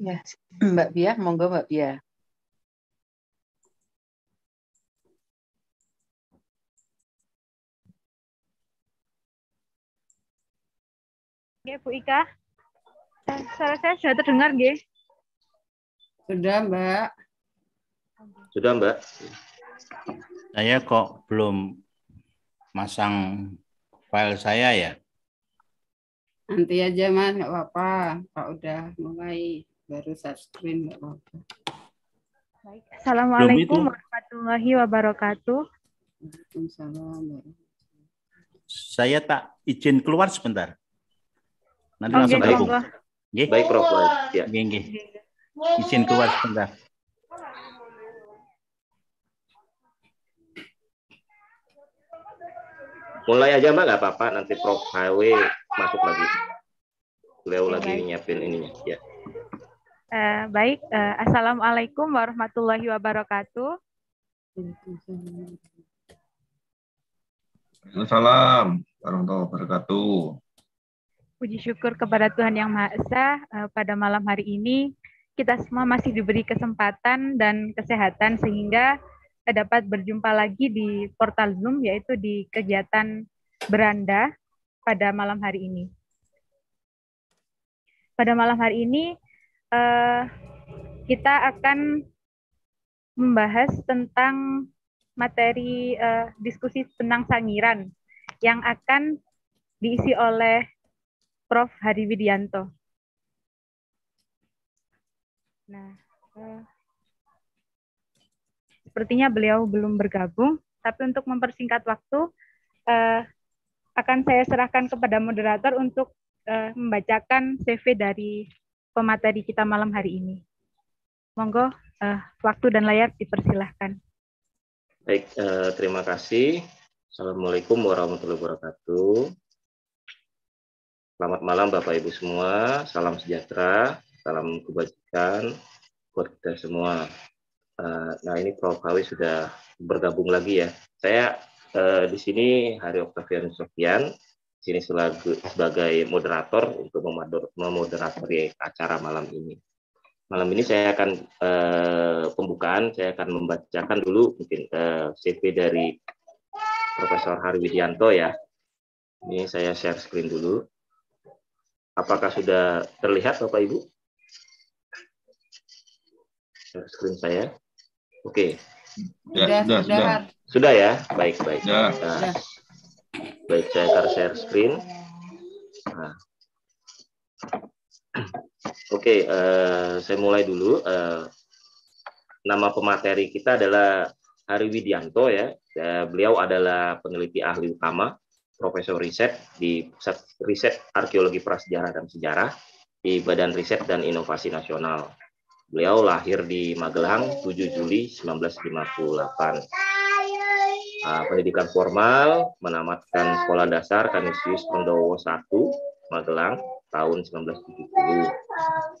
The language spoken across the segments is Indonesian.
Ya, Mbak Bia, monggo Mbak Bia. Ya, Bu Ika. Eh, suara saya sudah terdengar, nggih? Sudah, Mbak. Sudah, Mbak. Saya kok belum masang file saya ya? Nanti aja, Mas. Nggak apa-apa. Pak udah mulai baru screen nggak apa-apa. Baik. Assalamualaikum warahmatullahi wabarakatuh. Waalaikumsalam. Saya tak izin keluar sebentar. Nanti oh, langsung baik. Baik, Baik Prof. Ya. nggih. Izin keluar sebentar. Mulai aja Mbak, nggak apa-apa. Nanti Prof. HW masuk lagi. Beliau lagi nyiapin ininya. Ya. Eh, baik, uh, Assalamualaikum warahmatullahi wabarakatuh. Assalamualaikum warahmatullahi wabarakatuh. Puji syukur kepada Tuhan Yang Maha Esa uh, pada malam hari ini kita semua masih diberi kesempatan dan kesehatan sehingga dapat berjumpa lagi di portal Zoom yaitu di kegiatan beranda pada malam hari ini. Pada malam hari ini uh, kita akan membahas tentang materi uh, diskusi tentang sangiran yang akan diisi oleh Prof. Hadi Widianto. Nah, uh, sepertinya beliau belum bergabung, tapi untuk mempersingkat waktu, uh, akan saya serahkan kepada moderator untuk uh, membacakan CV dari pemateri kita malam hari ini. Monggo, uh, waktu dan layar dipersilahkan. Baik, uh, terima kasih. Assalamualaikum warahmatullahi wabarakatuh. Selamat malam Bapak Ibu semua, salam sejahtera, salam kebajikan buat kita semua. Uh, nah ini Prof. Hawi sudah bergabung lagi ya. Saya uh, di sini Hari Oktavian Sofian, sini sebagai, moderator untuk memoderatori acara malam ini. Malam ini saya akan eh, pembukaan, saya akan membacakan dulu mungkin eh, CV dari Profesor Harwidianto ya. Ini saya share screen dulu. Apakah sudah terlihat Bapak Ibu? Share screen saya. Oke. Okay. Ya, sudah, sudah, sudah. Sudah ya, baik, baik. Ya. Nah, sudah. Nah, baik saya akan share screen nah. oke okay, uh, eh, saya mulai dulu uh, nama pemateri kita adalah Hari Widianto ya uh, beliau adalah peneliti ahli utama Profesor Riset di Pusat Riset Arkeologi Prasejarah dan Sejarah di Badan Riset dan Inovasi Nasional. Beliau lahir di Magelang 7 Juli 1958 uh, pendidikan formal, menamatkan sekolah dasar Kanisius Pendowo 1, Magelang, tahun 1970.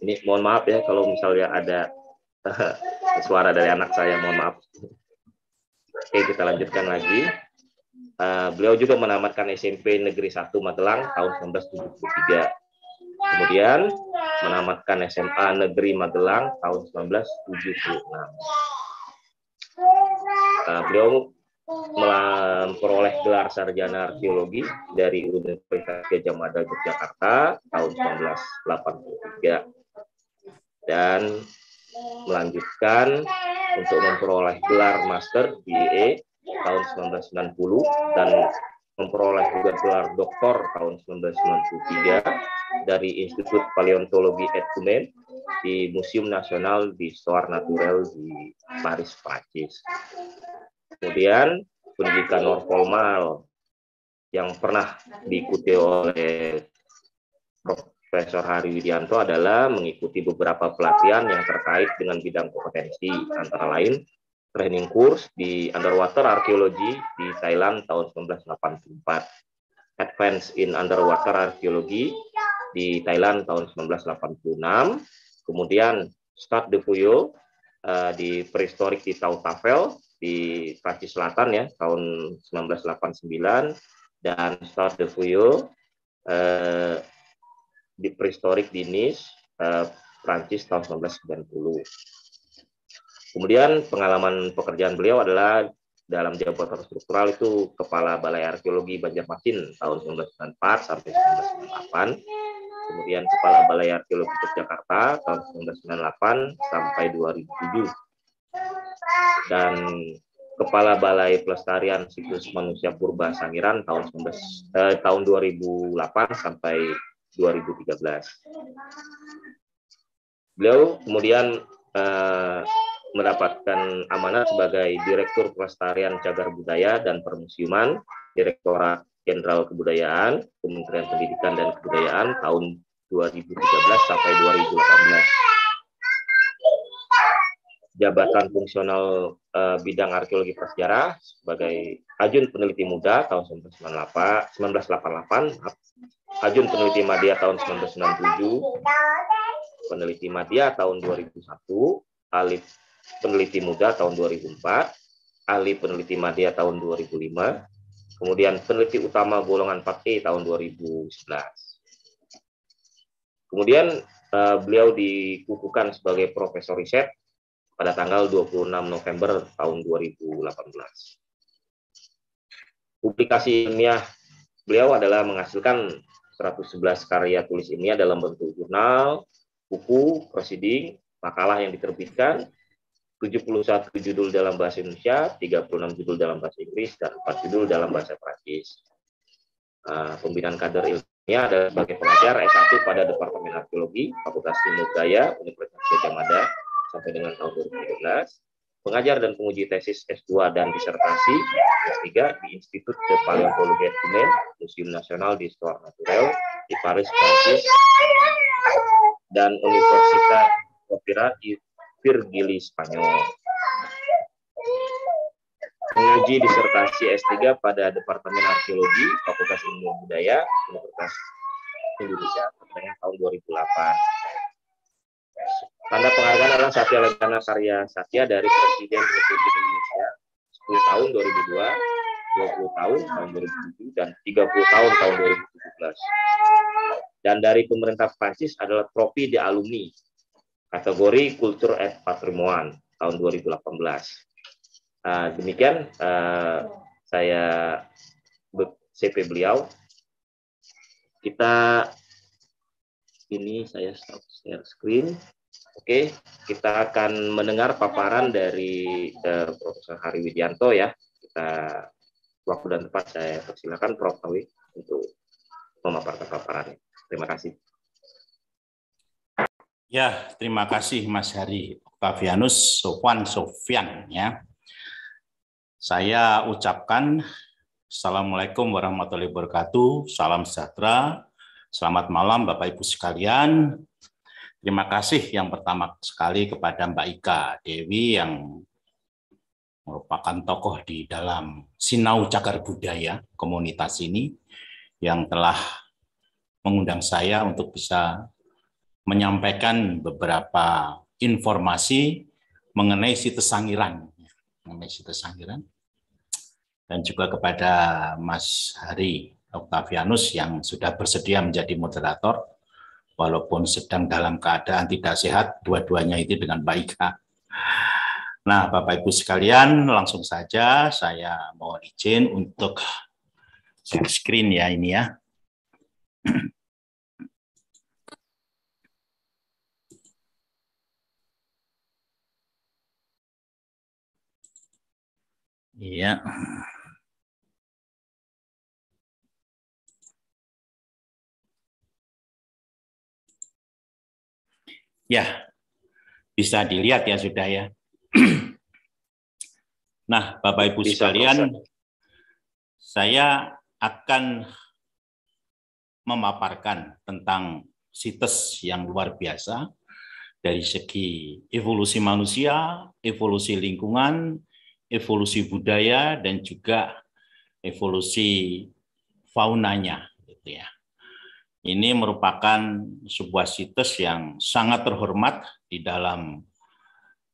Ini mohon maaf ya kalau misalnya ada suara dari anak saya, mohon maaf. Oke, kita lanjutkan lagi. Uh, beliau juga menamatkan SMP Negeri 1 Magelang tahun 1973. Kemudian menamatkan SMA Negeri Magelang tahun 1976. Uh, ah, beliau memperoleh gelar sarjana arkeologi dari Universitas Gajah Mada Yogyakarta tahun 1983 dan melanjutkan untuk memperoleh gelar master BA tahun 1990 dan memperoleh juga gelar doktor tahun 1993 dari Institut Paleontologi Etkumen di Museum Nasional di Soar Natural di Paris, Prancis. Kemudian pendidikan normal yang pernah diikuti oleh Profesor Hari Widianto adalah mengikuti beberapa pelatihan yang terkait dengan bidang kompetensi, antara lain training course di underwater arkeologi di Thailand tahun 1984, advance in underwater arkeologi di Thailand tahun 1986, kemudian start de Puyo uh, di prehistoric di Tafel di Prancis Selatan ya tahun 1989 dan Charles de uh, di prehistoric di Nice uh, Prancis tahun 1990. Kemudian pengalaman pekerjaan beliau adalah dalam jabatan struktural itu kepala Balai Arkeologi Banjarmasin tahun 1994 sampai 1998 kemudian Kepala Balai Arkeologi Yogyakarta tahun 1998 sampai 2007 dan Kepala Balai Pelestarian Siklus Manusia Purba Sangiran tahun eh, tahun 2008 sampai 2013. Beliau kemudian eh, mendapatkan amanah sebagai Direktur Pelestarian Cagar Budaya dan Permusiuman, Direktorat Jenderal Kebudayaan, Kementerian Pendidikan dan Kebudayaan tahun 2013 sampai 2018 jabatan fungsional uh, bidang arkeologi prasejarah sebagai ajun peneliti muda tahun 1988, ajun peneliti media tahun 1997, peneliti media tahun 2001, alif peneliti muda tahun 2004, ahli peneliti media tahun 2005, kemudian peneliti utama golongan 4E tahun 2011. Kemudian uh, beliau dikukuhkan sebagai profesor riset pada tanggal 26 November tahun 2018. Publikasi ilmiah beliau adalah menghasilkan 111 karya tulis ilmiah dalam bentuk jurnal, buku, proceeding, makalah yang diterbitkan, 71 judul dalam bahasa Indonesia, 36 judul dalam bahasa Inggris, dan 4 judul dalam bahasa Prancis. Uh, ah, pembinaan kader ilmiah adalah sebagai pengajar S1 pada Departemen Arkeologi, Fakultas Ilmu Budaya, Universitas Gajah Mada, sampai dengan tahun 2017, pengajar dan penguji tesis S2 dan disertasi S3 di Institut de Paleontologie Humaine, Museum Nasional di Histoire Naturel di Paris, Prancis, dan Universitas Opera di Virgili, Spanyol menguji disertasi S3 pada Departemen Arkeologi Fakultas Ilmu Budaya Universitas Indonesia pada tahun 2008. Tanda penghargaan adalah Satya Lencana Karya Satya dari Presiden Republik Indonesia 10 tahun 2002, 20 tahun tahun 2007, dan 30 tahun tahun 2017. Dan dari pemerintah Prancis adalah trofi Di alumni kategori Culture et patrimoine tahun 2018. Uh, ah, demikian uh, saya CP beliau. Kita ini saya stop share screen. Oke, kita akan mendengar paparan dari uh, Profesor Hari Widianto ya. Kita waktu dan tempat saya persilakan Prof Hari untuk memaparkan paparannya. Terima kasih. Ya, terima kasih Mas Hari Octavianus Sofwan Sofian ya. Saya ucapkan Assalamualaikum warahmatullahi wabarakatuh. Salam sejahtera. Selamat malam Bapak Ibu sekalian. Terima kasih yang pertama sekali kepada Mbak Ika Dewi yang merupakan tokoh di dalam Sinau Cagar Budaya komunitas ini yang telah mengundang saya untuk bisa menyampaikan beberapa informasi mengenai situs Sangiran, mengenai situs Sangiran, dan juga kepada Mas Hari Oktavianus yang sudah bersedia menjadi moderator walaupun sedang dalam keadaan tidak sehat, dua-duanya itu dengan baik. Nah, Bapak Ibu sekalian, langsung saja saya mohon izin untuk share screen ya ini ya. Iya. Yeah. Ya, bisa dilihat ya sudah ya. nah, Bapak Ibu sekalian, saya akan memaparkan tentang situs yang luar biasa dari segi evolusi manusia, evolusi lingkungan, evolusi budaya dan juga evolusi faunanya gitu ya. Ini merupakan sebuah situs yang sangat terhormat di dalam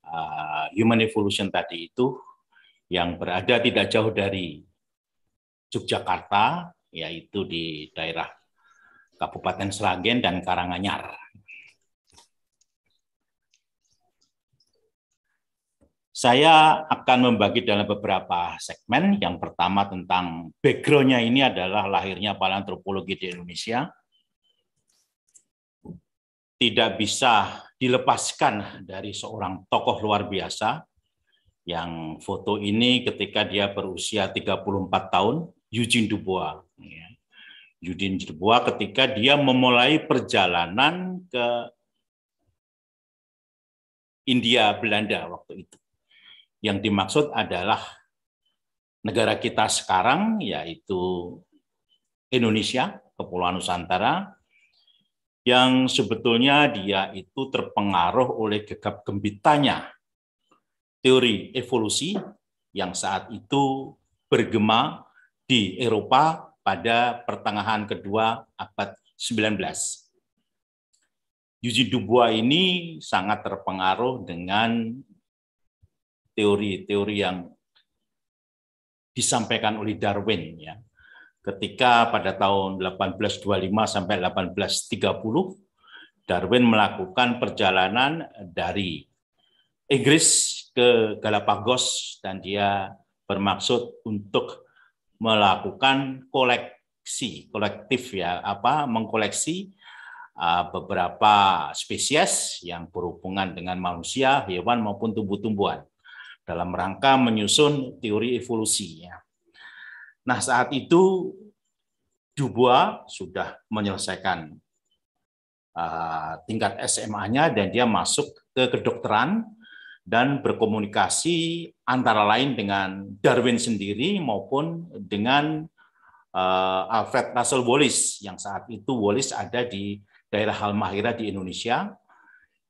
uh, human evolution tadi itu yang berada tidak jauh dari Yogyakarta, yaitu di daerah Kabupaten Sragen dan Karanganyar. Saya akan membagi dalam beberapa segmen. Yang pertama tentang background-nya ini adalah lahirnya paleontologi di Indonesia tidak bisa dilepaskan dari seorang tokoh luar biasa yang foto ini ketika dia berusia 34 tahun, Eugene Dubois. Ya. Eugene Dubois ketika dia memulai perjalanan ke India Belanda waktu itu. Yang dimaksud adalah negara kita sekarang yaitu Indonesia, Kepulauan Nusantara, yang sebetulnya dia itu terpengaruh oleh gegap gembitanya teori evolusi yang saat itu bergema di Eropa pada pertengahan kedua abad 19. Eugene Dubois ini sangat terpengaruh dengan teori-teori yang disampaikan oleh Darwin ya ketika pada tahun 1825 sampai 1830 Darwin melakukan perjalanan dari Inggris ke Galapagos dan dia bermaksud untuk melakukan koleksi kolektif ya apa mengkoleksi beberapa spesies yang berhubungan dengan manusia, hewan maupun tumbuh-tumbuhan dalam rangka menyusun teori evolusi ya. Nah, saat itu Dubois sudah menyelesaikan uh, tingkat SMA-nya dan dia masuk ke kedokteran dan berkomunikasi antara lain dengan Darwin sendiri maupun dengan uh, Alfred Russel Wallace yang saat itu Wallace ada di daerah Halmahera di Indonesia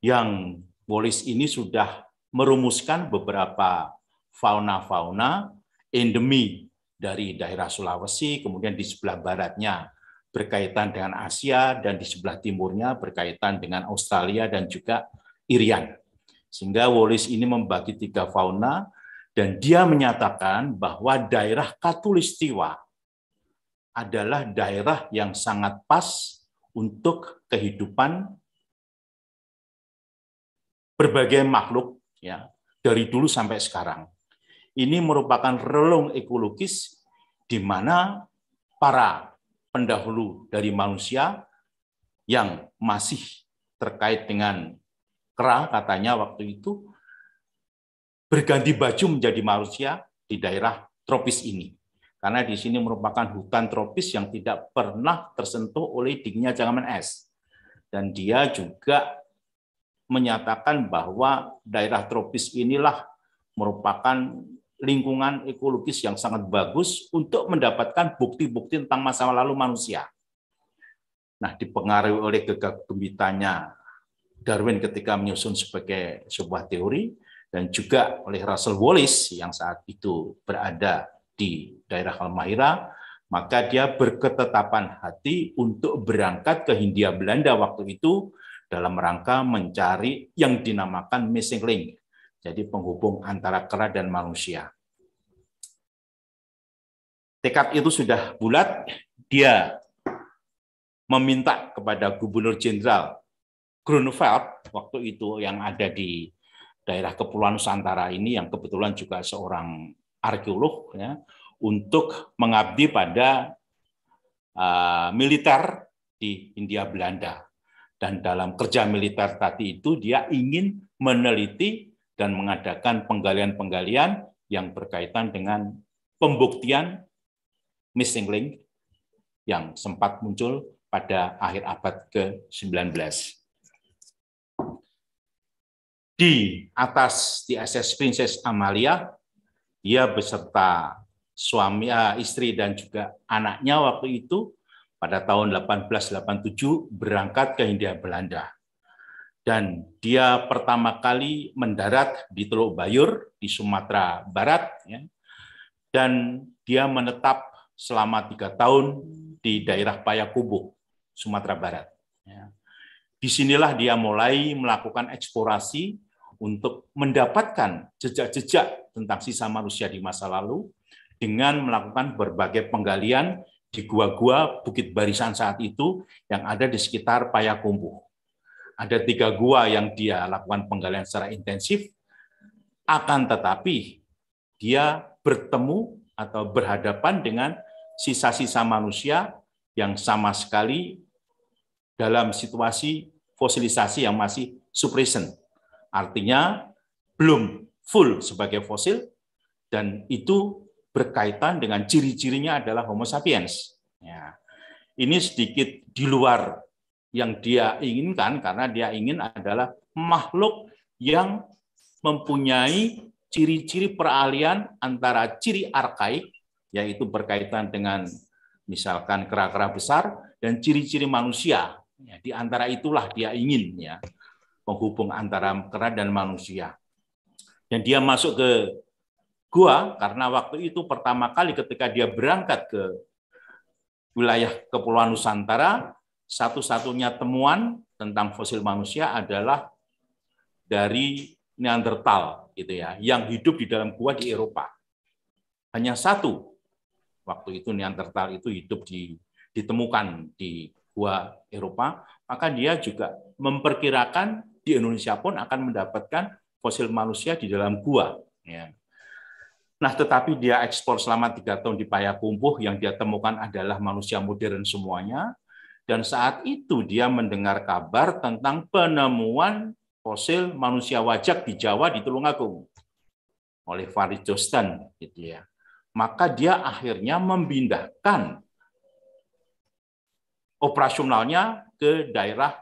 yang Wallace ini sudah merumuskan beberapa fauna-fauna endemi dari daerah Sulawesi, kemudian di sebelah baratnya berkaitan dengan Asia dan di sebelah timurnya berkaitan dengan Australia dan juga Irian. Sehingga Wallis ini membagi tiga fauna dan dia menyatakan bahwa daerah Katulistiwa adalah daerah yang sangat pas untuk kehidupan berbagai makhluk ya dari dulu sampai sekarang ini merupakan relung ekologis di mana para pendahulu dari manusia yang masih terkait dengan kera katanya waktu itu berganti baju menjadi manusia di daerah tropis ini. Karena di sini merupakan hutan tropis yang tidak pernah tersentuh oleh dinginnya jangan es. Dan dia juga menyatakan bahwa daerah tropis inilah merupakan lingkungan ekologis yang sangat bagus untuk mendapatkan bukti-bukti tentang masa lalu manusia. Nah, dipengaruhi oleh kegembitanya Darwin ketika menyusun sebagai sebuah teori dan juga oleh Russell Wallace yang saat itu berada di daerah Halmahera, maka dia berketetapan hati untuk berangkat ke Hindia Belanda waktu itu dalam rangka mencari yang dinamakan missing link jadi penghubung antara kera dan manusia. Tekad itu sudah bulat, dia meminta kepada Gubernur Jenderal Grunewald waktu itu yang ada di daerah Kepulauan Nusantara ini yang kebetulan juga seorang arkeolog ya, untuk mengabdi pada uh, militer di India Belanda. Dan dalam kerja militer tadi itu dia ingin meneliti dan mengadakan penggalian-penggalian yang berkaitan dengan pembuktian missing link yang sempat muncul pada akhir abad ke-19. Di atas di SS Princess Amalia, ia beserta suami eh, istri dan juga anaknya waktu itu pada tahun 1887 berangkat ke Hindia Belanda dan dia pertama kali mendarat di Teluk Bayur di Sumatera Barat ya, dan dia menetap selama tiga tahun di daerah Payakumbuh Sumatera Barat. Ya. Disinilah dia mulai melakukan eksplorasi untuk mendapatkan jejak-jejak tentang sisa manusia di masa lalu dengan melakukan berbagai penggalian di gua-gua Bukit Barisan saat itu yang ada di sekitar Payakumbuh ada tiga gua yang dia lakukan penggalian secara intensif, akan tetapi dia bertemu atau berhadapan dengan sisa-sisa manusia yang sama sekali dalam situasi fosilisasi yang masih suppression. Artinya belum full sebagai fosil dan itu berkaitan dengan ciri-cirinya adalah homo sapiens. Ya. Ini sedikit di luar yang dia inginkan karena dia ingin adalah makhluk yang mempunyai ciri-ciri peralian antara ciri arkaik yaitu berkaitan dengan misalkan kera-kera besar dan ciri-ciri manusia ya, di antara itulah dia ingin ya penghubung antara kera dan manusia dan dia masuk ke gua karena waktu itu pertama kali ketika dia berangkat ke wilayah kepulauan Nusantara satu-satunya temuan tentang fosil manusia adalah dari Neanderthal, gitu ya, yang hidup di dalam gua di Eropa. Hanya satu waktu itu Neanderthal itu hidup di ditemukan di gua Eropa, maka dia juga memperkirakan di Indonesia pun akan mendapatkan fosil manusia di dalam gua. Ya. Nah, tetapi dia ekspor selama tiga tahun di Payakumbuh, yang dia temukan adalah manusia modern semuanya, dan saat itu dia mendengar kabar tentang penemuan fosil manusia wajak di Jawa di Tulungagung oleh Farid Jostan gitu ya. Maka dia akhirnya memindahkan operasionalnya ke daerah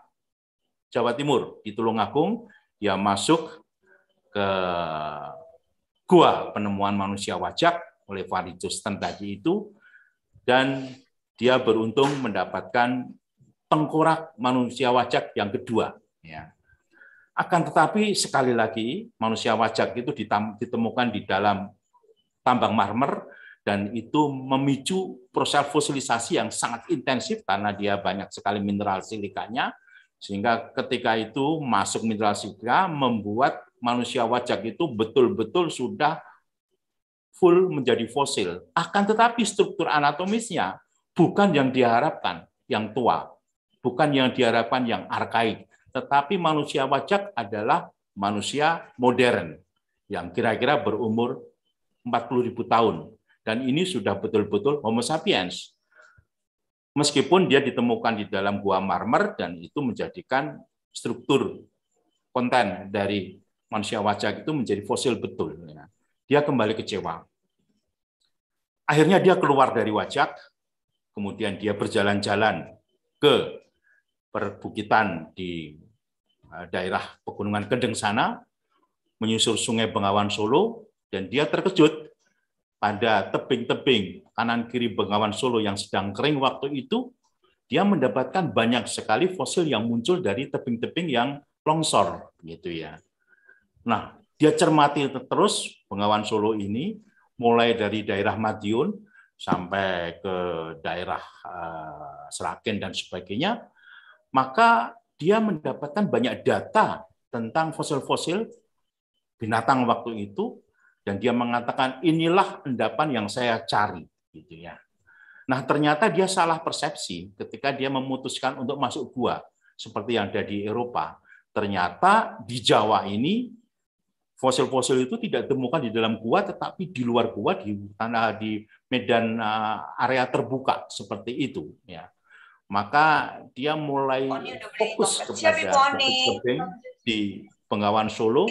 Jawa Timur di Tulungagung dia masuk ke gua penemuan manusia wajak oleh Farid Jostan tadi itu dan dia beruntung mendapatkan tengkorak manusia wajak yang kedua. Ya. Akan tetapi sekali lagi manusia wajak itu ditemukan di dalam tambang marmer dan itu memicu proses fosilisasi yang sangat intensif karena dia banyak sekali mineral silikanya sehingga ketika itu masuk mineral silika membuat manusia wajak itu betul-betul sudah full menjadi fosil. Akan tetapi struktur anatomisnya bukan yang diharapkan yang tua, bukan yang diharapkan yang arkaik, tetapi manusia wajak adalah manusia modern yang kira-kira berumur 40.000 tahun dan ini sudah betul-betul Homo sapiens. Meskipun dia ditemukan di dalam gua marmer dan itu menjadikan struktur konten dari manusia wajak itu menjadi fosil betul. Ya. Dia kembali kecewa. Akhirnya dia keluar dari wajak, kemudian dia berjalan-jalan ke perbukitan di eh, daerah pegunungan Kendeng sana, menyusur sungai Bengawan Solo, dan dia terkejut pada tebing-tebing kanan kiri Bengawan Solo yang sedang kering waktu itu, dia mendapatkan banyak sekali fosil yang muncul dari tebing-tebing yang longsor, gitu ya. Nah, dia cermati terus Bengawan Solo ini, mulai dari daerah Madiun, sampai ke daerah eh, Seragen dan sebagainya, maka dia mendapatkan banyak data tentang fosil-fosil binatang waktu itu dan dia mengatakan inilah endapan yang saya cari gitu ya. Nah, ternyata dia salah persepsi ketika dia memutuskan untuk masuk gua seperti yang ada di Eropa. Ternyata di Jawa ini fosil-fosil itu tidak ditemukan di dalam gua, tetapi di luar gua di tanah di medan ah, area terbuka seperti itu. Ya, maka dia mulai fokus kepada tebing di Bengawan Solo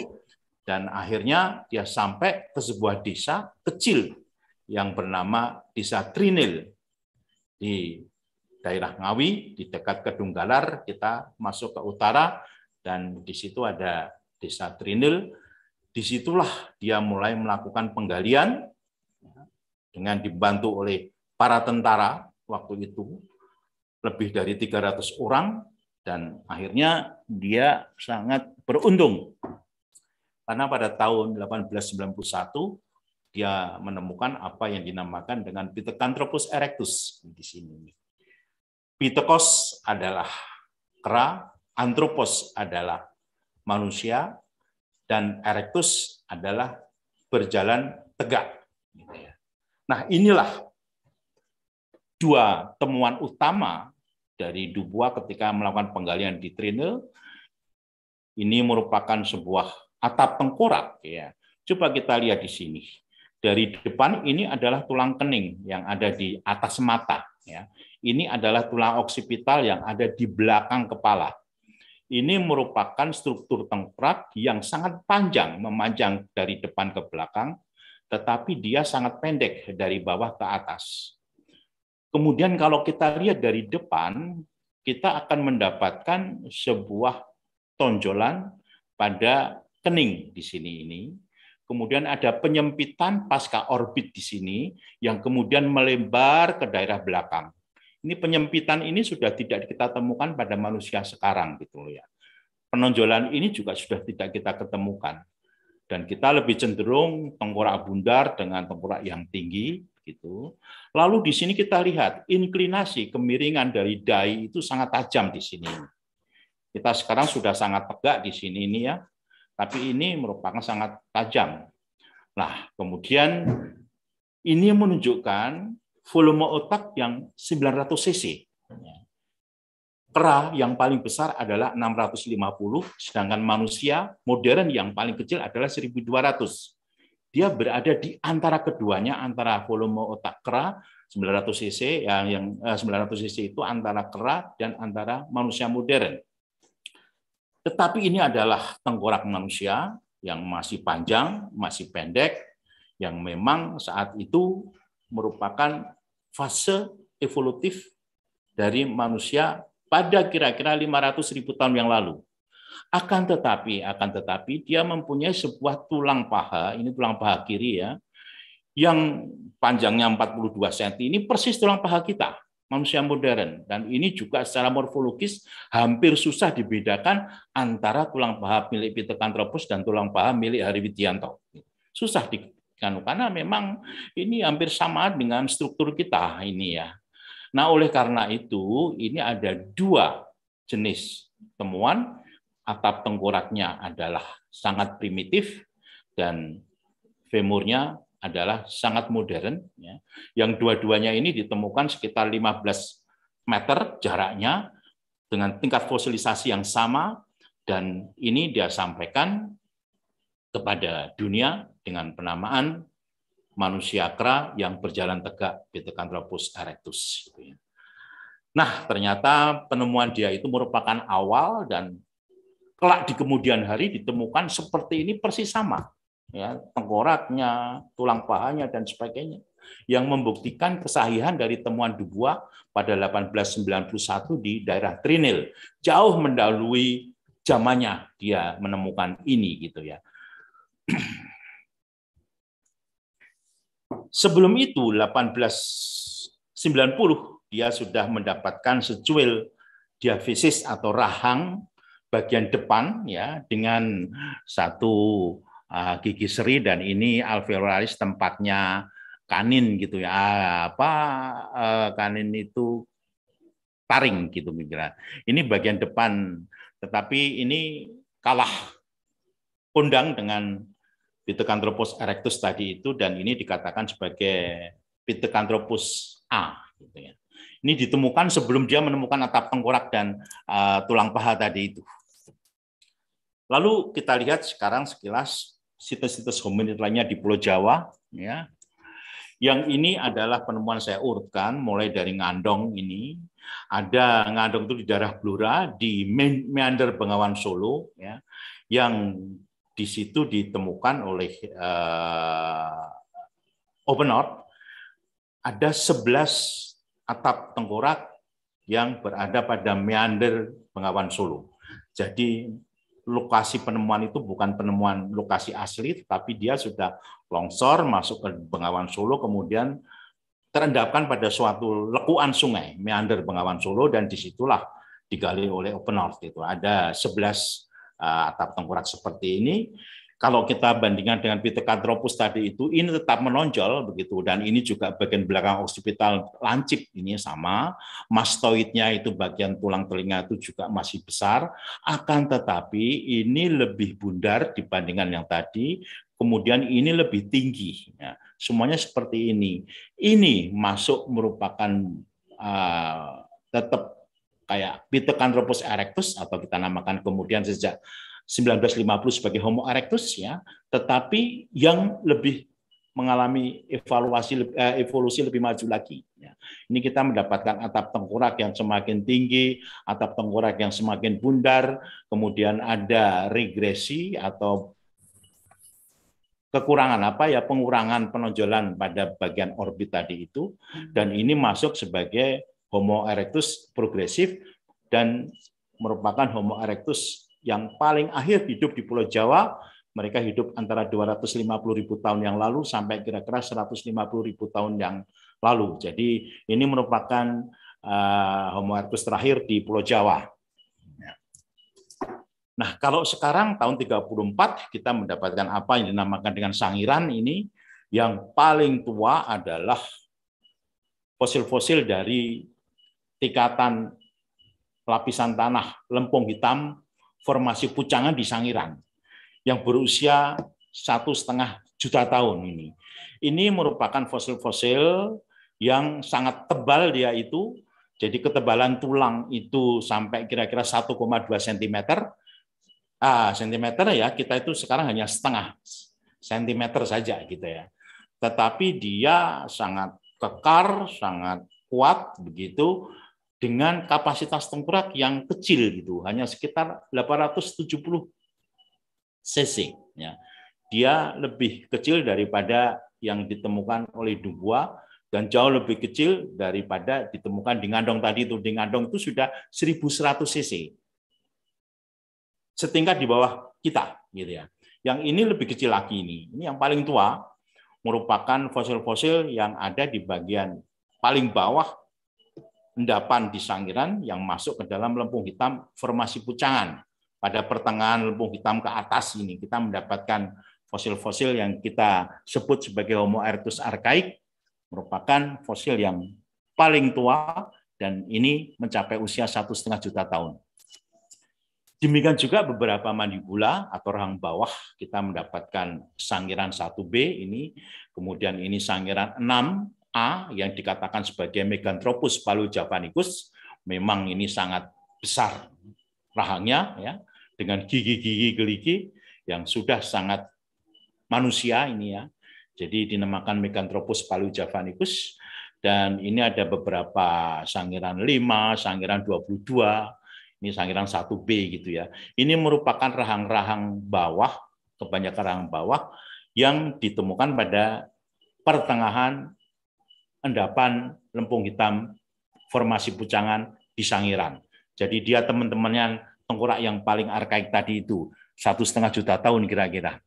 dan akhirnya dia sampai ke sebuah desa kecil yang bernama Desa Trinil di daerah Ngawi di dekat Kedunggalar kita masuk ke utara dan di situ ada Desa Trinil disitulah dia mulai melakukan penggalian dengan dibantu oleh para tentara waktu itu lebih dari 300 orang dan akhirnya dia sangat beruntung karena pada tahun 1891 dia menemukan apa yang dinamakan dengan Pithecanthropus erectus di sini. Pithecos adalah kera, Anthropos adalah manusia, dan erectus adalah berjalan tegak. Gitu ya. Nah, inilah dua temuan utama dari Dubois ketika melakukan penggalian di Trinil. Ini merupakan sebuah atap tengkorak ya. Coba kita lihat di sini. Dari depan ini adalah tulang kening yang ada di atas mata ya. Ini adalah tulang oksipital yang ada di belakang kepala ini merupakan struktur tengkorak yang sangat panjang, memanjang dari depan ke belakang, tetapi dia sangat pendek dari bawah ke atas. Kemudian kalau kita lihat dari depan, kita akan mendapatkan sebuah tonjolan pada kening di sini ini. Kemudian ada penyempitan pasca orbit di sini yang kemudian melebar ke daerah belakang. Ini penyempitan ini sudah tidak kita temukan pada manusia sekarang gitu loh ya. Penonjolan ini juga sudah tidak kita ketemukan dan kita lebih cenderung tengkorak bundar dengan tengkorak yang tinggi gitu. Lalu di sini kita lihat inklinasi kemiringan dari dai itu sangat tajam di sini. Kita sekarang sudah sangat tegak di sini ini ya. Tapi ini merupakan sangat tajam. Nah, kemudian ini menunjukkan volume otak yang 900 cc. Kera yang paling besar adalah 650, sedangkan manusia modern yang paling kecil adalah 1200. Dia berada di antara keduanya, antara volume otak kera 900 cc yang, yang 900 eh, cc itu antara kera dan antara manusia modern. Tetapi ini adalah tengkorak manusia yang masih panjang, masih pendek, yang memang saat itu merupakan fase evolutif dari manusia pada kira-kira 500 ribu tahun yang lalu. Akan tetapi, akan tetapi dia mempunyai sebuah tulang paha, ini tulang paha kiri ya, yang panjangnya 42 cm ini persis tulang paha kita, manusia modern. Dan ini juga secara morfologis hampir susah dibedakan antara tulang paha milik Peter Pithecanthropus dan tulang paha milik Widianto. Susah karena memang ini hampir sama dengan struktur kita ini ya. Nah, oleh karena itu ini ada dua jenis temuan atap tengkoraknya adalah sangat primitif dan femurnya adalah sangat modern ya. Yang dua-duanya ini ditemukan sekitar 15 meter jaraknya dengan tingkat fosilisasi yang sama dan ini dia sampaikan kepada dunia dengan penamaan manusia kera yang berjalan tegak Pithecanthropus erectus. Gitu ya. Nah, ternyata penemuan dia itu merupakan awal dan kelak di kemudian hari ditemukan seperti ini persis sama. Ya, tengkoraknya, tulang pahanya, dan sebagainya. Yang membuktikan kesahihan dari temuan Dubua pada 1891 di daerah Trinil. Jauh mendahului zamannya dia menemukan ini gitu ya. Sebelum itu 1890 dia sudah mendapatkan secuil diafisis atau rahang bagian depan ya dengan satu uh, gigi seri dan ini alveolaris tempatnya kanin gitu ya ah, apa uh, kanin itu taring gitu mikiran Ini bagian depan tetapi ini kalah kondang dengan Pithecanthropus erectus tadi itu dan ini dikatakan sebagai Pithecanthropus A. Gitu ya. Ini ditemukan sebelum dia menemukan atap tengkorak dan uh, tulang paha tadi itu. Lalu kita lihat sekarang sekilas situs-situs hominid lainnya di Pulau Jawa. Ya. Yang ini adalah penemuan saya urutkan mulai dari Ngandong ini. Ada Ngandong itu di daerah Blora, di meander Bengawan Solo. Ya. Yang di situ ditemukan oleh uh, eh, OpenOrt ada 11 atap tengkorak yang berada pada meander Bengawan Solo. Jadi lokasi penemuan itu bukan penemuan lokasi asli, tetapi dia sudah longsor masuk ke Bengawan Solo, kemudian terendapkan pada suatu lekuan sungai, meander Bengawan Solo, dan disitulah digali oleh Open North. Itu ada 11 Eh, atap tengkorak seperti ini. Kalau kita bandingkan dengan Pithecanthropus tadi itu, ini tetap menonjol begitu, dan ini juga bagian belakang occipital lancip ini sama, mastoidnya itu bagian tulang telinga itu juga masih besar, akan tetapi ini lebih bundar dibandingkan yang tadi, kemudian ini lebih tinggi. Ya. Semuanya seperti ini. Ini masuk merupakan uh, tetap kayak Pithecanthropus erectus atau kita namakan kemudian sejak 1950 sebagai Homo erectus ya, tetapi yang lebih mengalami evaluasi eh, evolusi lebih maju lagi. Ya. Ini kita mendapatkan atap tengkorak yang semakin tinggi, atap tengkorak yang semakin bundar, kemudian ada regresi atau kekurangan apa ya pengurangan penonjolan pada bagian orbit tadi itu dan ini masuk sebagai Homo erectus progresif dan merupakan Homo erectus yang paling akhir hidup di Pulau Jawa. Mereka hidup antara 250 ribu tahun yang lalu sampai kira-kira 150 ribu tahun yang lalu. Jadi ini merupakan uh, Homo erectus terakhir di Pulau Jawa. Ya. Nah, kalau sekarang tahun 34 kita mendapatkan apa yang dinamakan dengan sangiran ini yang paling tua adalah fosil-fosil dari tingkatan lapisan tanah lempung hitam formasi pucangan di Sangiran yang berusia satu setengah juta tahun ini. Ini merupakan fosil-fosil yang sangat tebal dia itu. Jadi ketebalan tulang itu sampai kira-kira 1,2 cm. Ah, cm ya, kita itu sekarang hanya setengah cm saja gitu ya. Tetapi dia sangat kekar, sangat kuat begitu dengan kapasitas tengkorak yang kecil gitu, hanya sekitar 870 cc. Ya. Dia lebih kecil daripada yang ditemukan oleh Dubois dan jauh lebih kecil daripada ditemukan di Ngandong tadi itu. Di Ngandong itu sudah 1100 cc. Setingkat di bawah kita gitu ya. Yang ini lebih kecil lagi ini. Ini yang paling tua merupakan fosil-fosil yang ada di bagian paling bawah endapan di Sangiran yang masuk ke dalam lempung hitam formasi Pucangan. Pada pertengahan lempung hitam ke atas ini kita mendapatkan fosil-fosil yang kita sebut sebagai Homo erectus arkaik merupakan fosil yang paling tua dan ini mencapai usia satu setengah juta tahun. Demikian juga beberapa mandibula atau rahang bawah kita mendapatkan sangiran 1B ini, kemudian ini sangiran 6 A yang dikatakan sebagai Meganthropus Javanicus memang ini sangat besar rahangnya ya dengan gigi-gigi geligi yang sudah sangat manusia ini ya. Jadi dinamakan Meganthropus Javanicus dan ini ada beberapa sangiran 5, sangiran 22, ini sangiran 1B gitu ya. Ini merupakan rahang-rahang bawah, kebanyakan rahang bawah yang ditemukan pada pertengahan endapan lempung hitam formasi pucangan di Sangiran. Jadi dia teman-temannya tengkorak yang paling arkaik tadi itu satu setengah juta tahun kira-kira.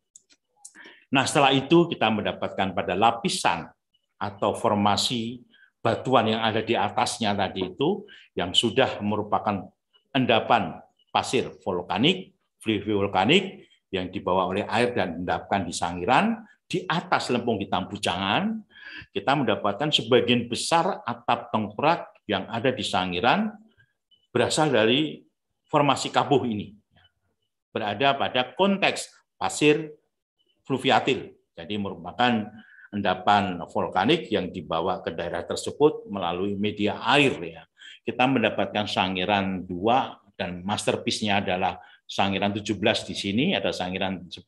Nah setelah itu kita mendapatkan pada lapisan atau formasi batuan yang ada di atasnya tadi itu yang sudah merupakan endapan pasir vulkanik, free vulkanik yang dibawa oleh air dan endapkan di sangiran di atas lempung hitam pucangan kita mendapatkan sebagian besar atap tengkorak yang ada di Sangiran berasal dari formasi kabuh ini. Berada pada konteks pasir fluviatil. Jadi merupakan endapan vulkanik yang dibawa ke daerah tersebut melalui media air ya. Kita mendapatkan Sangiran 2 dan masterpiece-nya adalah Sangiran 17 di sini, ada Sangiran 10,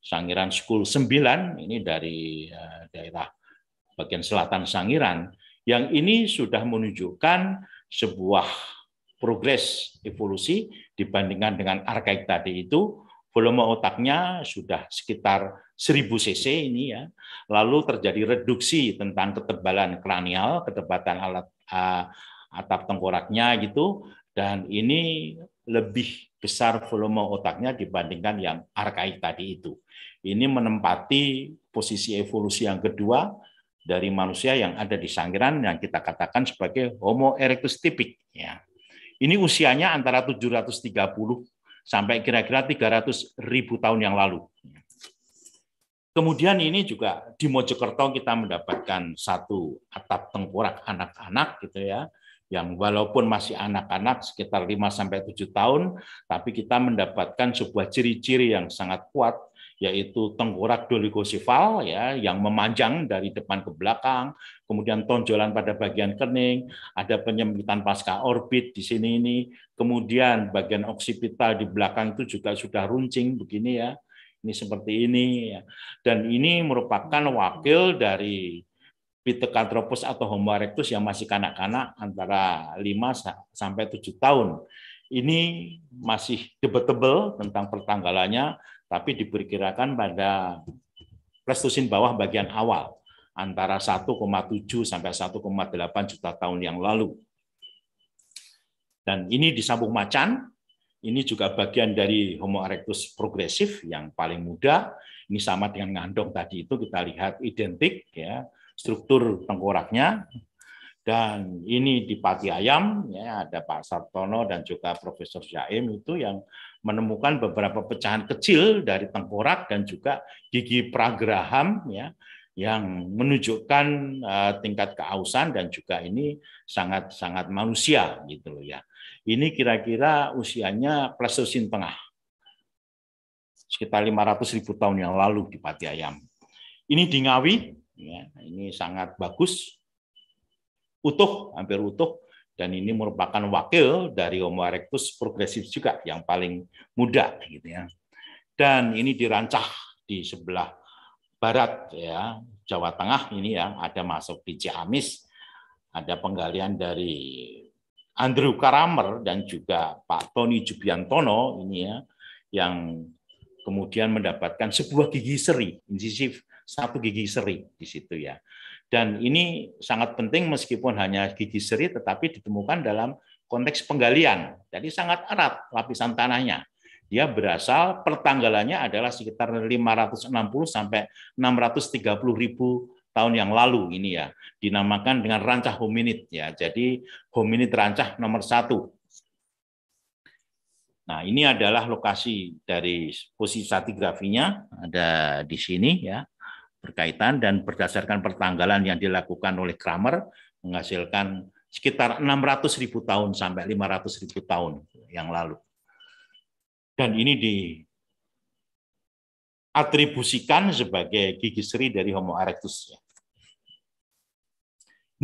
Sangiran School 9 ini dari eh, daerah bagian selatan Sangiran, yang ini sudah menunjukkan sebuah progres evolusi dibandingkan dengan arkaik tadi itu volume otaknya sudah sekitar 1000 cc ini ya. Lalu terjadi reduksi tentang ketebalan kranial, ketebalan alat atap tengkoraknya gitu dan ini lebih besar volume otaknya dibandingkan yang arkaik tadi itu. Ini menempati posisi evolusi yang kedua dari manusia yang ada di Sangiran yang kita katakan sebagai Homo erectus tipik. Ya. Ini usianya antara 730 sampai kira-kira 300 ribu tahun yang lalu. Kemudian ini juga di Mojokerto kita mendapatkan satu atap tengkorak anak-anak gitu ya, yang walaupun masih anak-anak sekitar 5 sampai 7 tahun, tapi kita mendapatkan sebuah ciri-ciri yang sangat kuat yaitu tengkorak dolikosifal ya yang memanjang dari depan ke belakang, kemudian tonjolan pada bagian kening, ada penyempitan pasca orbit di sini ini, kemudian bagian oksipital di belakang itu juga sudah runcing begini ya. Ini seperti ini ya. Dan ini merupakan wakil dari Pithecanthropus atau Homo erectus yang masih kanak-kanak antara 5 sampai 7 tahun. Ini masih debatable tentang pertanggalannya, tapi diperkirakan pada pleistocene bawah bagian awal antara 1,7 sampai 1,8 juta tahun yang lalu. Dan ini disambung macan, ini juga bagian dari Homo erectus progresif yang paling muda. Ini sama dengan ngandong tadi itu kita lihat identik ya struktur tengkoraknya. Dan ini di Pati Ayam ya ada Pak Sartono dan juga Profesor Jaim itu yang menemukan beberapa pecahan kecil dari tengkorak dan juga gigi pragraham ya yang menunjukkan eh, tingkat keausan dan juga ini sangat sangat manusia gitu loh ya. Ini kira-kira usianya Pleistosin tengah. Sekitar 500.000 tahun yang lalu di Pati Ayam. Ini di Ngawi, ya, ini sangat bagus. Utuh, hampir utuh dan ini merupakan wakil dari Homo erectus progresif juga yang paling muda gitu ya. Dan ini dirancah di sebelah barat ya, Jawa Tengah ini yang ada masuk di Ciamis, ada penggalian dari Andrew Karamer dan juga Pak Tony Jubiantono ini ya yang kemudian mendapatkan sebuah gigi seri, insisif satu gigi seri di situ ya. Dan ini sangat penting meskipun hanya gigi seri tetapi ditemukan dalam konteks penggalian. Jadi sangat erat lapisan tanahnya. Dia berasal pertanggalannya adalah sekitar 560 sampai 630 ribu tahun yang lalu ini ya dinamakan dengan rancah hominid ya. Jadi hominid rancah nomor satu. Nah ini adalah lokasi dari posisi stratigrafinya ada di sini ya berkaitan dan berdasarkan pertanggalan yang dilakukan oleh Kramer menghasilkan sekitar 600 ribu tahun sampai 500 ribu tahun yang lalu. Dan ini diatribusikan sebagai gigi seri dari Homo erectus. Ya.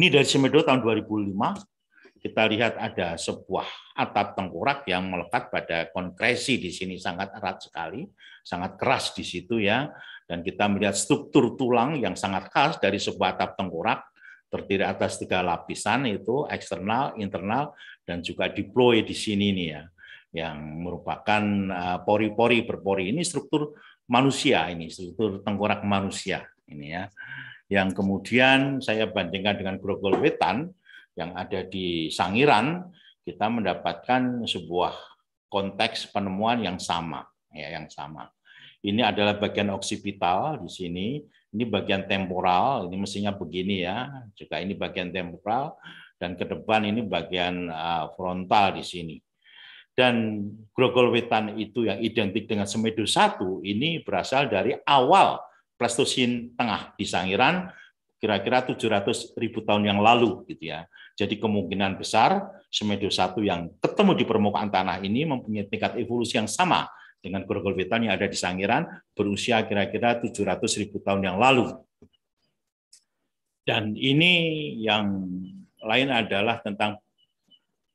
Ini dari Semedo tahun 2005, kita lihat ada sebuah atap tengkorak yang melekat pada konkresi di sini sangat erat sekali, sangat keras di situ ya. Dan kita melihat struktur tulang yang sangat khas dari sebuah atap tengkorak terdiri atas tiga lapisan itu eksternal, internal, dan juga deploy di sini nih ya, yang merupakan eh, pori-pori berpori ini struktur manusia ini struktur tengkorak manusia ini ya, yang kemudian saya bandingkan dengan grogol wetan yang ada di Sangiran kita mendapatkan sebuah konteks penemuan yang sama ya yang sama ini adalah bagian oksipital di sini. Ini bagian temporal, ini mestinya begini ya. Juga ini bagian temporal dan ke depan ini bagian uh, frontal di sini. Dan grogol wetan itu yang identik dengan semedu satu ini berasal dari awal plastosin tengah di Sangiran kira-kira 700 ribu tahun yang lalu gitu ya. Jadi kemungkinan besar Semedo satu yang ketemu di permukaan tanah ini mempunyai tingkat evolusi yang sama dengan gorgol wetan yang ada di Sangiran berusia kira-kira 700 ribu tahun yang lalu. Dan ini yang lain adalah tentang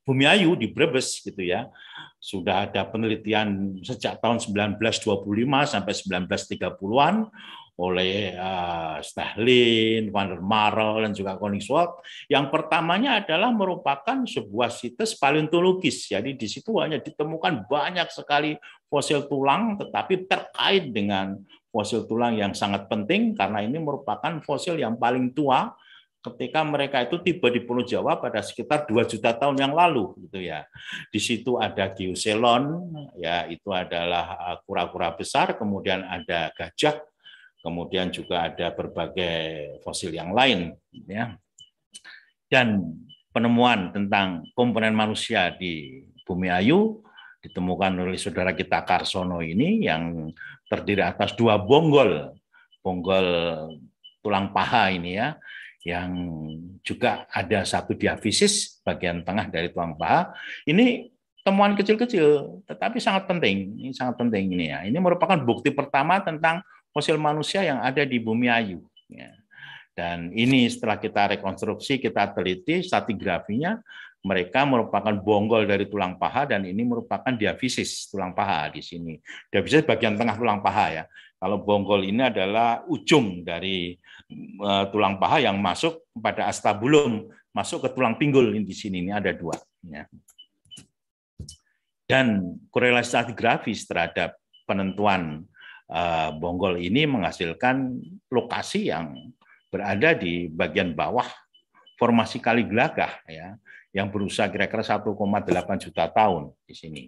Bumi Ayu di Brebes gitu ya. Sudah ada penelitian sejak tahun 1925 sampai 1930-an oleh uh, eh, Stahlin, Van der Marel, dan juga Koningswald. Yang pertamanya adalah merupakan sebuah situs paleontologis. Jadi di situ hanya ditemukan banyak sekali fosil tulang, tetapi terkait dengan fosil tulang yang sangat penting karena ini merupakan fosil yang paling tua ketika mereka itu tiba di Pulau Jawa pada sekitar 2 juta tahun yang lalu gitu ya. Di situ ada Geocelon ya itu adalah eh, kura-kura besar, kemudian ada gajah, kemudian juga ada berbagai fosil yang lain gitu ya dan penemuan tentang komponen manusia di Bumi Ayu ditemukan oleh saudara kita Karsono ini yang terdiri atas dua bonggol bonggol tulang paha ini ya yang juga ada satu diafisis bagian tengah dari tulang paha ini temuan kecil-kecil tetapi sangat penting ini sangat penting ini ya ini merupakan bukti pertama tentang fosil manusia yang ada di bumi ayu. Ya. Dan ini setelah kita rekonstruksi, kita teliti statigrafinya, mereka merupakan bonggol dari tulang paha dan ini merupakan diafisis tulang paha di sini. Diafisis bagian tengah tulang paha ya. Kalau bonggol ini adalah ujung dari e, tulang paha yang masuk pada astabulum, masuk ke tulang pinggul di sini ini ada dua. Ya. Dan korelasi statigrafis terhadap penentuan Eh, bonggol ini menghasilkan lokasi yang berada di bagian bawah formasi kali gelagah ya yang berusaha kira-kira 1,8 juta tahun di sini.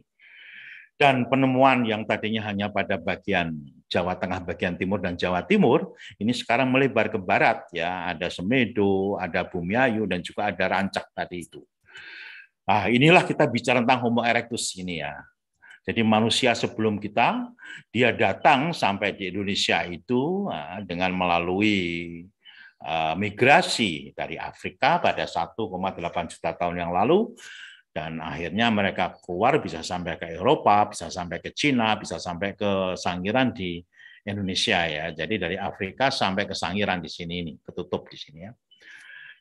Dan penemuan yang tadinya hanya pada bagian Jawa Tengah bagian timur dan Jawa Timur ini sekarang melebar ke barat ya ada Semedo, ada Bumiayu dan juga ada Rancak tadi itu. Ah inilah kita bicara tentang Homo erectus ini ya. Jadi manusia sebelum kita, dia datang sampai di Indonesia itu ah, dengan melalui ah, migrasi dari Afrika pada 1,8 juta tahun yang lalu dan akhirnya mereka keluar bisa sampai ke Eropa, bisa sampai ke Cina, bisa sampai ke Sangiran di Indonesia ya. Jadi dari Afrika sampai ke Sangiran di sini ini, ketutup di sini ya.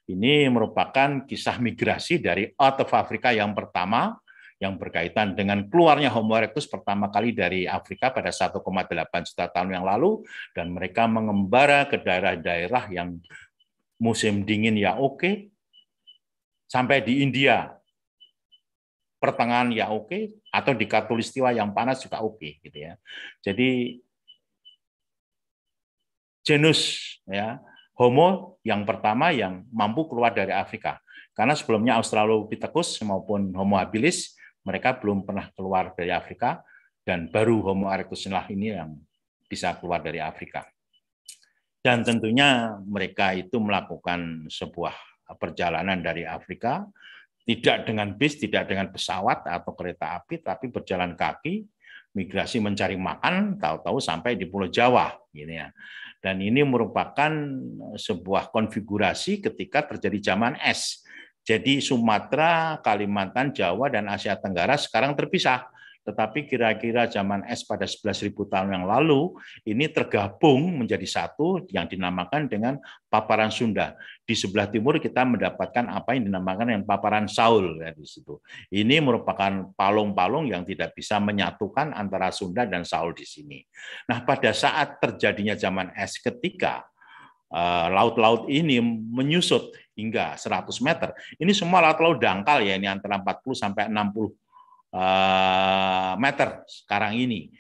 Ini merupakan kisah migrasi dari out of Africa yang pertama yang berkaitan dengan keluarnya Homo erectus pertama kali dari Afrika pada 1,8 juta tahun yang lalu dan mereka mengembara ke daerah-daerah yang musim dingin ya oke sampai di India pertengahan ya oke atau di katulistiwa yang panas juga oke gitu ya. Jadi genus ya Homo yang pertama yang mampu keluar dari Afrika. Karena sebelumnya Australopithecus maupun Homo habilis mereka belum pernah keluar dari Afrika dan baru Homo erectus inilah ini yang bisa keluar dari Afrika. Dan tentunya mereka itu melakukan sebuah perjalanan dari Afrika tidak dengan bis, tidak dengan pesawat atau kereta api, tapi berjalan kaki, migrasi mencari makan, tahu-tahu sampai di Pulau Jawa, gini gitu ya. Dan ini merupakan sebuah konfigurasi ketika terjadi zaman es jadi Sumatera, Kalimantan, Jawa, dan Asia Tenggara sekarang terpisah. Tetapi kira-kira zaman es pada 11.000 tahun yang lalu ini tergabung menjadi satu yang dinamakan dengan paparan Sunda. Di sebelah timur kita mendapatkan apa yang dinamakan dengan paparan Saul ya di situ. Ini merupakan palung-palung yang tidak bisa menyatukan antara Sunda dan Saul di sini. Nah, pada saat terjadinya zaman es ketika eh, laut-laut ini menyusut hingga 100 meter. Ini semua laut laut dangkal ya, ini antara 40 sampai 60 eh, meter sekarang ini.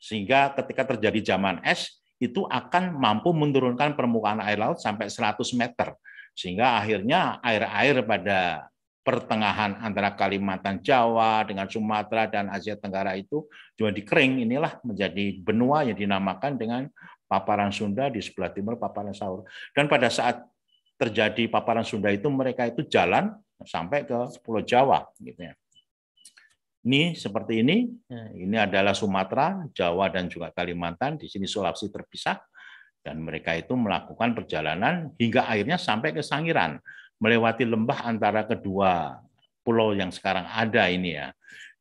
Sehingga ketika terjadi zaman es, itu akan mampu menurunkan permukaan air laut sampai 100 meter. Sehingga akhirnya air-air pada pertengahan antara Kalimantan Jawa dengan Sumatera dan Asia Tenggara itu juga dikering inilah menjadi benua yang dinamakan dengan paparan Sunda di sebelah timur paparan Saur dan pada saat terjadi paparan Sunda itu mereka itu jalan sampai ke Pulau Jawa gitu ya. Ini seperti ini, nah, ini adalah Sumatera, Jawa dan juga Kalimantan. Di sini Sulawesi terpisah dan mereka itu melakukan perjalanan hingga akhirnya sampai ke Sangiran, melewati lembah antara kedua pulau yang sekarang ada ini ya.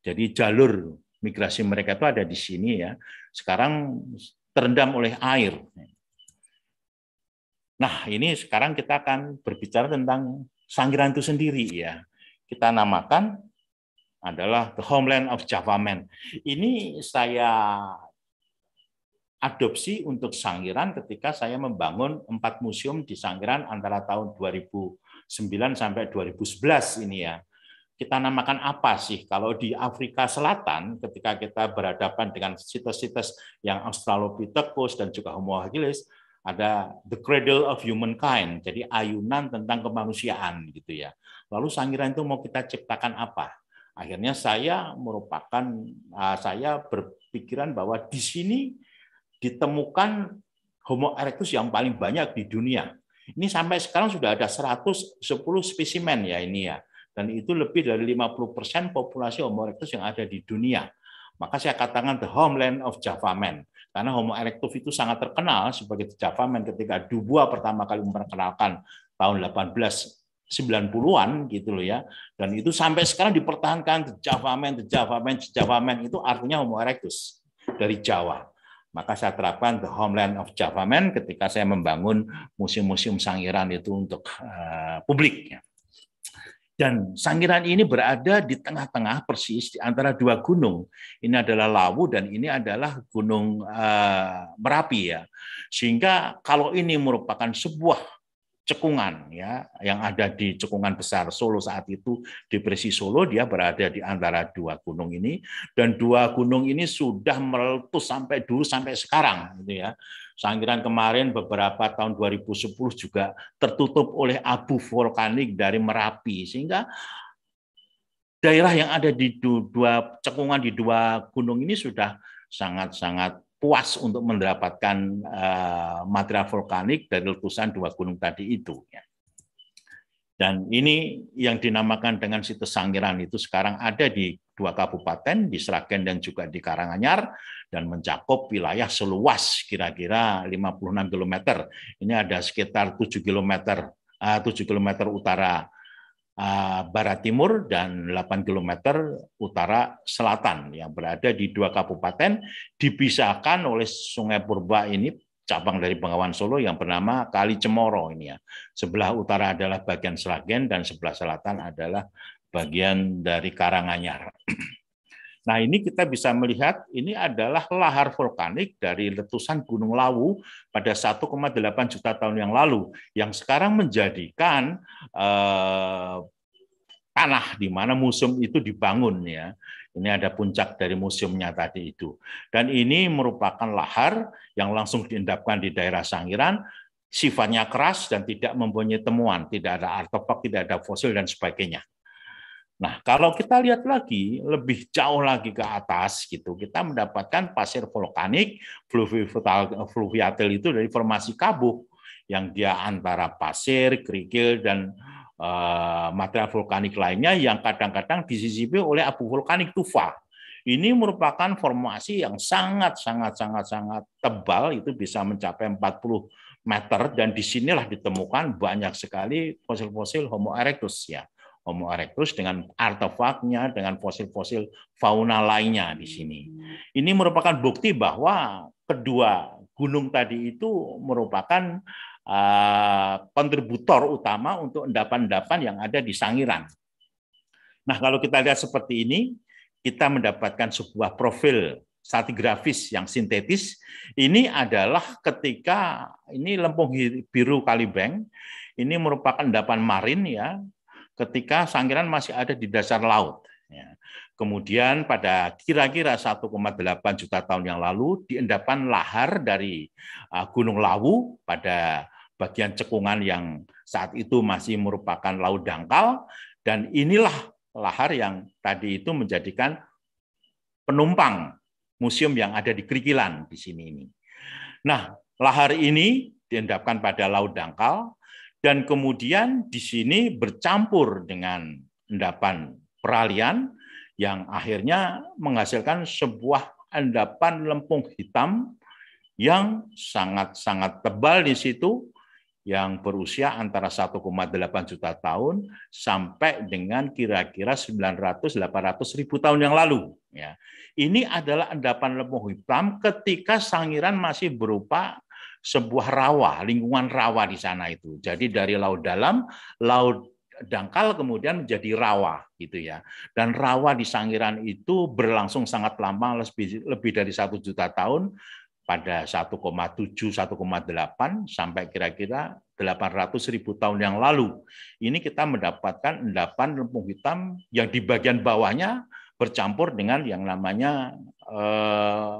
Jadi jalur migrasi mereka itu ada di sini ya. Sekarang terendam oleh air. Nah, ini sekarang kita akan berbicara tentang Sanggiran itu sendiri ya. Kita namakan adalah The Homeland of Java Man. Ini saya adopsi untuk Sanggiran ketika saya membangun empat museum di Sanggiran antara tahun 2009 sampai 2011 ini ya. Kita namakan apa sih? Kalau di Afrika Selatan, ketika kita berhadapan dengan situs-situs yang Australopithecus dan juga Homo habilis, ada The Cradle of Humankind, jadi ayunan tentang kemanusiaan gitu ya. Lalu Sangiran itu mau kita ciptakan apa? Akhirnya saya merupakan ah, saya berpikiran bahwa di sini ditemukan Homo erectus yang paling banyak di dunia. Ini sampai sekarang sudah ada 110 spesimen ya ini ya. Dan itu lebih dari 50% populasi Homo erectus yang ada di dunia. Maka saya katakan the homeland of Java man karena Homo erectus itu sangat terkenal sebagai tercapamen ketika Dubois pertama kali memperkenalkan tahun 1890-an gitu loh ya. Dan itu sampai sekarang dipertahankan tercapamen, Java tercapamen itu artinya Homo erectus dari Jawa. Maka saya terapkan the homeland of Java Man ketika saya membangun museum-museum Sangiran itu untuk uh, publik. Ya. Dan Sangiran ini berada di tengah-tengah persis di antara dua gunung. Ini adalah Lawu dan ini adalah Gunung eh, Merapi ya. Sehingga kalau ini merupakan sebuah cekungan ya yang ada di cekungan besar Solo saat itu depresi Solo dia berada di antara dua gunung ini dan dua gunung ini sudah meletus sampai dulu sampai sekarang gitu ya. Sangiran kemarin beberapa tahun 2010 juga tertutup oleh abu vulkanik dari Merapi sehingga daerah yang ada di dua cekungan di dua gunung ini sudah sangat-sangat puas untuk mendapatkan uh, material vulkanik dari letusan dua gunung tadi itu. Ya. Dan ini yang dinamakan dengan situs Sangiran itu sekarang ada di dua kabupaten, di Seragen dan juga di Karanganyar, dan mencakup wilayah seluas kira-kira 56 km. Ini ada sekitar 7 km, uh, 7 km utara Ah, barat timur dan 8 km utara selatan yang berada di dua kabupaten dipisahkan oleh Sungai Purba ini cabang dari Bengawan Solo yang bernama Kali Cemoro ini ya. Sebelah utara adalah bagian Sragen dan sebelah selatan adalah bagian dari Karanganyar. Nah, ini kita bisa melihat ini adalah lahar vulkanik dari letusan Gunung Lawu pada 1,8 juta tahun yang lalu yang sekarang menjadikan eh, tanah di mana museum itu dibangun ya. Ini ada puncak dari museumnya tadi itu. Dan ini merupakan lahar yang langsung diendapkan di daerah Sangiran sifatnya keras dan tidak mempunyai temuan, tidak ada artefak, tidak ada fosil dan sebagainya. Nah, kalau kita lihat lagi lebih jauh lagi ke atas gitu, kita mendapatkan pasir vulkanik fluviatil itu dari formasi kabuk yang dia antara pasir, kerikil dan uh, material vulkanik lainnya yang kadang-kadang disisipi oleh abu vulkanik tufa. Ini merupakan formasi yang sangat sangat sangat sangat tebal itu bisa mencapai 40 meter dan disinilah ditemukan banyak sekali fosil-fosil Homo erectus ya. Homo erectus dengan artefaknya, dengan fosil-fosil fauna lainnya di sini. Ini merupakan bukti bahwa kedua gunung tadi itu merupakan eh, kontributor utama untuk endapan-endapan yang ada di Sangiran. Nah, kalau kita lihat seperti ini, kita mendapatkan sebuah profil stratigrafis yang sintetis. Ini adalah ketika ini lempung biru Kalibeng, ini merupakan endapan marin ya, ketika Sangkiran masih ada di dasar laut. Ya. Kemudian pada kira-kira 1,8 juta tahun yang lalu diendapan lahar dari uh, Gunung Lawu pada bagian cekungan yang saat itu masih merupakan laut dangkal dan inilah lahar yang tadi itu menjadikan penumpang museum yang ada di Krikilan di sini ini. Nah, lahar ini diendapkan pada laut dangkal dan kemudian di sini bercampur dengan endapan peralian yang akhirnya menghasilkan sebuah endapan lempung hitam yang sangat-sangat tebal di situ yang berusia antara 1,8 juta tahun sampai dengan kira-kira 900-800 ribu tahun yang lalu. Ya. Ini adalah endapan lempung hitam ketika sangiran masih berupa sebuah rawa, lingkungan rawa di sana itu. Jadi dari laut dalam, laut dangkal kemudian menjadi rawa gitu ya. Dan rawa di Sangiran itu berlangsung sangat lama lebih, lebih dari satu juta tahun pada 1,7 1,8 sampai kira-kira 800 ribu tahun yang lalu. Ini kita mendapatkan endapan lempung hitam yang di bagian bawahnya bercampur dengan yang namanya e,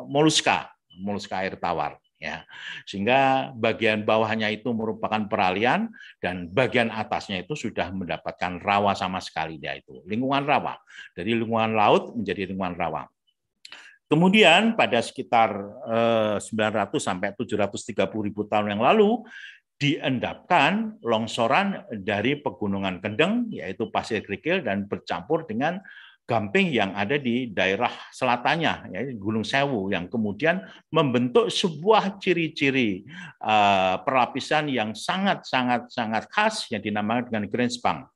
moluska, moluska air tawar ya. Sehingga bagian bawahnya itu merupakan peralian dan bagian atasnya itu sudah mendapatkan rawa sama sekali itu lingkungan rawa. Dari lingkungan laut menjadi lingkungan rawa. Kemudian pada sekitar 900 eh, sampai 730 ribu tahun yang lalu diendapkan longsoran dari pegunungan Kendeng yaitu pasir kerikil dan bercampur dengan Gamping yang ada di daerah selatannya, ya, Gunung Sewu, yang kemudian membentuk sebuah ciri-ciri uh, eh, perlapisan yang sangat-sangat-sangat khas yang dinamakan dengan Grensbang.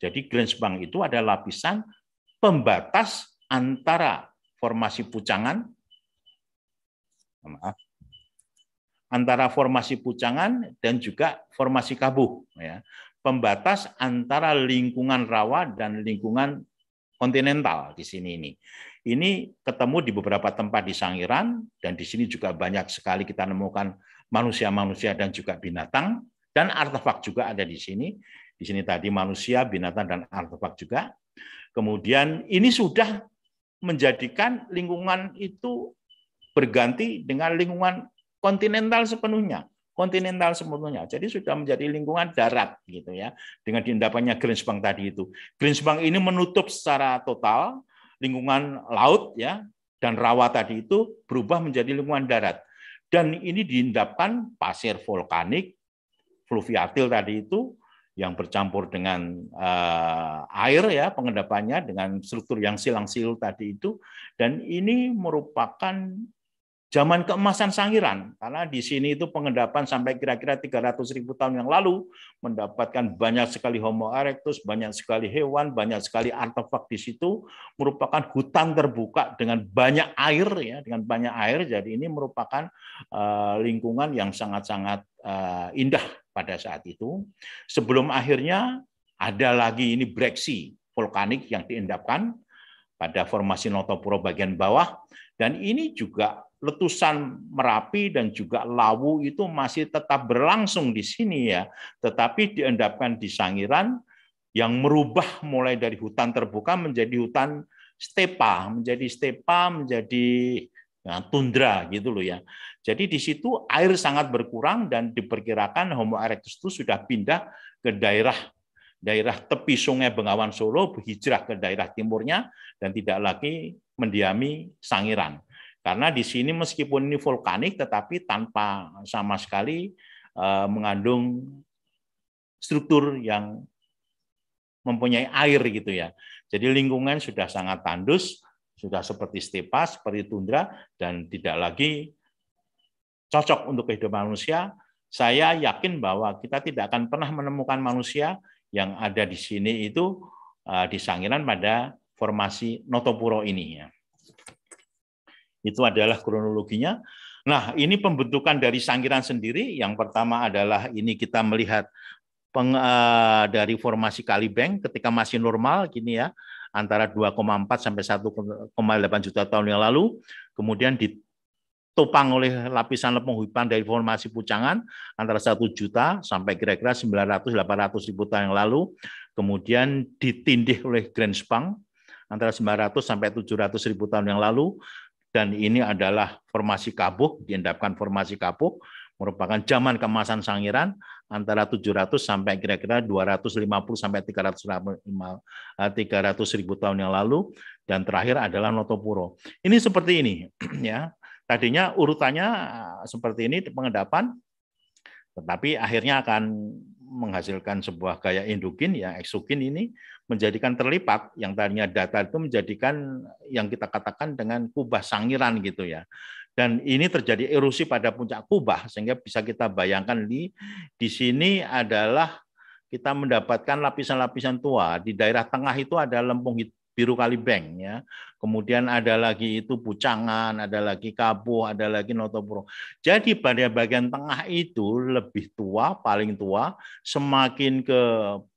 Jadi Grensbang itu adalah lapisan pembatas antara formasi pucangan, maaf, antara formasi pucangan dan juga formasi kabuh. Ya. Pembatas antara lingkungan rawa dan lingkungan kontinental di sini ini. Ini ketemu di beberapa tempat di Sangiran dan di sini juga banyak sekali kita nemukan manusia-manusia dan juga binatang dan artefak juga ada di sini. Di sini tadi manusia, binatang dan artefak juga. Kemudian ini sudah menjadikan lingkungan itu berganti dengan lingkungan kontinental sepenuhnya kontinental sebetulnya. Jadi sudah menjadi lingkungan darat gitu ya. Dengan diendapannya Greensbank tadi itu. Greensbank ini menutup secara total lingkungan laut ya dan rawa tadi itu berubah menjadi lingkungan darat. Dan ini diendapkan pasir vulkanik fluviatil tadi itu yang bercampur dengan uh, air ya pengendapannya dengan struktur yang silang silu tadi itu dan ini merupakan zaman keemasan Sangiran karena di sini itu pengendapan sampai kira-kira 300 ribu tahun yang lalu mendapatkan banyak sekali Homo erectus, banyak sekali hewan, banyak sekali artefak di situ merupakan hutan terbuka dengan banyak air ya, dengan banyak air jadi ini merupakan eh, lingkungan yang sangat-sangat eh, indah pada saat itu. Sebelum akhirnya ada lagi ini breksi vulkanik yang diendapkan pada formasi Notopuro bagian bawah dan ini juga letusan Merapi dan juga Lawu itu masih tetap berlangsung di sini ya, tetapi diendapkan di Sangiran yang merubah mulai dari hutan terbuka menjadi hutan stepa, menjadi stepa, menjadi ya, tundra gitu loh ya. Jadi di situ air sangat berkurang dan diperkirakan Homo erectus itu sudah pindah ke daerah daerah tepi Sungai Bengawan Solo, hijrah ke daerah timurnya dan tidak lagi mendiami Sangiran. Karena di sini meskipun ini vulkanik tetapi tanpa sama sekali eh, mengandung struktur yang mempunyai air gitu ya. Jadi lingkungan sudah sangat tandus, sudah seperti stepa, seperti tundra dan tidak lagi cocok untuk kehidupan manusia. Saya yakin bahwa kita tidak akan pernah menemukan manusia yang ada di sini itu eh, di Sangiran pada formasi Notopuro ini ya. Itu adalah kronologinya. Nah, ini pembentukan dari sangkiran sendiri. Yang pertama adalah ini kita melihat peng, uh, dari formasi Kalibeng ketika masih normal gini ya, antara 2,4 sampai 1,8 juta tahun yang lalu. Kemudian ditopang oleh lapisan lempung hutan dari formasi Pucangan antara 1 juta sampai kira-kira 900-800 ribu tahun yang lalu. Kemudian ditindih oleh Grand Spang antara 900 sampai 700 ribu tahun yang lalu dan ini adalah formasi kapuk, diendapkan formasi kapuk, merupakan zaman kemasan sangiran antara 700 sampai kira-kira 250 sampai 300 300 eh, ribu tahun yang lalu dan terakhir adalah Notopuro. Ini seperti ini ya. Tadinya urutannya eh, seperti ini pengendapan tetapi akhirnya akan menghasilkan sebuah gaya indukin ya eksukin ini menjadikan terlipat yang tadinya data itu menjadikan yang kita katakan dengan kubah sangiran gitu ya. Dan ini terjadi erosi pada puncak kubah sehingga bisa kita bayangkan di di sini adalah kita mendapatkan lapisan-lapisan tua. Di daerah tengah itu ada lempung Biru kali bank ya. Kemudian ada lagi itu pucangan, ada lagi Kabuh, ada lagi Notopuro. Jadi pada bagian tengah itu lebih tua, paling tua, semakin ke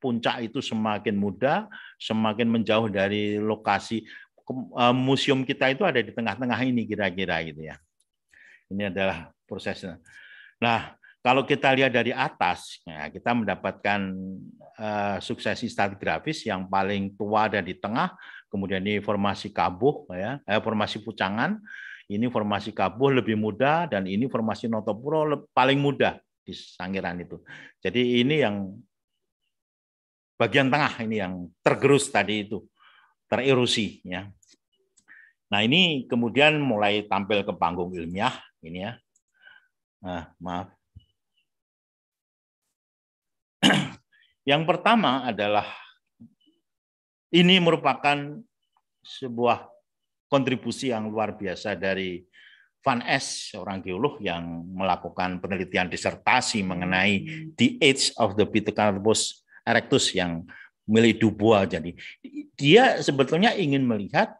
puncak itu semakin muda, semakin menjauh dari lokasi e, museum kita itu ada di tengah-tengah ini kira-kira gitu ya. Ini adalah prosesnya. Nah, kalau kita lihat dari atas, ya, kita mendapatkan uh, suksesi stratigrafis yang paling tua dan di tengah, kemudian ini formasi kabuh, ya, eh, formasi pucangan, ini formasi kabuh lebih muda dan ini formasi notopuro paling muda di Sangiran itu. Jadi ini yang bagian tengah ini yang tergerus tadi itu tererosi ya. Nah ini kemudian mulai tampil ke panggung ilmiah ini ya. Nah, maaf. Yang pertama adalah ini merupakan sebuah kontribusi yang luar biasa dari Van S, seorang geolog yang melakukan penelitian disertasi mengenai The Age of the Pithecanthropus erectus yang milik Dubois. Jadi dia sebetulnya ingin melihat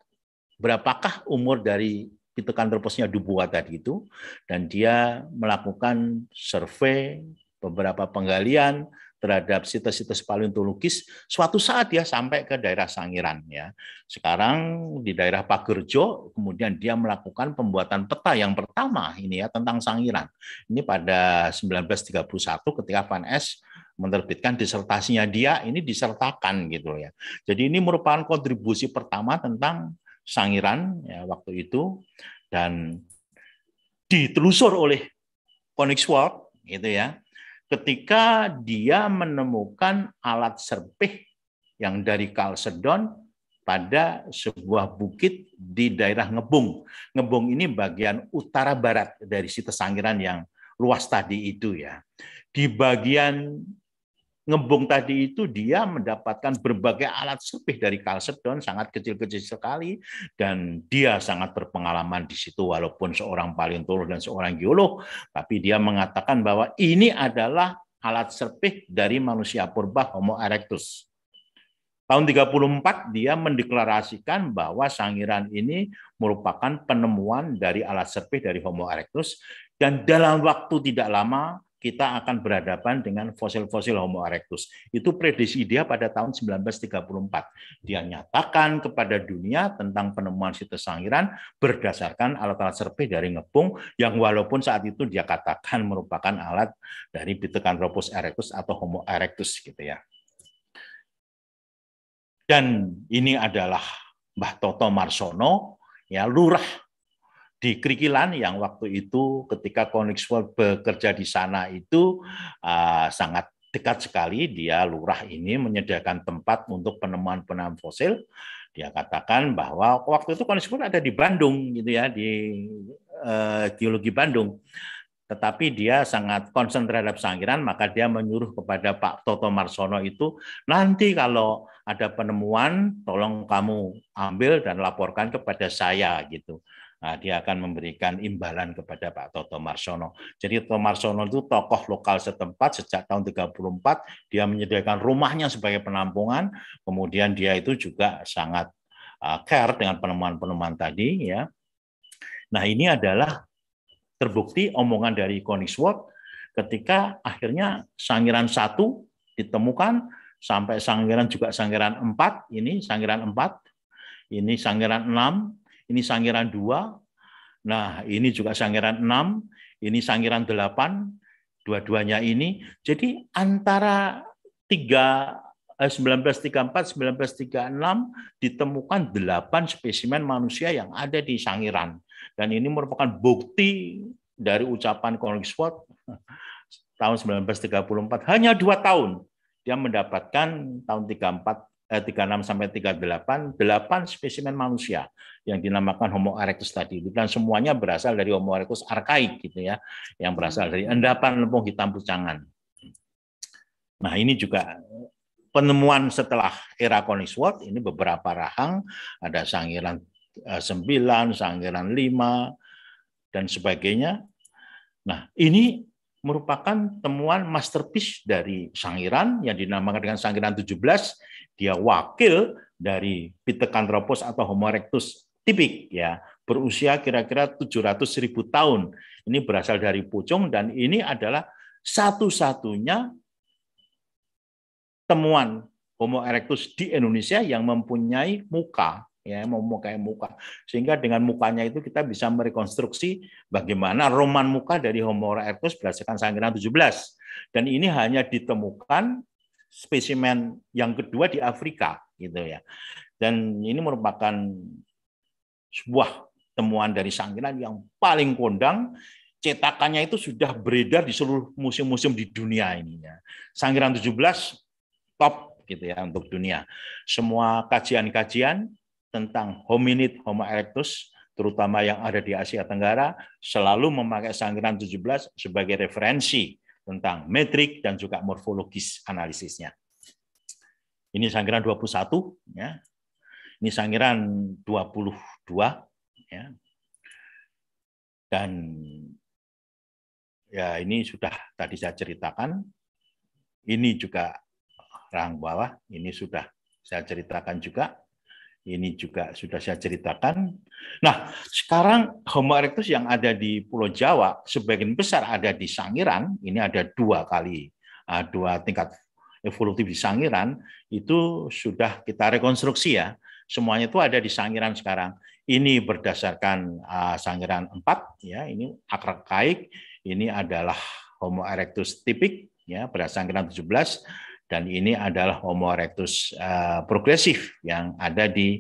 berapakah umur dari Pithecanthropusnya Dubois tadi itu dan dia melakukan survei beberapa penggalian terhadap situs-situs paleontologis suatu saat dia sampai ke daerah Sangiran ya. Sekarang di daerah Pagerjo kemudian dia melakukan pembuatan peta yang pertama ini ya tentang Sangiran. Ini pada 1931 ketika Van S menerbitkan disertasinya dia ini disertakan gitu ya. Jadi ini merupakan kontribusi pertama tentang Sangiran ya waktu itu dan ditelusur oleh Konigswald gitu ya ketika dia menemukan alat serpih yang dari Kalsedon pada sebuah bukit di daerah Ngebung. Ngebung ini bagian utara barat dari situs sangiran yang luas tadi itu ya. Di bagian ngebung tadi itu dia mendapatkan berbagai alat sepih dari kalsedon sangat kecil-kecil sekali dan dia sangat berpengalaman di situ walaupun seorang paleontolog dan seorang geolog tapi dia mengatakan bahwa ini adalah alat sepih dari manusia purba Homo erectus. Tahun 34 dia mendeklarasikan bahwa sangiran ini merupakan penemuan dari alat sepih dari Homo erectus dan dalam waktu tidak lama kita akan berhadapan dengan fosil-fosil Homo erectus. Itu prediksi dia pada tahun 1934. Dia nyatakan kepada dunia tentang penemuan situs sangiran berdasarkan alat-alat survei dari ngepung yang walaupun saat itu dia katakan merupakan alat dari Pithecanthropus erectus atau Homo erectus gitu ya. Dan ini adalah Mbah Toto Marsono, ya lurah di Krikilan yang waktu itu ketika Konixwell bekerja di sana itu uh, sangat dekat sekali dia lurah ini menyediakan tempat untuk penemuan-penemuan fosil. Dia katakan bahwa waktu itu Konixwell ada di Bandung gitu ya di uh, geologi Bandung. Tetapi dia sangat konsen terhadap Sangiran maka dia menyuruh kepada Pak Toto Marsono itu nanti kalau ada penemuan, tolong kamu ambil dan laporkan kepada saya gitu. Nah, dia akan memberikan imbalan kepada Pak Toto Marsono. Jadi Toto Marsono itu tokoh lokal setempat sejak tahun 34 dia menyediakan rumahnya sebagai penampungan, kemudian dia itu juga sangat uh, care dengan penemuan-penemuan tadi ya. Nah, ini adalah terbukti omongan dari Sword ketika akhirnya Sangiran satu ditemukan sampai Sangiran juga Sangiran 4 ini Sangiran 4 ini Sangiran 6 ini Sangiran 2, nah ini juga Sangiran 6, ini Sangiran 8, dua-duanya ini. Jadi antara 3 1934 1936 ditemukan 8 spesimen manusia yang ada di Sangiran dan ini merupakan bukti dari ucapan Colin tahun 1934 hanya dua tahun dia mendapatkan tahun 34 36 eh, sampai 38, 8 spesimen manusia yang dinamakan Homo erectus tadi. Dan semuanya berasal dari Homo erectus arkaik gitu ya, yang berasal dari endapan lempung hitam pucangan. Nah, ini juga penemuan setelah era Conisworth, ini beberapa rahang ada Sangiran 9, eh, Sangiran 5 dan sebagainya. Nah, ini merupakan temuan masterpiece dari Sangiran yang dinamakan dengan Sangiran 17 dia wakil dari Pithecanthropus atau Homo erectus tipik ya berusia kira-kira 700.000 tahun. Ini berasal dari pucung dan ini adalah satu-satunya temuan Homo erectus di Indonesia yang mempunyai muka ya mempunyai muka sehingga dengan mukanya itu kita bisa merekonstruksi bagaimana roman muka dari Homo erectus berdasarkan sanggaran 17 dan ini hanya ditemukan spesimen yang kedua di Afrika gitu ya. Dan ini merupakan sebuah temuan dari Sangkilan yang paling kondang cetakannya itu sudah beredar di seluruh museum-museum di dunia ini ya. Sangkiran 17 top gitu ya untuk dunia. Semua kajian-kajian tentang hominid Homo erectus terutama yang ada di Asia Tenggara selalu memakai Sangkiran 17 sebagai referensi tentang metrik dan juga morfologis analisisnya. Ini sangkiran 21 ya. Ini sangkiran 22 ya. Dan ya ini sudah tadi saya ceritakan. Ini juga rang bawah, ini sudah saya ceritakan juga. Ini juga sudah saya ceritakan. Nah, sekarang Homo erectus yang ada di Pulau Jawa sebagian besar ada di Sangiran. Ini ada dua kali, ah, dua tingkat evolutif di Sangiran itu sudah kita rekonstruksi ya. Semuanya itu ada di Sangiran sekarang. Ini berdasarkan ah, Sangiran 4 ya, ini akrakaik, ini adalah Homo erectus tipik ya pada Sangiran 17 dan ini adalah Homo erectus eh, progresif yang ada di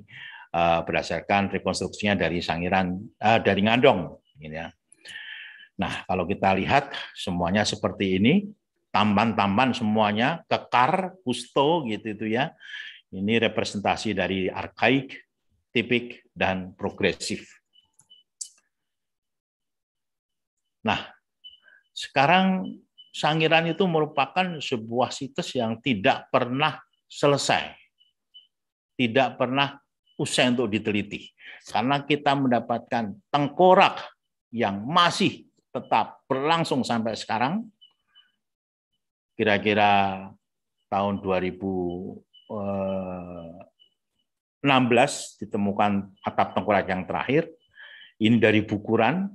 eh, berdasarkan rekonstruksinya dari Sangiran eh, dari Ngandong gitu ya. Nah, kalau kita lihat semuanya seperti ini, tamban-tamban semuanya, kekar, kusto gitu itu ya. Ini representasi dari arkaik, tipik dan progresif. Nah, sekarang Sangiran itu merupakan sebuah situs yang tidak pernah selesai. Tidak pernah usai untuk diteliti. Karena kita mendapatkan tengkorak yang masih tetap berlangsung sampai sekarang. Kira-kira tahun 2016 eh, ditemukan atap tengkorak yang terakhir. Ini dari bukuran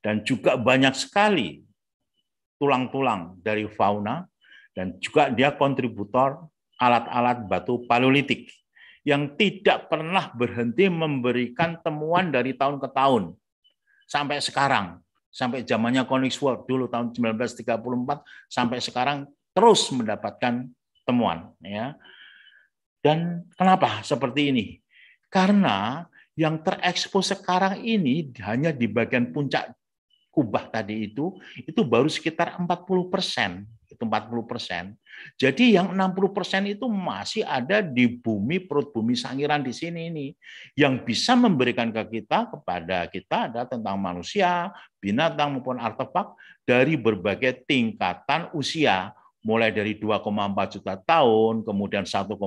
dan juga banyak sekali tulang-tulang dari fauna dan juga dia kontributor alat-alat batu paleolitik yang tidak pernah berhenti memberikan temuan dari tahun ke tahun sampai sekarang sampai zamannya Konix World dulu tahun 1934 sampai sekarang terus mendapatkan temuan ya. Dan kenapa seperti ini? Karena yang terekspos sekarang ini hanya di bagian puncak kubah tadi itu, itu baru sekitar 40 persen. Itu 40 persen. Jadi yang 60 persen itu masih ada di bumi, perut bumi sangiran di sini ini. Yang bisa memberikan ke kita, kepada kita ada tentang manusia, binatang maupun artefak dari berbagai tingkatan usia mulai dari 2,4 juta tahun, kemudian 1,8,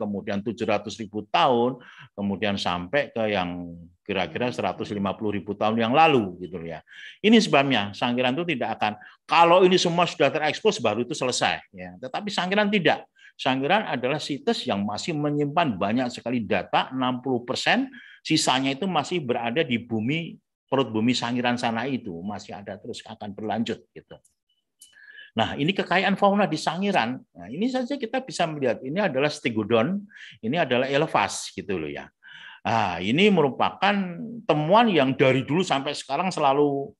kemudian 700 ribu tahun, kemudian sampai ke yang kira-kira 150 ribu tahun yang lalu gitu ya. Ini sebabnya sangkiran itu tidak akan kalau ini semua sudah terekspos baru itu selesai ya. Tetapi sangkiran tidak. Sangkiran adalah situs yang masih menyimpan banyak sekali data 60% sisanya itu masih berada di bumi perut bumi Sangiran sana itu masih ada terus akan berlanjut gitu. Nah, ini kekayaan fauna di Sangiran. Nah, ini saja kita bisa melihat ini adalah stegodon, ini adalah elevas gitu loh ya. Nah, ini merupakan temuan yang dari dulu sampai sekarang selalu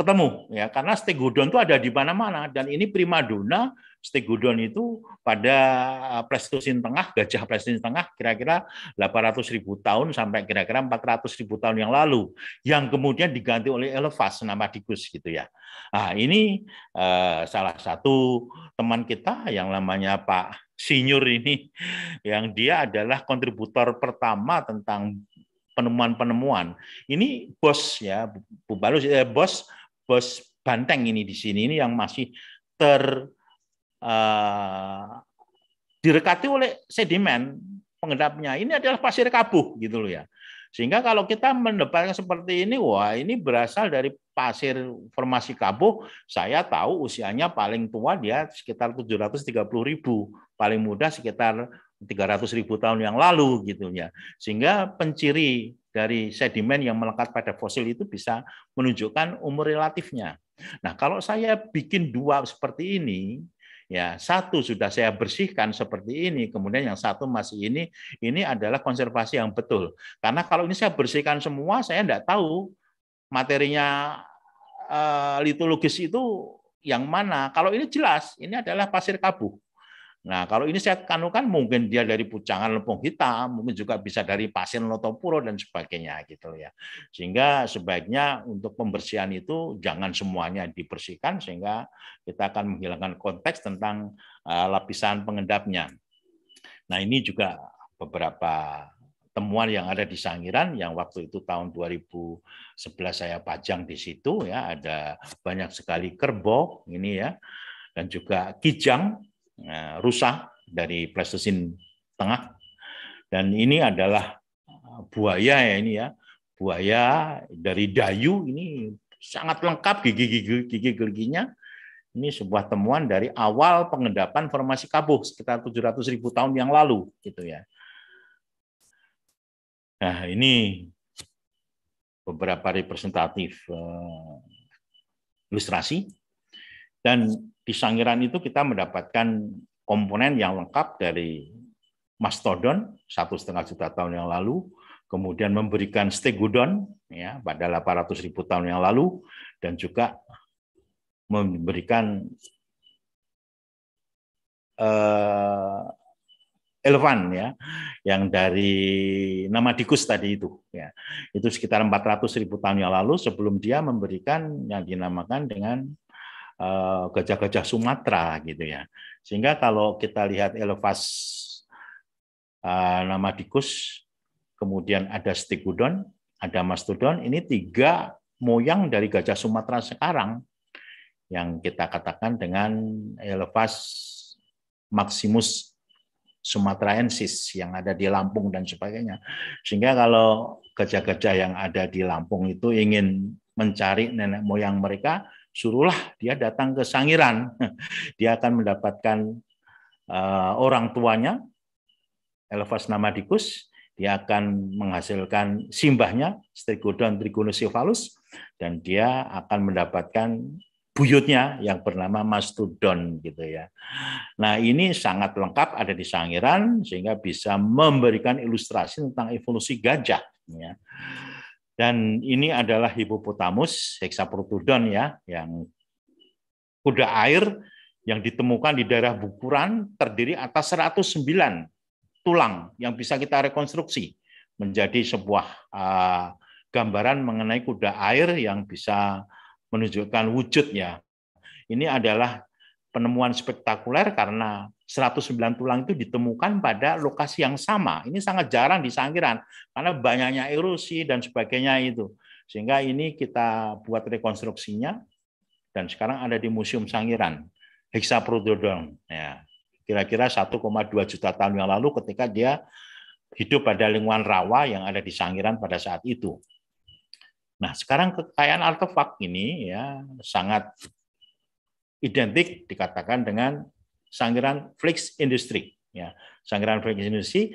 ketemu ya karena stegodon itu ada di mana-mana dan ini primadona Stegodon itu pada eh, Pleistosin tengah, gajah Pleistosin tengah kira-kira 800 ribu tahun sampai kira-kira 400 ribu tahun yang lalu, yang kemudian diganti oleh Elevas nama Digus gitu ya. Nah, ini eh, salah satu teman kita yang namanya Pak Sinyur ini, yang dia adalah kontributor pertama tentang penemuan-penemuan. Ini bos ya, Bu Balus, eh, bos bos Banteng ini di sini ini yang masih ter Eh, direkati oleh sedimen pengendapnya. Ini adalah pasir kabuh gitu loh ya. Sehingga kalau kita mendapatkan seperti ini, wah ini berasal dari pasir formasi kabuh, saya tahu usianya paling tua dia sekitar 730 ribu, paling muda sekitar 300 ribu tahun yang lalu gitu ya. Sehingga penciri dari sedimen yang melekat pada fosil itu bisa menunjukkan umur relatifnya. Nah, kalau saya bikin dua seperti ini, Ya, satu sudah saya bersihkan seperti ini, kemudian yang satu masih ini, ini adalah konservasi yang betul. Karena kalau ini saya bersihkan semua, saya tidak tahu materinya eh, litologis itu yang mana. Kalau ini jelas, ini adalah pasir kabuh. Nah, kalau ini saya kanukan mungkin dia dari pucangan lempung hitam, mungkin juga bisa dari pasien lotopuro dan sebagainya gitu ya. Sehingga sebaiknya untuk pembersihan itu jangan semuanya dibersihkan sehingga kita akan menghilangkan konteks tentang eh, lapisan pengendapnya. Nah, ini juga beberapa temuan yang ada di Sangiran yang waktu itu tahun 2011 saya pajang di situ ya ada banyak sekali kerbau ini ya dan juga kijang Eh, rusak dari Pleistosin tengah dan ini adalah eh, buaya ya ini ya buaya dari dayu ini sangat lengkap gigi-gigi gigi-giginya ini sebuah temuan dari awal pengendapan formasi kabuh sekitar 700 ribu tahun yang lalu gitu ya nah ini beberapa representatif eh, ilustrasi dan di Sangiran itu kita mendapatkan komponen yang lengkap dari mastodon satu setengah juta tahun yang lalu, kemudian memberikan stegodon ya pada 800 ribu tahun yang lalu dan juga memberikan uh, eh, elevan ya yang dari nama Dikus tadi itu ya itu sekitar 400 ribu tahun yang lalu sebelum dia memberikan yang dinamakan dengan Eh, gajah-gajah Sumatera gitu ya. Sehingga kalau kita lihat elevas eh, nama dikus, kemudian ada Stegodon, ada mastodon, ini tiga moyang dari gajah Sumatera sekarang yang kita katakan dengan elevas maximus sumatraensis yang ada di Lampung dan sebagainya. Sehingga kalau gajah-gajah yang ada di Lampung itu ingin mencari nenek moyang mereka, suruhlah dia datang ke Sangiran. Dia akan mendapatkan uh, orang tuanya, Elevas Namadikus. Dia akan menghasilkan simbahnya, Stegodon trigonocephalus, dan dia akan mendapatkan buyutnya yang bernama Mastodon gitu ya. Nah ini sangat lengkap ada di Sangiran sehingga bisa memberikan ilustrasi tentang evolusi gajah. Ya. Dan ini adalah hipopotamus hexaprotodon ya, yang kuda air yang ditemukan di daerah Bukuran terdiri atas 109 tulang yang bisa kita rekonstruksi menjadi sebuah ah, gambaran mengenai kuda air yang bisa menunjukkan wujudnya. Ini adalah penemuan spektakuler karena 109 tulang itu ditemukan pada lokasi yang sama. Ini sangat jarang di Sangkiran karena banyaknya erosi dan sebagainya itu. Sehingga ini kita buat rekonstruksinya dan sekarang ada di Museum Sangiran. Hexaprododon. Ya. Kira-kira 1,2 juta tahun yang lalu ketika dia hidup pada lingkungan rawa yang ada di Sangiran pada saat itu. Nah, sekarang kekayaan artefak ini ya sangat identik dikatakan dengan sangiran flex industri. Ya, sangiran flex industri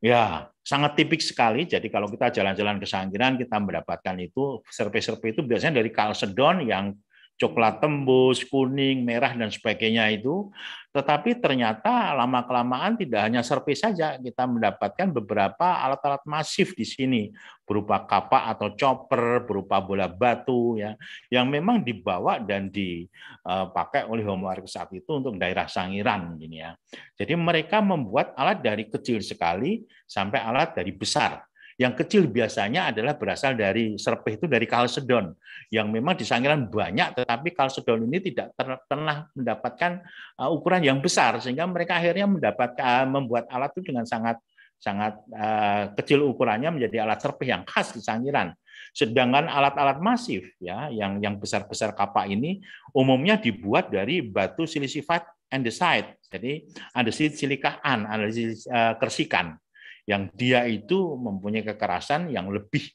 ya sangat tipik sekali. Jadi kalau kita jalan-jalan ke Sangiran, kita mendapatkan itu survei-survei itu biasanya dari kalsedon yang coklat tembus, kuning, merah dan sebagainya itu. Tetapi ternyata lama kelamaan tidak hanya survei saja, kita mendapatkan beberapa alat-alat masif di sini berupa kapak atau chopper, berupa bola batu ya yang memang dibawa dan dipakai eh, oleh Homo erectus saat itu untuk daerah Sangiran ini ya. Jadi mereka membuat alat dari kecil sekali sampai alat dari besar yang kecil biasanya adalah berasal dari serpih itu dari kalsedon yang memang di Sangiran banyak tetapi kalsedon ini tidak pernah mendapatkan uh, ukuran yang besar sehingga mereka akhirnya mendapatkan uh, membuat alat itu dengan sangat sangat uh, kecil ukurannya menjadi alat serpih yang khas di Sangiran. Sedangkan alat-alat masif ya yang yang besar-besar kapak ini umumnya dibuat dari batu silisifat andesite. Jadi andesit silikaan, andesit uh, kersikan yang dia itu mempunyai kekerasan yang lebih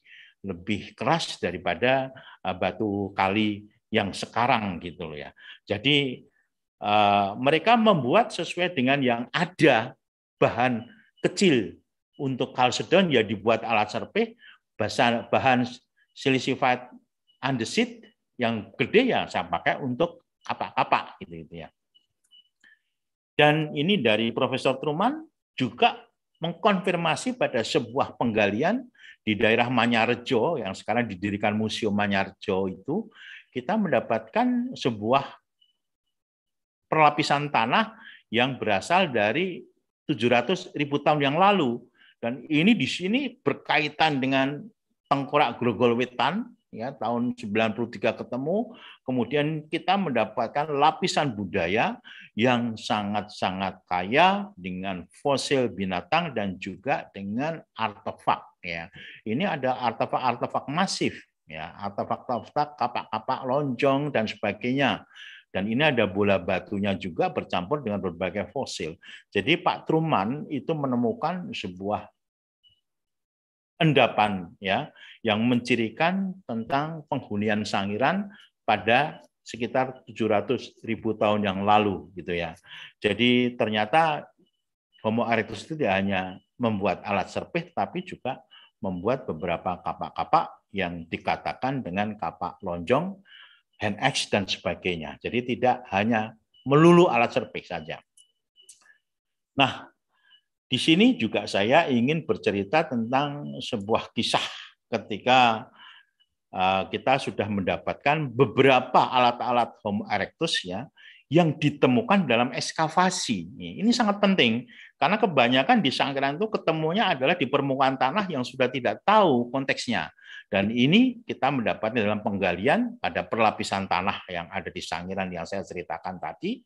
lebih keras daripada eh, batu kali yang sekarang gitu loh ya. Jadi eh, mereka membuat sesuai dengan yang ada bahan kecil untuk kalsedon ya dibuat alat serpih bahan, bahan silisifat andesit yang gede ya saya pakai untuk apa-apa gitu ya. Dan ini dari Profesor Truman juga mengkonfirmasi pada sebuah penggalian di daerah Manyarjo yang sekarang didirikan Museum Manyarjo itu kita mendapatkan sebuah perlapisan tanah yang berasal dari 700 ribu tahun yang lalu dan ini di sini berkaitan dengan tengkorak grogol wetan ya tahun 93 ketemu kemudian kita mendapatkan lapisan budaya yang sangat-sangat kaya dengan fosil binatang dan juga dengan artefak ya ini ada artefak-artefak masif ya artefak-artefak kapak-kapak lonjong dan sebagainya dan ini ada bola batunya juga bercampur dengan berbagai fosil. Jadi Pak Truman itu menemukan sebuah endapan ya yang mencirikan tentang penghunian Sangiran pada sekitar 700 ribu tahun yang lalu gitu ya. Jadi ternyata Homo erectus itu tidak hanya membuat alat serpih tapi juga membuat beberapa kapak-kapak yang dikatakan dengan kapak lonjong, hand axe dan sebagainya. Jadi tidak hanya melulu alat serpih saja. Nah, di sini juga saya ingin bercerita tentang sebuah kisah ketika eh, kita sudah mendapatkan beberapa alat-alat Homo erectus ya yang ditemukan dalam ekskavasi Ini sangat penting karena kebanyakan di Sangkaran itu ketemunya adalah di permukaan tanah yang sudah tidak tahu konteksnya. Dan ini kita mendapatnya dalam penggalian pada perlapisan tanah yang ada di Sangiran yang saya ceritakan tadi.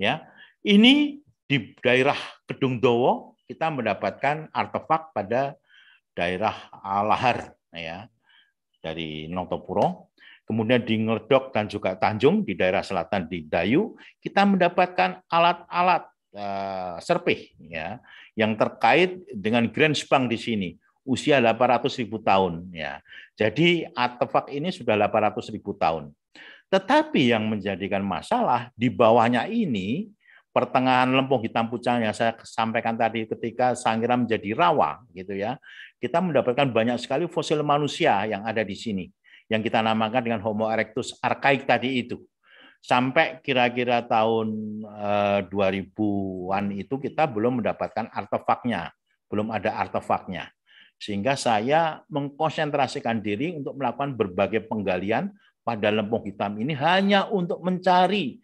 Ya, ini di daerah Kedung Dowo kita mendapatkan artefak pada daerah Alahar ya dari Notopuro, kemudian di Ngerdok dan juga Tanjung di daerah selatan di Dayu, kita mendapatkan alat-alat eh, serpih ya yang terkait dengan Grand Spang di sini usia ribu tahun ya. Jadi artefak ini sudah ribu tahun. Tetapi yang menjadikan masalah di bawahnya ini pertengahan lempung hitam pucang yang saya sampaikan tadi ketika Sangiran menjadi rawa gitu ya kita mendapatkan banyak sekali fosil manusia yang ada di sini yang kita namakan dengan Homo erectus arkaik tadi itu sampai kira-kira tahun 2000-an eh, itu kita belum mendapatkan artefaknya belum ada artefaknya sehingga saya mengkonsentrasikan diri untuk melakukan berbagai penggalian pada lempung hitam ini hanya untuk mencari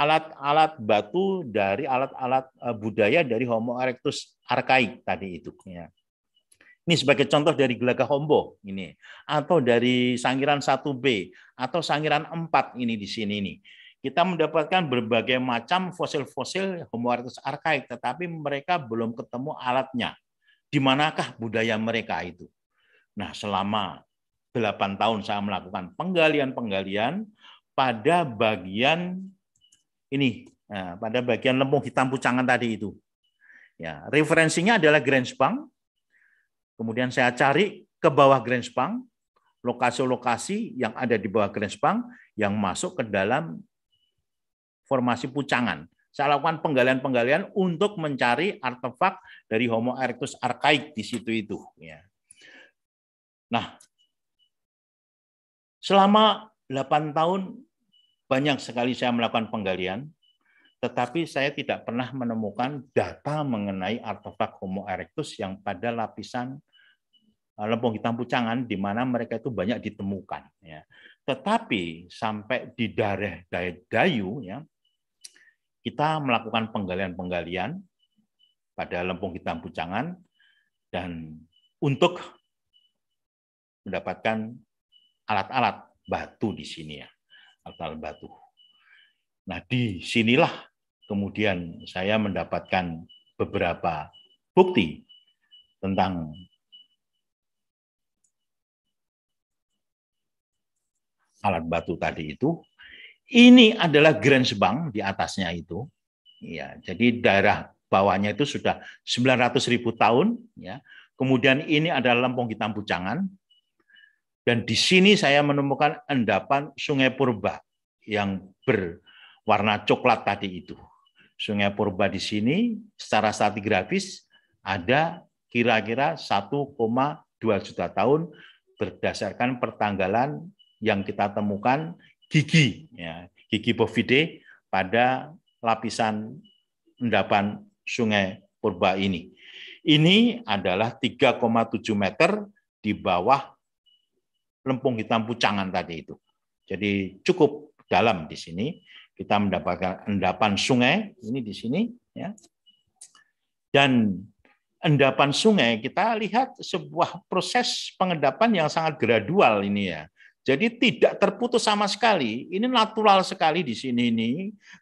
alat-alat batu dari alat-alat eh, budaya dari Homo erectus arkaik tadi itu. Ya. Ini sebagai contoh dari Gelaga Hombo ini, atau dari Sangiran 1B, atau Sangiran 4 ini di sini ini Kita mendapatkan berbagai macam fosil-fosil Homo erectus arkaik, tetapi mereka belum ketemu alatnya. Di manakah budaya mereka itu? Nah, selama 8 tahun saya melakukan penggalian-penggalian pada bagian ini nah, pada bagian lempung hitam pucangan tadi itu. Ya, referensinya adalah Grand Bank. Kemudian saya cari ke bawah Grand Bank, lokasi-lokasi yang ada di bawah Grand Bank yang masuk ke dalam formasi pucangan. Saya lakukan penggalian-penggalian untuk mencari artefak dari Homo erectus archaic di situ itu. Ya. Nah, selama 8 tahun banyak sekali saya melakukan penggalian, tetapi saya tidak pernah menemukan data mengenai artefak Homo erectus yang pada lapisan eh, lempung hitam pucangan di mana mereka itu banyak ditemukan ya. Tetapi sampai di daerah Dayu ya kita melakukan penggalian-penggalian pada lempung hitam pucangan dan untuk mendapatkan alat-alat batu di sini ya atal batu. Nah, disinilah kemudian saya mendapatkan beberapa bukti tentang alat batu tadi itu. Ini adalah Grand Sebang di atasnya itu. Ya, jadi daerah bawahnya itu sudah 900 ribu tahun. Ya. Kemudian ini adalah lempong hitam pucangan. Dan di sini saya menemukan endapan Sungai Purba yang berwarna coklat tadi itu. Sungai Purba di sini secara stratigrafis ada kira-kira 1,2 juta tahun berdasarkan pertanggalan yang kita temukan gigi, ya, gigi bovide pada lapisan endapan Sungai Purba ini. Ini adalah 3,7 meter di bawah lempung hitam pucangan tadi itu. Jadi cukup dalam di sini kita mendapatkan endapan sungai ini di sini ya. Dan endapan sungai kita lihat sebuah proses pengendapan yang sangat gradual ini ya. Jadi tidak terputus sama sekali. Ini natural sekali di sini ini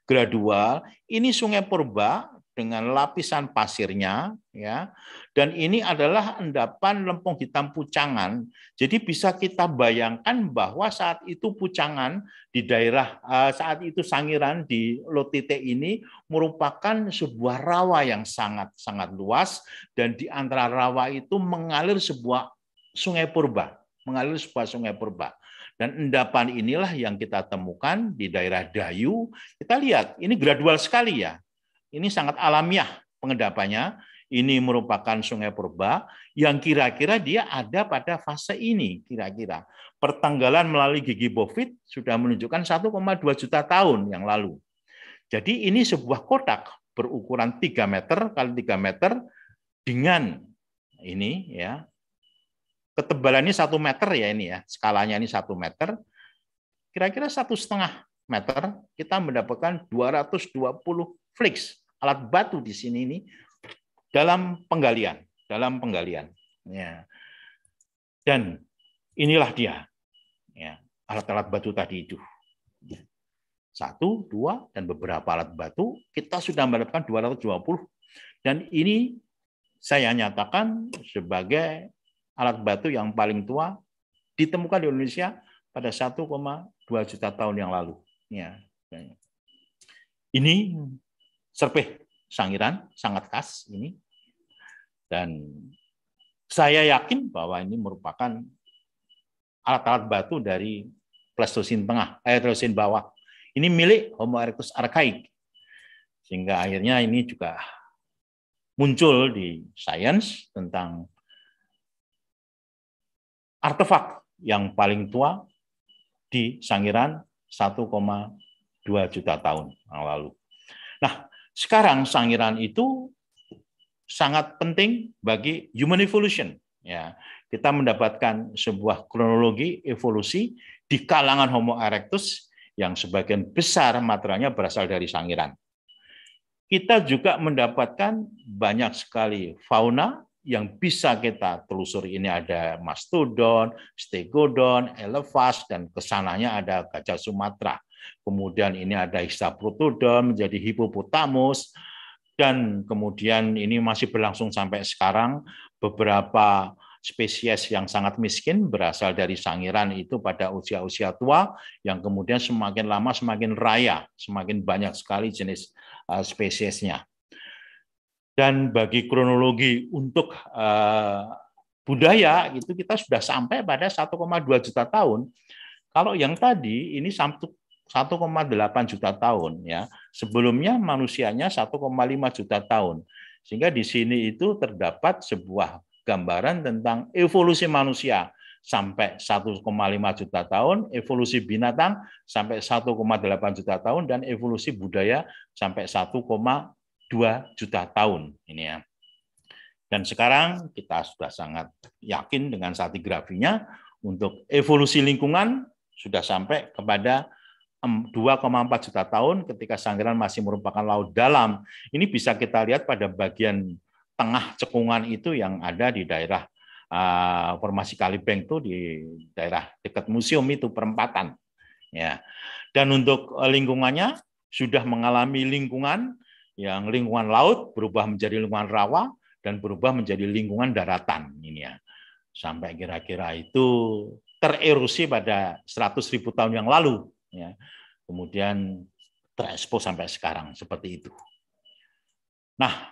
gradual. Ini sungai purba dengan lapisan pasirnya ya dan ini adalah endapan lempung hitam pucangan jadi bisa kita bayangkan bahwa saat itu pucangan di daerah eh, saat itu sangiran di Lotite ini merupakan sebuah rawa yang sangat sangat luas dan di antara rawa itu mengalir sebuah sungai purba mengalir sebuah sungai purba dan endapan inilah yang kita temukan di daerah Dayu. Kita lihat, ini gradual sekali ya. Ini sangat alamiah pengendapannya. Ini merupakan sungai purba yang kira-kira dia ada pada fase ini kira-kira. Pertanggalan melalui gigi bovit sudah menunjukkan 1,2 juta tahun yang lalu. Jadi ini sebuah kotak berukuran 3 meter kali 3 meter dengan ini ya ketebalannya satu meter ya ini ya skalanya ini satu meter kira-kira satu setengah meter kita mendapatkan 220 Flix alat batu di sini ini dalam penggalian, dalam penggalian. Ya. Dan inilah dia, ya, alat-alat batu tadi itu. Satu, dua, dan beberapa alat batu, kita sudah mendapatkan 220. Dan ini saya nyatakan sebagai alat batu yang paling tua ditemukan di Indonesia pada 1,2 juta tahun yang lalu. Ya. Ini serpih sangiran sangat khas ini dan saya yakin bahwa ini merupakan alat-alat batu dari Pleistosin tengah, eh, Pleistosin bawah. Ini milik Homo erectus archaik. Sehingga akhirnya ini juga muncul di sains tentang artefak yang paling tua di Sangiran 1,2 juta tahun yang lalu. Nah, sekarang sangiran itu sangat penting bagi human evolution. Ya, kita mendapatkan sebuah kronologi evolusi di kalangan Homo erectus yang sebagian besar materialnya berasal dari sangiran. Kita juga mendapatkan banyak sekali fauna yang bisa kita telusuri ini ada mastodon, stegodon, elephas, dan kesananya ada gajah Sumatera kemudian ini ada histaprodon menjadi hipopotamus, dan kemudian ini masih berlangsung sampai sekarang. Beberapa spesies yang sangat miskin berasal dari sangiran itu pada usia-usia tua yang kemudian semakin lama semakin raya, semakin banyak sekali jenis eh, spesiesnya. Dan bagi kronologi untuk eh, budaya itu kita sudah sampai pada 1,2 juta tahun. Kalau yang tadi ini 1,8 juta tahun ya. Sebelumnya manusianya 1,5 juta tahun. Sehingga di sini itu terdapat sebuah gambaran tentang evolusi manusia sampai 1,5 juta tahun, evolusi binatang sampai 1,8 juta tahun dan evolusi budaya sampai 1,2 juta tahun ini ya. Dan sekarang kita sudah sangat yakin dengan grafinya untuk evolusi lingkungan sudah sampai kepada 2,4 juta tahun ketika Sangiran masih merupakan laut dalam. Ini bisa kita lihat pada bagian tengah cekungan itu yang ada di daerah uh, formasi Kalibeng itu di daerah dekat museum itu perempatan. Ya. Dan untuk eh, lingkungannya sudah mengalami lingkungan yang lingkungan laut berubah menjadi lingkungan rawa dan berubah menjadi lingkungan daratan ini ya. Sampai kira-kira itu tererosi pada 100.000 tahun yang lalu ya kemudian terekspos sampai sekarang seperti itu. Nah,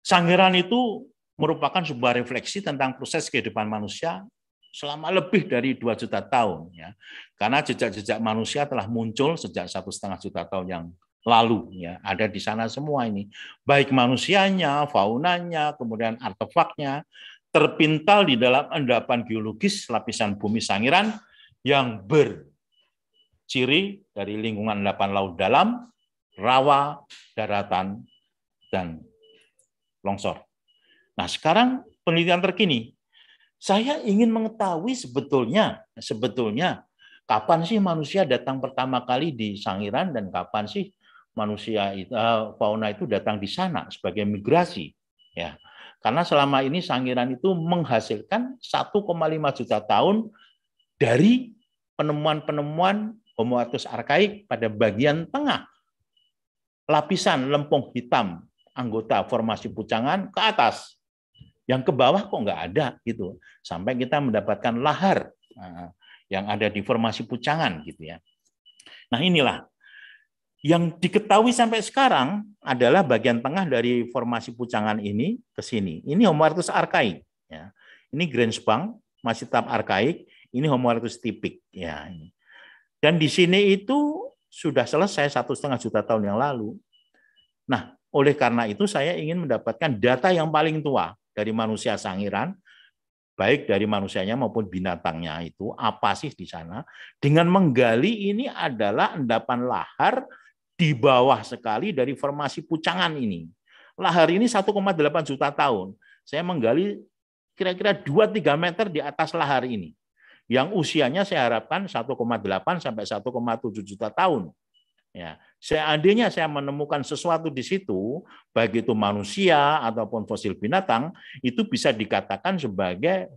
sanggaran itu merupakan sebuah refleksi tentang proses kehidupan manusia selama lebih dari dua juta tahun ya. Karena jejak-jejak manusia telah muncul sejak satu setengah juta tahun yang lalu ya ada di sana semua ini baik manusianya faunanya kemudian artefaknya terpintal di dalam endapan geologis lapisan bumi sangiran yang berciri dari lingkungan delapan laut dalam, rawa, daratan, dan longsor. Nah sekarang penelitian terkini, saya ingin mengetahui sebetulnya sebetulnya kapan sih manusia datang pertama kali di Sangiran dan kapan sih manusia uh, fauna itu datang di sana sebagai migrasi ya karena selama ini Sangiran itu menghasilkan 1,5 juta tahun dari penemuan-penemuan Homo erectus arkaik pada bagian tengah lapisan lempung hitam anggota formasi pucangan ke atas. Yang ke bawah kok nggak ada gitu. Sampai kita mendapatkan lahar ah, yang ada di formasi pucangan gitu ya. Nah inilah yang diketahui sampai sekarang adalah bagian tengah dari formasi pucangan ini ke sini. Ini Homo erectus arkaik. Ya. Ini Grensbank masih tetap arkaik. Ini Homo erectus tipik ya. Dan di sini itu sudah selesai satu setengah juta tahun yang lalu. Nah, oleh karena itu saya ingin mendapatkan data yang paling tua dari manusia Sangiran, baik dari manusianya maupun binatangnya itu apa sih di sana? Dengan menggali ini adalah endapan lahar di bawah sekali dari formasi pucangan ini. Lahar ini 1,8 juta tahun. Saya menggali kira-kira 2-3 meter di atas lahar ini yang usianya saya harapkan 1,8 sampai 1,7 juta tahun. Ya, seandainya saya menemukan sesuatu di situ, baik itu manusia ataupun fosil binatang, itu bisa dikatakan sebagai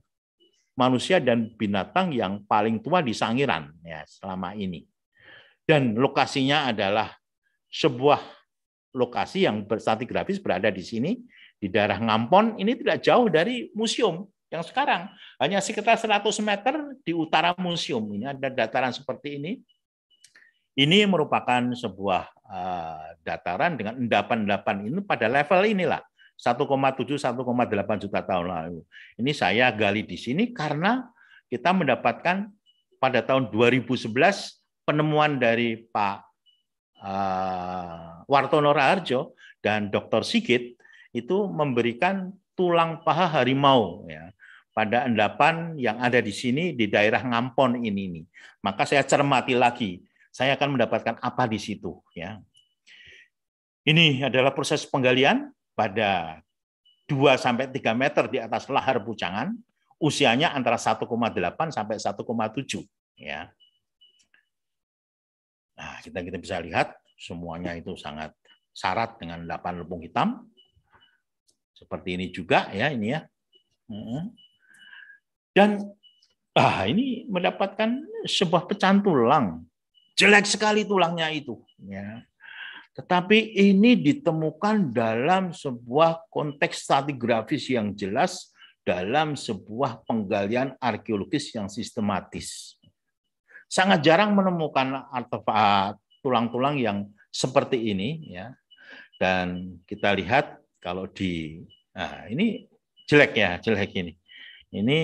manusia dan binatang yang paling tua di Sangiran ya selama ini. Dan lokasinya adalah sebuah lokasi yang berstratigrafis berada di sini di daerah Ngampon ini tidak jauh dari museum yang sekarang. Hanya sekitar 100 meter di utara museum. Ini ada dataran seperti ini. Ini merupakan sebuah eh, dataran dengan endapan-endapan ini pada level inilah. 1,7-1,8 juta tahun lalu. Ini saya gali di sini karena kita mendapatkan pada tahun 2011 penemuan dari Pak eh, Wartono Raharjo dan Dr. Sigit itu memberikan tulang paha harimau. Ya pada endapan yang ada di sini di daerah Ngampon ini nih. Maka saya cermati lagi, saya akan mendapatkan apa di situ ya. Ini adalah proses penggalian pada 2 sampai 3 meter di atas lahar pucangan, usianya antara 1,8 sampai 1,7 ya. Nah, kita kita bisa lihat semuanya itu sangat syarat dengan 8 lepung hitam. Seperti ini juga ya ini ya. Hmm. Dan ah ini mendapatkan sebuah pecahan tulang. Jelek sekali tulangnya itu. Ya. Tetapi ini ditemukan dalam sebuah konteks stratigrafis yang jelas, dalam sebuah penggalian arkeologis yang sistematis. Sangat jarang menemukan artefak tulang-tulang yang seperti ini. ya. Dan kita lihat kalau di... Nah, ini jelek ya, jelek ini. Ini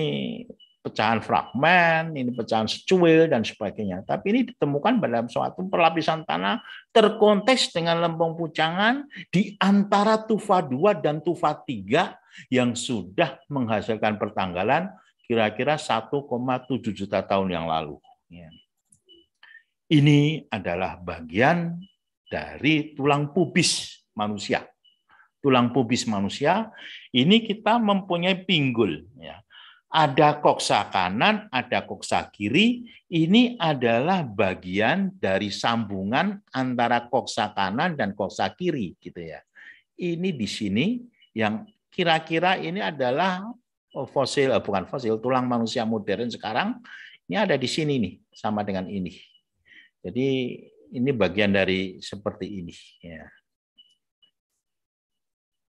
pecahan fragmen, ini pecahan secuil dan sebagainya. Tapi ini ditemukan dalam suatu perlapisan tanah terkonteks dengan lempung pucangan di antara tufa 2 dan tufa 3 yang sudah menghasilkan pertanggalan kira-kira 1,7 juta tahun yang lalu. Ya. Ini adalah bagian dari tulang pubis manusia. Tulang pubis manusia ini kita mempunyai pinggul ya ada koksa kanan, ada koksa kiri. Ini adalah bagian dari sambungan antara koksa kanan dan koksa kiri, gitu ya. Ini di sini yang kira-kira ini adalah oh, fosil, eh, bukan fosil, tulang manusia modern sekarang. Ini ada di sini nih, sama dengan ini. Jadi ini bagian dari seperti ini. Ya.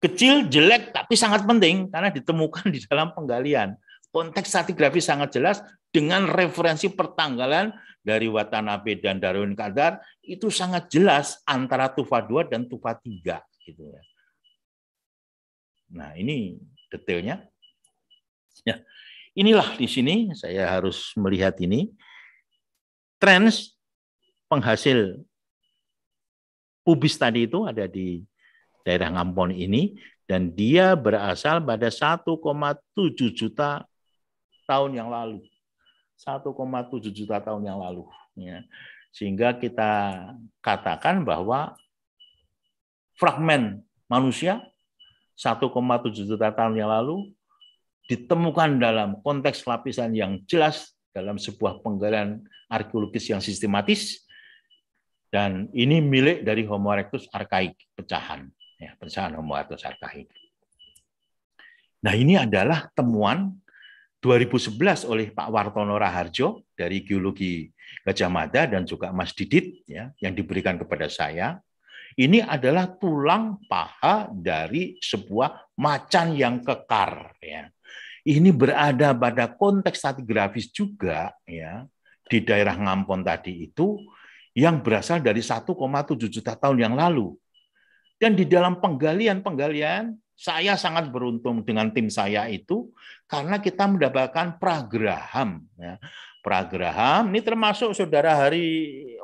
Kecil, jelek, tapi sangat penting karena ditemukan di dalam penggalian konteks stratigrafi sangat jelas dengan referensi pertanggalan dari Watanabe dan Darwin Kadar itu sangat jelas antara tufa 2 dan tufa 3 gitu ya. Nah, ini detailnya. Ya. Inilah di sini saya harus melihat ini trends penghasil pubis tadi itu ada di daerah Ngampon ini dan dia berasal pada 1,7 juta tahun yang lalu. 1,7 juta tahun yang lalu. Ya. Sehingga kita katakan bahwa fragmen manusia 1,7 juta tahun yang lalu ditemukan dalam konteks lapisan yang jelas dalam sebuah penggalian arkeologis yang sistematis dan ini milik dari Homo erectus arkaik pecahan ya pecahan Homo erectus arkaik. Nah ini adalah temuan 2011 oleh Pak Wartono Raharjo dari Geologi Gajah Mada dan juga Mas Didit ya, yang diberikan kepada saya. Ini adalah tulang paha dari sebuah macan yang kekar. Ya. Ini berada pada konteks stratigrafis juga ya di daerah Ngampon tadi itu yang berasal dari 1,7 juta tahun yang lalu. Dan di dalam penggalian-penggalian saya sangat beruntung dengan tim saya itu karena kita mendapatkan pragraham. Ya. Pragraham ini termasuk saudara Hari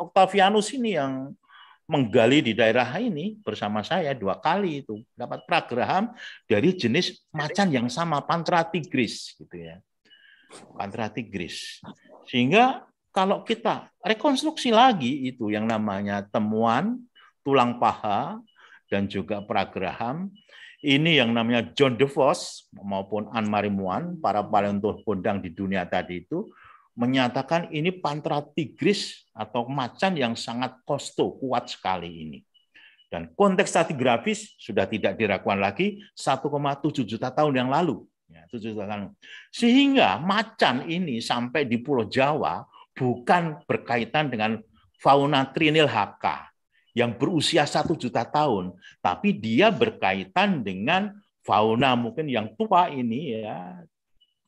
Octavianus ini yang menggali di daerah ini bersama saya dua kali itu dapat pragraham dari jenis macan yang sama Panthera tigris gitu ya. Panthera tigris. Sehingga kalau kita rekonstruksi lagi itu yang namanya temuan tulang paha dan juga pragraham ini yang namanya John DeVos maupun Anne Marie Muan, para paleontolog kondang di dunia tadi itu, menyatakan ini Panthera tigris atau macan yang sangat kosto, kuat sekali ini. Dan konteks stratigrafis sudah tidak diragukan lagi 1,7 ya, juta tahun yang lalu. Sehingga macan ini sampai di Pulau Jawa bukan berkaitan dengan fauna trinil haka yang berusia satu juta tahun, tapi dia berkaitan dengan fauna mungkin yang tua ini ya,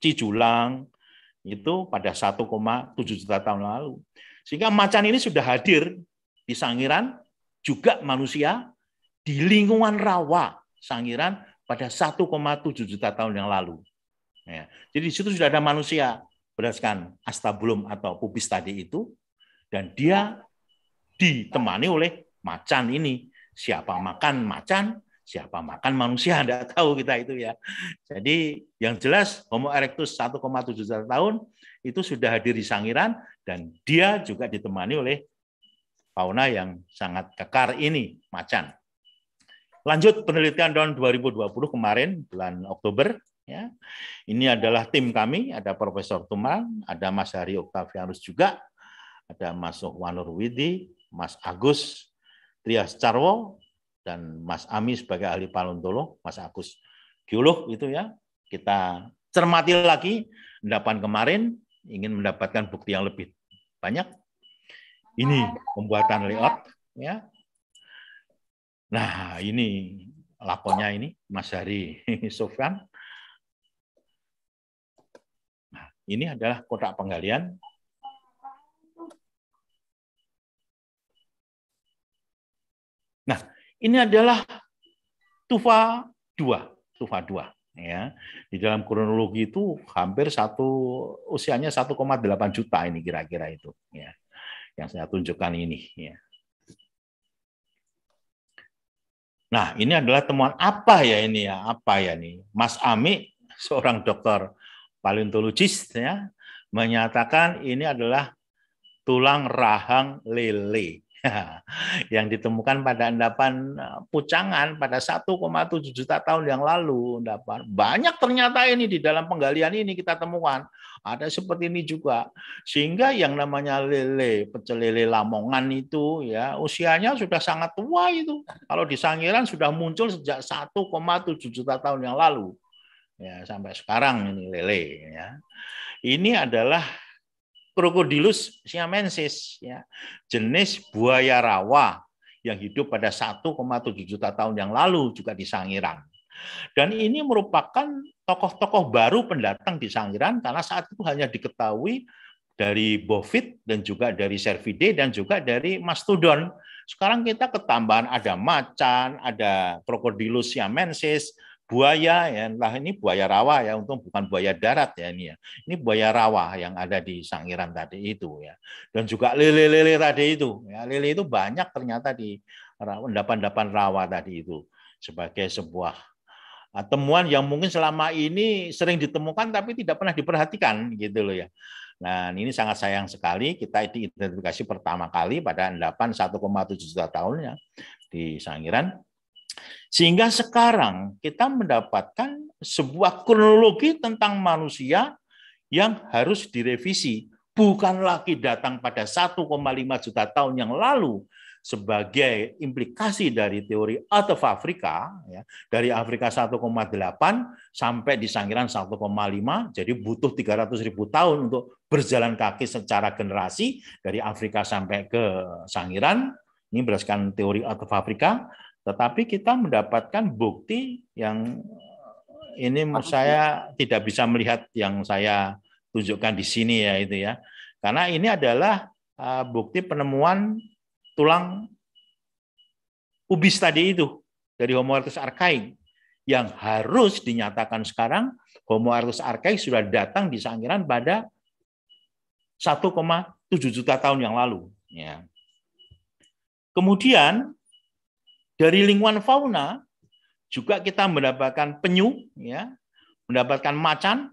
cijulang itu pada 1,7 juta tahun lalu. Sehingga macan ini sudah hadir di Sangiran juga manusia di lingkungan rawa Sangiran pada 1,7 juta tahun yang lalu. Ya. Jadi di situ sudah ada manusia berdasarkan astabulum atau pubis tadi itu, dan dia ditemani oleh macan ini. Siapa makan macan, siapa makan manusia, tidak tahu kita itu ya. Jadi yang jelas Homo erectus 1,7 juta tahun itu sudah hadir di Sangiran dan dia juga ditemani oleh fauna yang sangat kekar ini, macan. Lanjut penelitian tahun 2020 kemarin, bulan Oktober, Ya. Ini adalah tim kami, ada Profesor Tumang, ada Mas Hari Oktavianus juga, ada Mas Wanur Widi, Mas Agus, Trias Carwo dan Mas Ami sebagai ahli paleontolog, Mas Agus Giuluh itu ya. Kita cermati lagi endapan kemarin ingin mendapatkan bukti yang lebih banyak. Ini pembuatan layout ya. Nah, ini lakonnya ini Mas Hari Sofyan. Nah, ini adalah kotak penggalian Nah, ini adalah tufa 2, tufa 2 ya. Di dalam kronologi itu hampir satu usianya 1,8 juta ini kira-kira itu ya. Yang saya tunjukkan ini ya. Nah, ini adalah temuan apa ya ini ya? Apa ya nih? Mas Ami seorang dokter paleontologis ya menyatakan ini adalah tulang rahang lele. yang ditemukan pada endapan eh, pucangan pada 1,7 juta tahun yang lalu endapan. Banyak ternyata ini di dalam penggalian ini kita temukan. Ada seperti ini juga. Sehingga yang namanya lele, pecel lele Lamongan itu ya usianya sudah sangat tua itu. Kalau di Sangiran sudah muncul sejak 1,7 juta tahun yang lalu. Ya, sampai sekarang ini lele ya. Ini adalah Crocodilus siamensis, ya, jenis buaya rawa yang hidup pada 1,7 juta tahun yang lalu juga di Sangiran. Dan ini merupakan tokoh-tokoh baru pendatang di Sangiran karena saat itu hanya diketahui dari bovid dan juga dari cervidae dan juga dari mastodon. Sekarang kita ketambahan ada macan, ada Crocodilus siamensis, buaya ya lah ini buaya rawa ya untung bukan buaya darat ya ini ya ini buaya rawa yang ada di Sangiran tadi itu ya dan juga lele-lele tadi itu ya lele itu banyak ternyata di endapan-endapan rawa tadi itu sebagai sebuah ah, temuan yang mungkin selama ini sering ditemukan tapi tidak pernah diperhatikan gitu loh ya Nah, ini sangat sayang sekali kita diidentifikasi pertama kali pada endapan 1,7 juta tahunnya di Sangiran sehingga sekarang kita mendapatkan sebuah kronologi tentang manusia yang harus direvisi. Bukan lagi datang pada 1,5 juta tahun yang lalu sebagai implikasi dari teori out of Africa, ya, dari Afrika 1,8 sampai di Sangiran 1,5, jadi butuh 300 ribu tahun untuk berjalan kaki secara generasi dari Afrika sampai ke Sangiran, ini berdasarkan teori out of Africa, tetapi kita mendapatkan bukti yang eh, ini menurut saya tidak bisa melihat yang saya tunjukkan di sini ya itu ya. Karena ini adalah eh, bukti penemuan tulang ubis tadi itu dari Homo erectus archaic yang harus dinyatakan sekarang Homo erectus archaic sudah datang di Sangiran pada 1,7 juta tahun yang lalu. Ya. Kemudian dari lingkungan fauna juga kita mendapatkan penyu, ya, mendapatkan macan,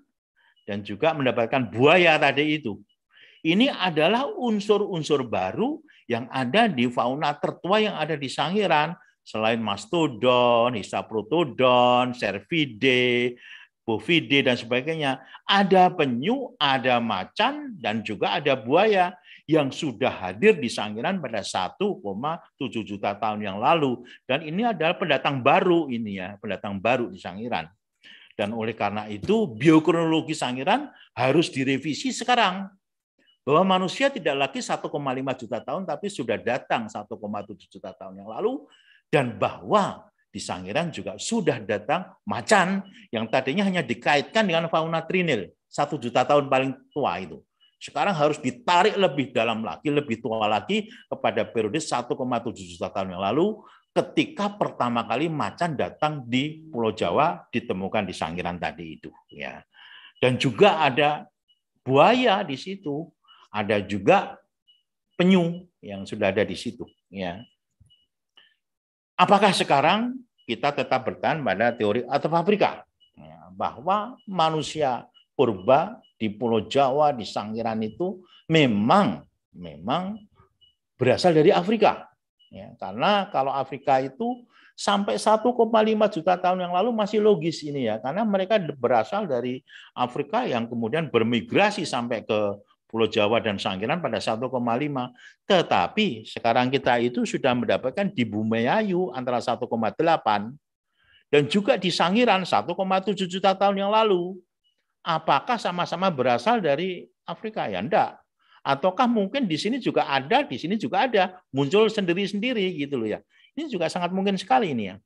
dan juga mendapatkan buaya tadi itu. Ini adalah unsur-unsur baru yang ada di fauna tertua yang ada di Sangiran, selain mastodon, hisaprotodon, servide, bovide, dan sebagainya. Ada penyu, ada macan, dan juga ada buaya yang sudah hadir di Sangiran pada 1,7 juta tahun yang lalu dan ini adalah pendatang baru ini ya, pendatang baru di Sangiran Dan oleh karena itu biokronologi Sangiran harus direvisi sekarang bahwa manusia tidak lagi 1,5 juta tahun tapi sudah datang 1,7 juta tahun yang lalu dan bahwa di Sangiran juga sudah datang macan yang tadinya hanya dikaitkan dengan fauna trinil satu juta tahun paling tua itu sekarang harus ditarik lebih dalam lagi, lebih tua lagi kepada periode 1,7 juta tahun yang lalu ketika pertama kali macan datang di Pulau Jawa ditemukan di Sangiran tadi itu ya. Dan juga ada buaya di situ, ada juga penyu yang sudah ada di situ ya. Apakah sekarang kita tetap bertahan pada teori atau Afrika? Ya, bahwa manusia purba di Pulau Jawa, di Sangiran itu memang memang berasal dari Afrika. Ya, karena kalau Afrika itu sampai 1,5 juta tahun yang lalu masih logis ini ya, karena mereka berasal dari Afrika yang kemudian bermigrasi sampai ke Pulau Jawa dan Sangiran pada 1,5. Tetapi sekarang kita itu sudah mendapatkan di Bumiayu antara 1,8 dan juga di Sangiran 1,7 juta tahun yang lalu apakah sama-sama berasal dari Afrika ya enggak ataukah mungkin di sini juga ada di sini juga ada muncul sendiri-sendiri gitu loh ya ini juga sangat mungkin sekali ini ya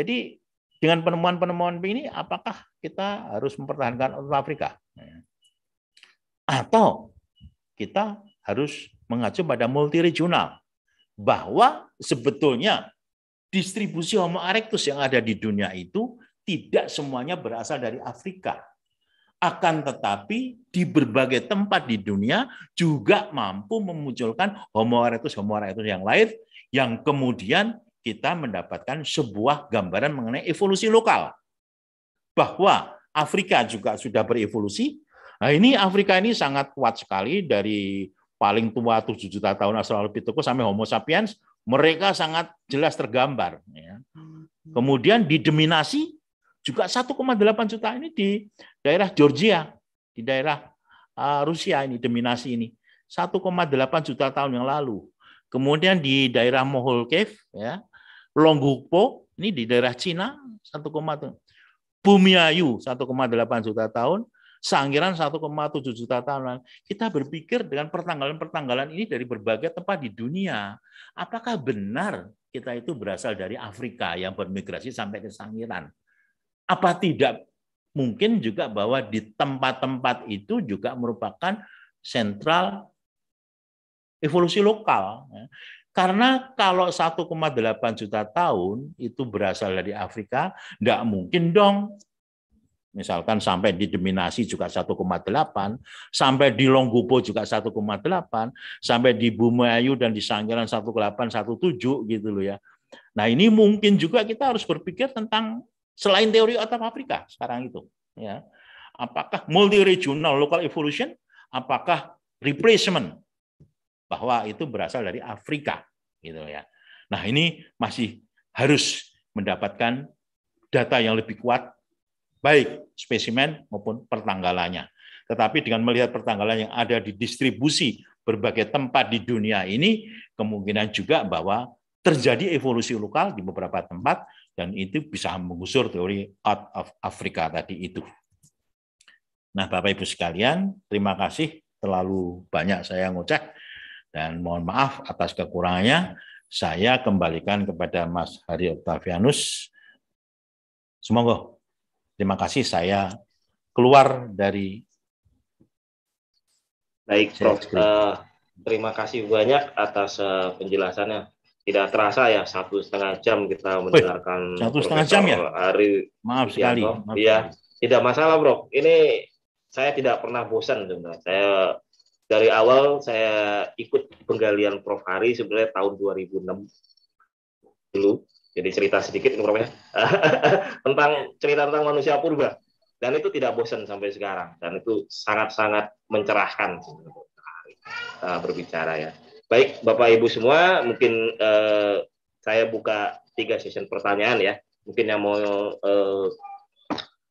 jadi dengan penemuan-penemuan ini apakah kita harus mempertahankan Afrika atau kita harus mengacu pada multi regional bahwa sebetulnya distribusi Homo erectus yang ada di dunia itu tidak semuanya berasal dari Afrika. Akan tetapi di berbagai tempat di dunia juga mampu memunculkan Homo erectus Homo erectus yang lain yang kemudian kita mendapatkan sebuah gambaran mengenai evolusi lokal. Bahwa Afrika juga sudah berevolusi. Nah, ini Afrika ini sangat kuat sekali dari paling tua 7 juta tahun asal Australopithecus sampai Homo sapiens, mereka sangat jelas tergambar ya. hmm. Kemudian didominasi juga 1,8 juta ini di daerah Georgia, di daerah eh, Rusia ini dominasi ini. 1,8 juta tahun yang lalu. Kemudian di daerah Mohol Cave ya, Longgupo ini di daerah Cina 1,1 Bumiayu 1,8 juta tahun, Sangiran 1,7 juta tahun. Kita berpikir dengan pertanggalan-pertanggalan ini dari berbagai tempat di dunia, apakah benar kita itu berasal dari Afrika yang bermigrasi sampai ke Sangiran? Apa tidak mungkin juga bahwa di tempat-tempat itu juga merupakan sentral evolusi lokal. Ya. Karena kalau 1,8 juta tahun itu berasal dari Afrika, tidak mungkin dong misalkan sampai di Deminasi juga 1,8, sampai di Longgupo juga 1,8, sampai di Bumayu dan di Sanggaran 1,8, 1,7 gitu loh ya. Nah ini mungkin juga kita harus berpikir tentang Selain teori otak Afrika sekarang itu, ya. Apakah multi regional local evolution? Apakah replacement bahwa itu berasal dari Afrika gitu ya. Nah, ini masih harus mendapatkan data yang lebih kuat baik spesimen maupun pertanggalannya. Tetapi dengan melihat pertanggalan yang ada di distribusi berbagai tempat di dunia ini, kemungkinan juga bahwa terjadi evolusi lokal di beberapa tempat, dan itu bisa mengusur teori out of Africa tadi itu. Nah, Bapak Ibu sekalian, terima kasih terlalu banyak saya ngoceh dan mohon maaf atas kekurangannya. Saya kembalikan kepada Mas Hari Octavianus. Semoga terima kasih saya keluar dari Baik, Prof. Eh, terima kasih banyak atas eh, penjelasannya tidak terasa ya satu setengah jam kita mendengarkan Wih, satu setengah jam ya hari maaf sekali iya tidak masalah bro ini saya tidak pernah bosan sebenarnya saya dari awal saya ikut penggalian Prof Hari sebenarnya tahun 2006 dulu jadi cerita sedikit Prof ya tentang cerita tentang manusia purba dan itu tidak bosan sampai sekarang dan itu sangat-sangat mencerahkan sebenarnya eh, berbicara ya Baik, Bapak Ibu semua, mungkin eh, saya buka tiga session pertanyaan ya. Mungkin yang mau eh,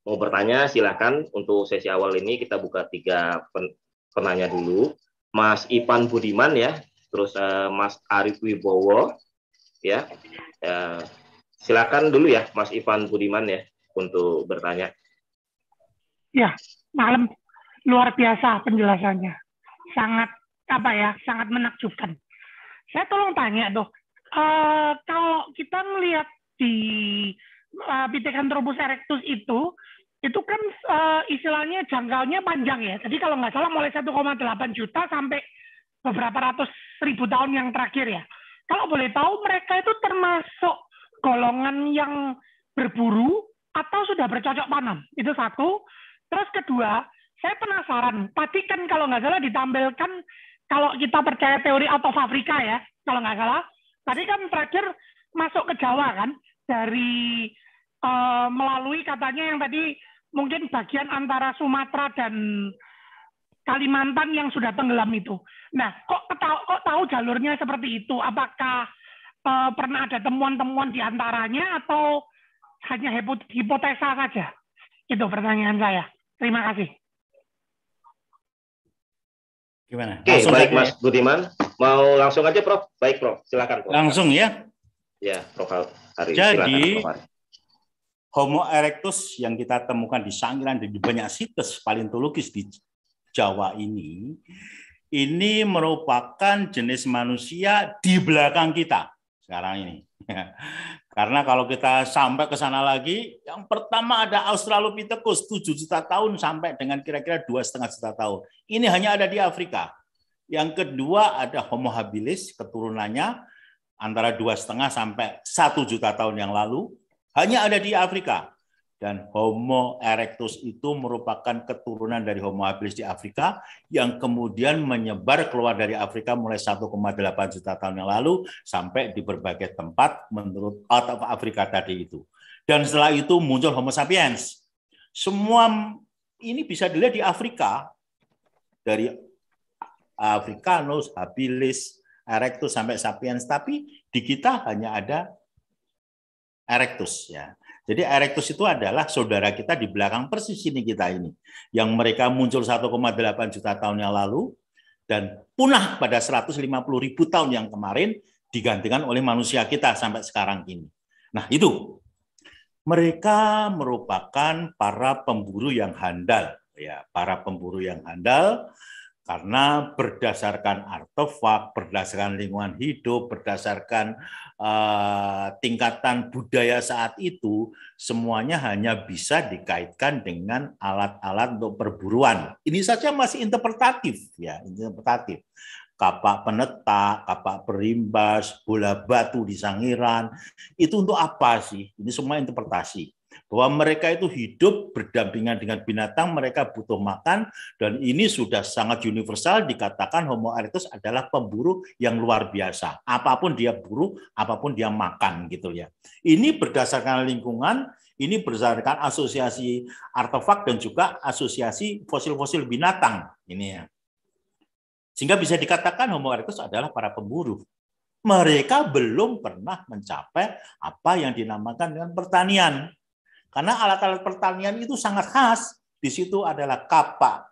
mau bertanya silakan untuk sesi awal ini kita buka tiga pen penanya dulu. Mas Ipan Budiman ya, terus eh, Mas Arif Wibowo ya. Eh, silakan dulu ya Mas Ivan Budiman ya untuk bertanya. Ya, malam luar biasa penjelasannya. Sangat apa ya sangat menakjubkan. Saya tolong tanya tuh, eh, kalau kita melihat di uh, eh, Pithecanthropus erectus itu, itu kan uh, istilahnya jangkaunya panjang ya. Jadi kalau nggak salah mulai 1,8 juta sampai beberapa ratus ribu tahun yang terakhir ya. Kalau boleh tahu mereka itu termasuk golongan yang berburu atau sudah bercocok tanam. Itu satu. Terus kedua, saya penasaran. Tadi kan kalau nggak salah ditampilkan kalau kita percaya teori atau Afrika ya, kalau nggak salah, tadi kan terakhir masuk ke Jawa kan dari uh, melalui katanya yang tadi mungkin bagian antara Sumatera dan Kalimantan yang sudah tenggelam itu. Nah, kok tahu kok tahu jalurnya seperti itu? Apakah uh, pernah ada temuan-temuan di antaranya atau hanya hipotesa saja? Itu pertanyaan saya. Terima kasih. Gimana? Oke, langsung baik Mas Mas ya. Budiman. Mau langsung aja, Prof. Baik, Prof. Silakan, Prof. Langsung ya. Ya, Prof. Hari. Jadi, Silakan, Homo erectus yang kita temukan di Sangiran dan di banyak situs paleontologis di Jawa ini, ini merupakan jenis manusia di belakang kita sekarang ini. Ya. Karena kalau kita sampai ke sana lagi, yang pertama ada Australopithecus 7 juta tahun sampai dengan kira-kira dua setengah juta tahun. Ini hanya ada di Afrika. Yang kedua ada Homo habilis, keturunannya antara dua setengah sampai satu juta tahun yang lalu. Hanya ada di Afrika dan Homo erectus itu merupakan keturunan dari Homo habilis di Afrika yang kemudian menyebar keluar dari Afrika mulai 1,8 juta tahun yang lalu sampai di berbagai tempat menurut out of Afrika tadi itu. Dan setelah itu muncul Homo sapiens. Semua ini bisa dilihat di Afrika dari Afrikanus, habilis, erectus sampai sapiens tapi di kita hanya ada erectus ya jadi erectus itu adalah saudara kita di belakang persis ini kita ini. Yang mereka muncul 1,8 juta tahun yang lalu dan punah pada 150 ribu tahun yang kemarin digantikan oleh manusia kita sampai sekarang ini. Nah itu, mereka merupakan para pemburu yang handal. ya Para pemburu yang handal karena berdasarkan artefak, berdasarkan lingkungan hidup, berdasarkan uh, tingkatan budaya saat itu, semuanya hanya bisa dikaitkan dengan alat-alat untuk perburuan. Ini saja masih interpretatif, ya, interpretatif kapak penetak, kapak perimbas, bola batu di Sangiran. Itu untuk apa sih? Ini semua interpretasi bahwa mereka itu hidup berdampingan dengan binatang, mereka butuh makan, dan ini sudah sangat universal dikatakan Homo erectus adalah pemburu yang luar biasa. Apapun dia buru, apapun dia makan gitu ya. Ini berdasarkan lingkungan, ini berdasarkan asosiasi artefak dan juga asosiasi fosil-fosil binatang ini ya. Sehingga bisa dikatakan Homo erectus adalah para pemburu mereka belum pernah mencapai apa yang dinamakan dengan pertanian. Karena alat-alat pertanian itu sangat khas. Di situ adalah kapak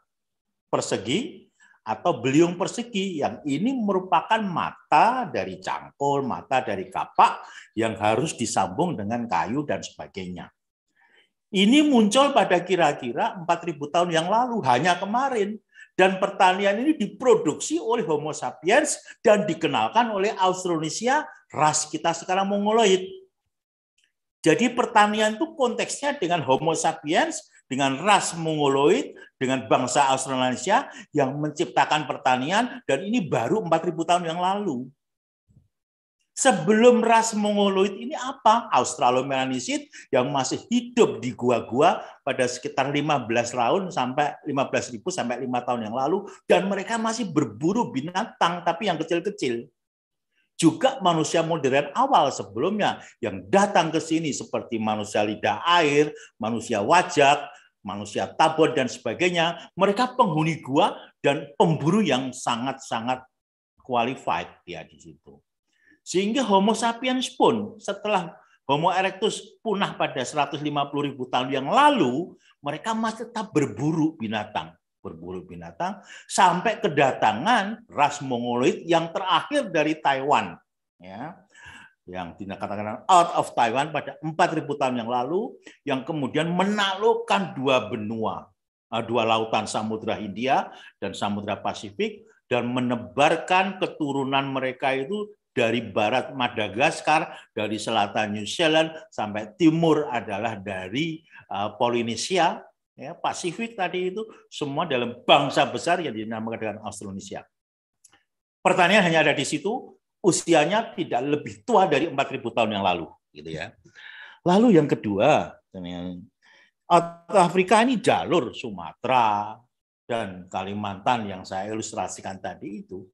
persegi atau beliung persegi yang ini merupakan mata dari cangkul, mata dari kapak yang harus disambung dengan kayu dan sebagainya. Ini muncul pada kira-kira 4000 tahun yang lalu, hanya kemarin. Dan pertanian ini diproduksi oleh Homo sapiens dan dikenalkan oleh Austronesia, ras kita sekarang Mongoloid. Jadi pertanian itu konteksnya dengan Homo sapiens, dengan ras mongoloid, dengan bangsa Australasia yang menciptakan pertanian dan ini baru 4000 tahun yang lalu. Sebelum ras mongoloid ini apa? Australomelanesid yang masih hidup di gua-gua pada sekitar 15 tahun sampai 15.000 sampai 5 tahun yang lalu dan mereka masih berburu binatang tapi yang kecil-kecil juga manusia modern awal sebelumnya yang datang ke sini seperti manusia lidah air, manusia wajak, manusia tabon dan sebagainya, mereka penghuni gua dan pemburu yang sangat-sangat qualified ya di situ. Sehingga Homo sapiens pun setelah Homo erectus punah pada 150.000 tahun yang lalu, mereka masih tetap berburu binatang berburu binatang sampai kedatangan ras Mongoloid yang terakhir dari Taiwan ya yang tidak katakan out of Taiwan pada 4000 tahun yang lalu yang kemudian menaklukkan dua benua eh, dua lautan Samudra Hindia dan Samudra Pasifik dan menebarkan keturunan mereka itu dari barat Madagaskar, dari selatan New Zealand sampai timur adalah dari eh, Polinesia Ya, Pasifik tadi itu semua dalam bangsa besar yang dinamakan dengan Austronesia. Pertanian hanya ada di situ, usianya tidak lebih tua dari 4.000 tahun yang lalu, gitu ya. Lalu yang kedua, Afrika ini jalur Sumatera dan Kalimantan yang saya ilustrasikan tadi itu.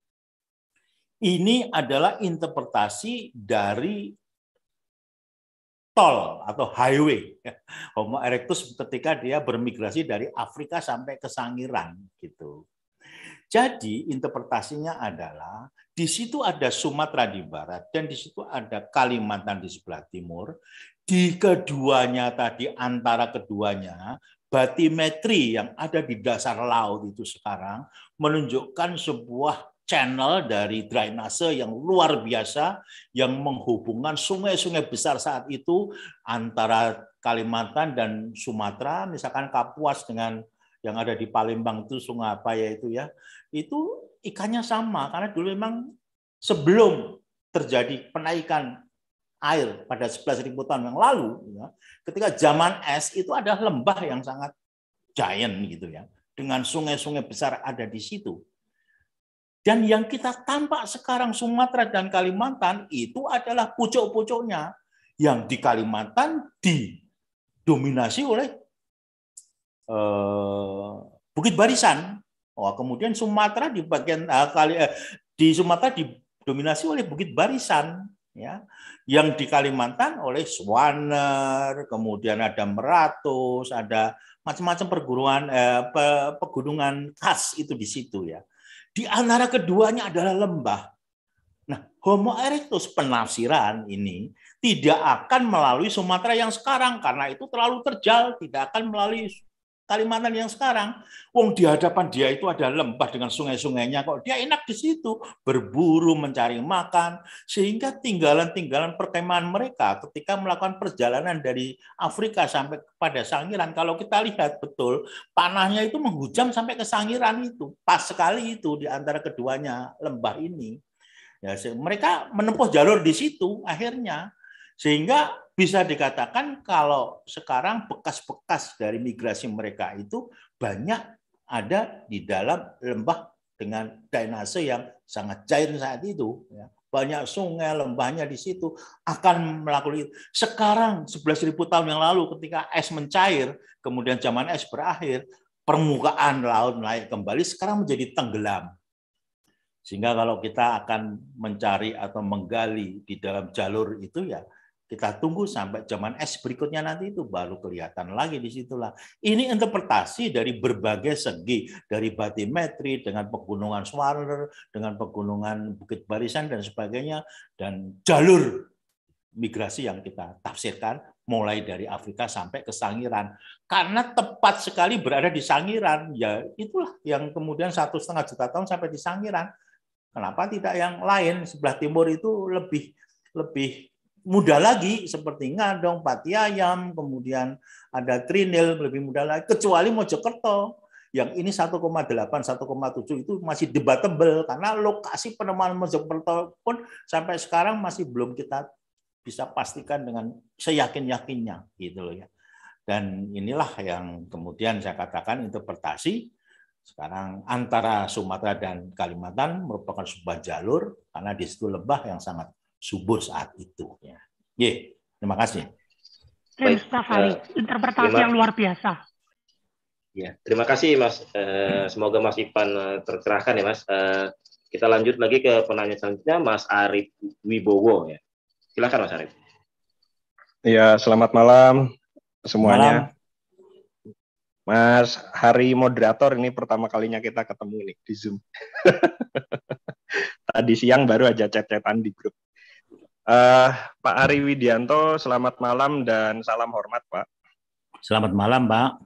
Ini adalah interpretasi dari tol atau highway Homo erectus ketika dia bermigrasi dari Afrika sampai ke Sangiran gitu. Jadi interpretasinya adalah di situ ada Sumatera di barat dan di situ ada Kalimantan di sebelah timur. Di keduanya tadi antara keduanya batimetri yang ada di dasar laut itu sekarang menunjukkan sebuah channel dari drainase yang luar biasa yang menghubungkan sungai-sungai besar saat itu antara Kalimantan dan Sumatera, misalkan Kapuas dengan yang ada di Palembang itu sungai apa ya itu ya, itu ikannya sama karena dulu memang sebelum terjadi penaikan air pada ribu tahun yang lalu, ya, ketika zaman es itu ada lembah yang sangat giant gitu ya, dengan sungai-sungai besar ada di situ dan yang kita tampak sekarang Sumatera dan Kalimantan itu adalah pucuk-pucuknya yang di Kalimantan didominasi oleh eh, Bukit Barisan. Oh, kemudian Sumatera di bagian eh, kali eh, di Sumatera didominasi oleh Bukit Barisan ya yang di Kalimantan oleh Swaner kemudian ada Meratus ada macam-macam perguruan eh, pegunungan khas itu di situ ya di antara keduanya adalah lembah. Nah, Homo erectus penafsiran ini tidak akan melalui Sumatera yang sekarang karena itu terlalu terjal, tidak akan melalui Kalimantan yang sekarang, wong di hadapan dia itu ada lembah dengan sungai-sungainya kok. Dia enak di situ, berburu mencari makan sehingga tinggalan-tinggalan perkemahan mereka ketika melakukan perjalanan dari Afrika sampai kepada Sangiran. Kalau kita lihat betul, panahnya itu menghujam sampai ke Sangiran itu. Pas sekali itu di antara keduanya lembah ini. Ya, mereka menempuh jalur di situ akhirnya sehingga bisa dikatakan kalau sekarang bekas-bekas dari migrasi mereka itu banyak ada di dalam lembah dengan dinase yang sangat cair saat itu. Ya. Banyak sungai, lembahnya di situ akan melakukan itu. Sekarang 11.000 tahun yang lalu ketika es mencair, kemudian zaman es berakhir, permukaan laut naik kembali, sekarang menjadi tenggelam. Sehingga kalau kita akan mencari atau menggali di dalam jalur itu ya kita tunggu sampai zaman Es berikutnya nanti itu baru kelihatan lagi di disitulah. Ini interpretasi dari berbagai segi, dari batimetri, dengan pegunungan Swarer, dengan pegunungan Bukit Barisan, dan sebagainya, dan jalur migrasi yang kita tafsirkan mulai dari Afrika sampai ke Sangiran karena tepat sekali berada di Sangiran ya itulah yang kemudian satu setengah juta tahun sampai di Sangiran kenapa tidak yang lain sebelah timur itu lebih lebih muda lagi seperti Ngadong, Pati Ayam, kemudian ada Trinil lebih muda lagi kecuali Mojokerto yang ini 1,8 1,7 itu masih debatable karena lokasi penemuan Mojokerto pun sampai sekarang masih belum kita bisa pastikan dengan seyakin-yakinnya gitu loh ya. Dan inilah yang kemudian saya katakan interpretasi sekarang antara Sumatera dan Kalimantan merupakan sebuah jalur karena di situ lebah yang sangat subur saat itu. Ya. Ye, terima kasih. Baik, kasih, uh, interpretasi terima, yang luar biasa. Ya, terima kasih Mas. Uh, semoga Mas Ipan uh, tercerahkan ya Mas. Uh, kita lanjut lagi ke penanya selanjutnya Mas Arif Wibowo ya. Silakan Mas Arif. Ya, selamat malam semuanya. Malam. Mas Hari moderator ini pertama kalinya kita ketemu nih di Zoom. Tadi siang baru aja chat di grup. Uh, Pak Ari Widianto, selamat malam dan salam hormat, Pak. Selamat malam, Pak.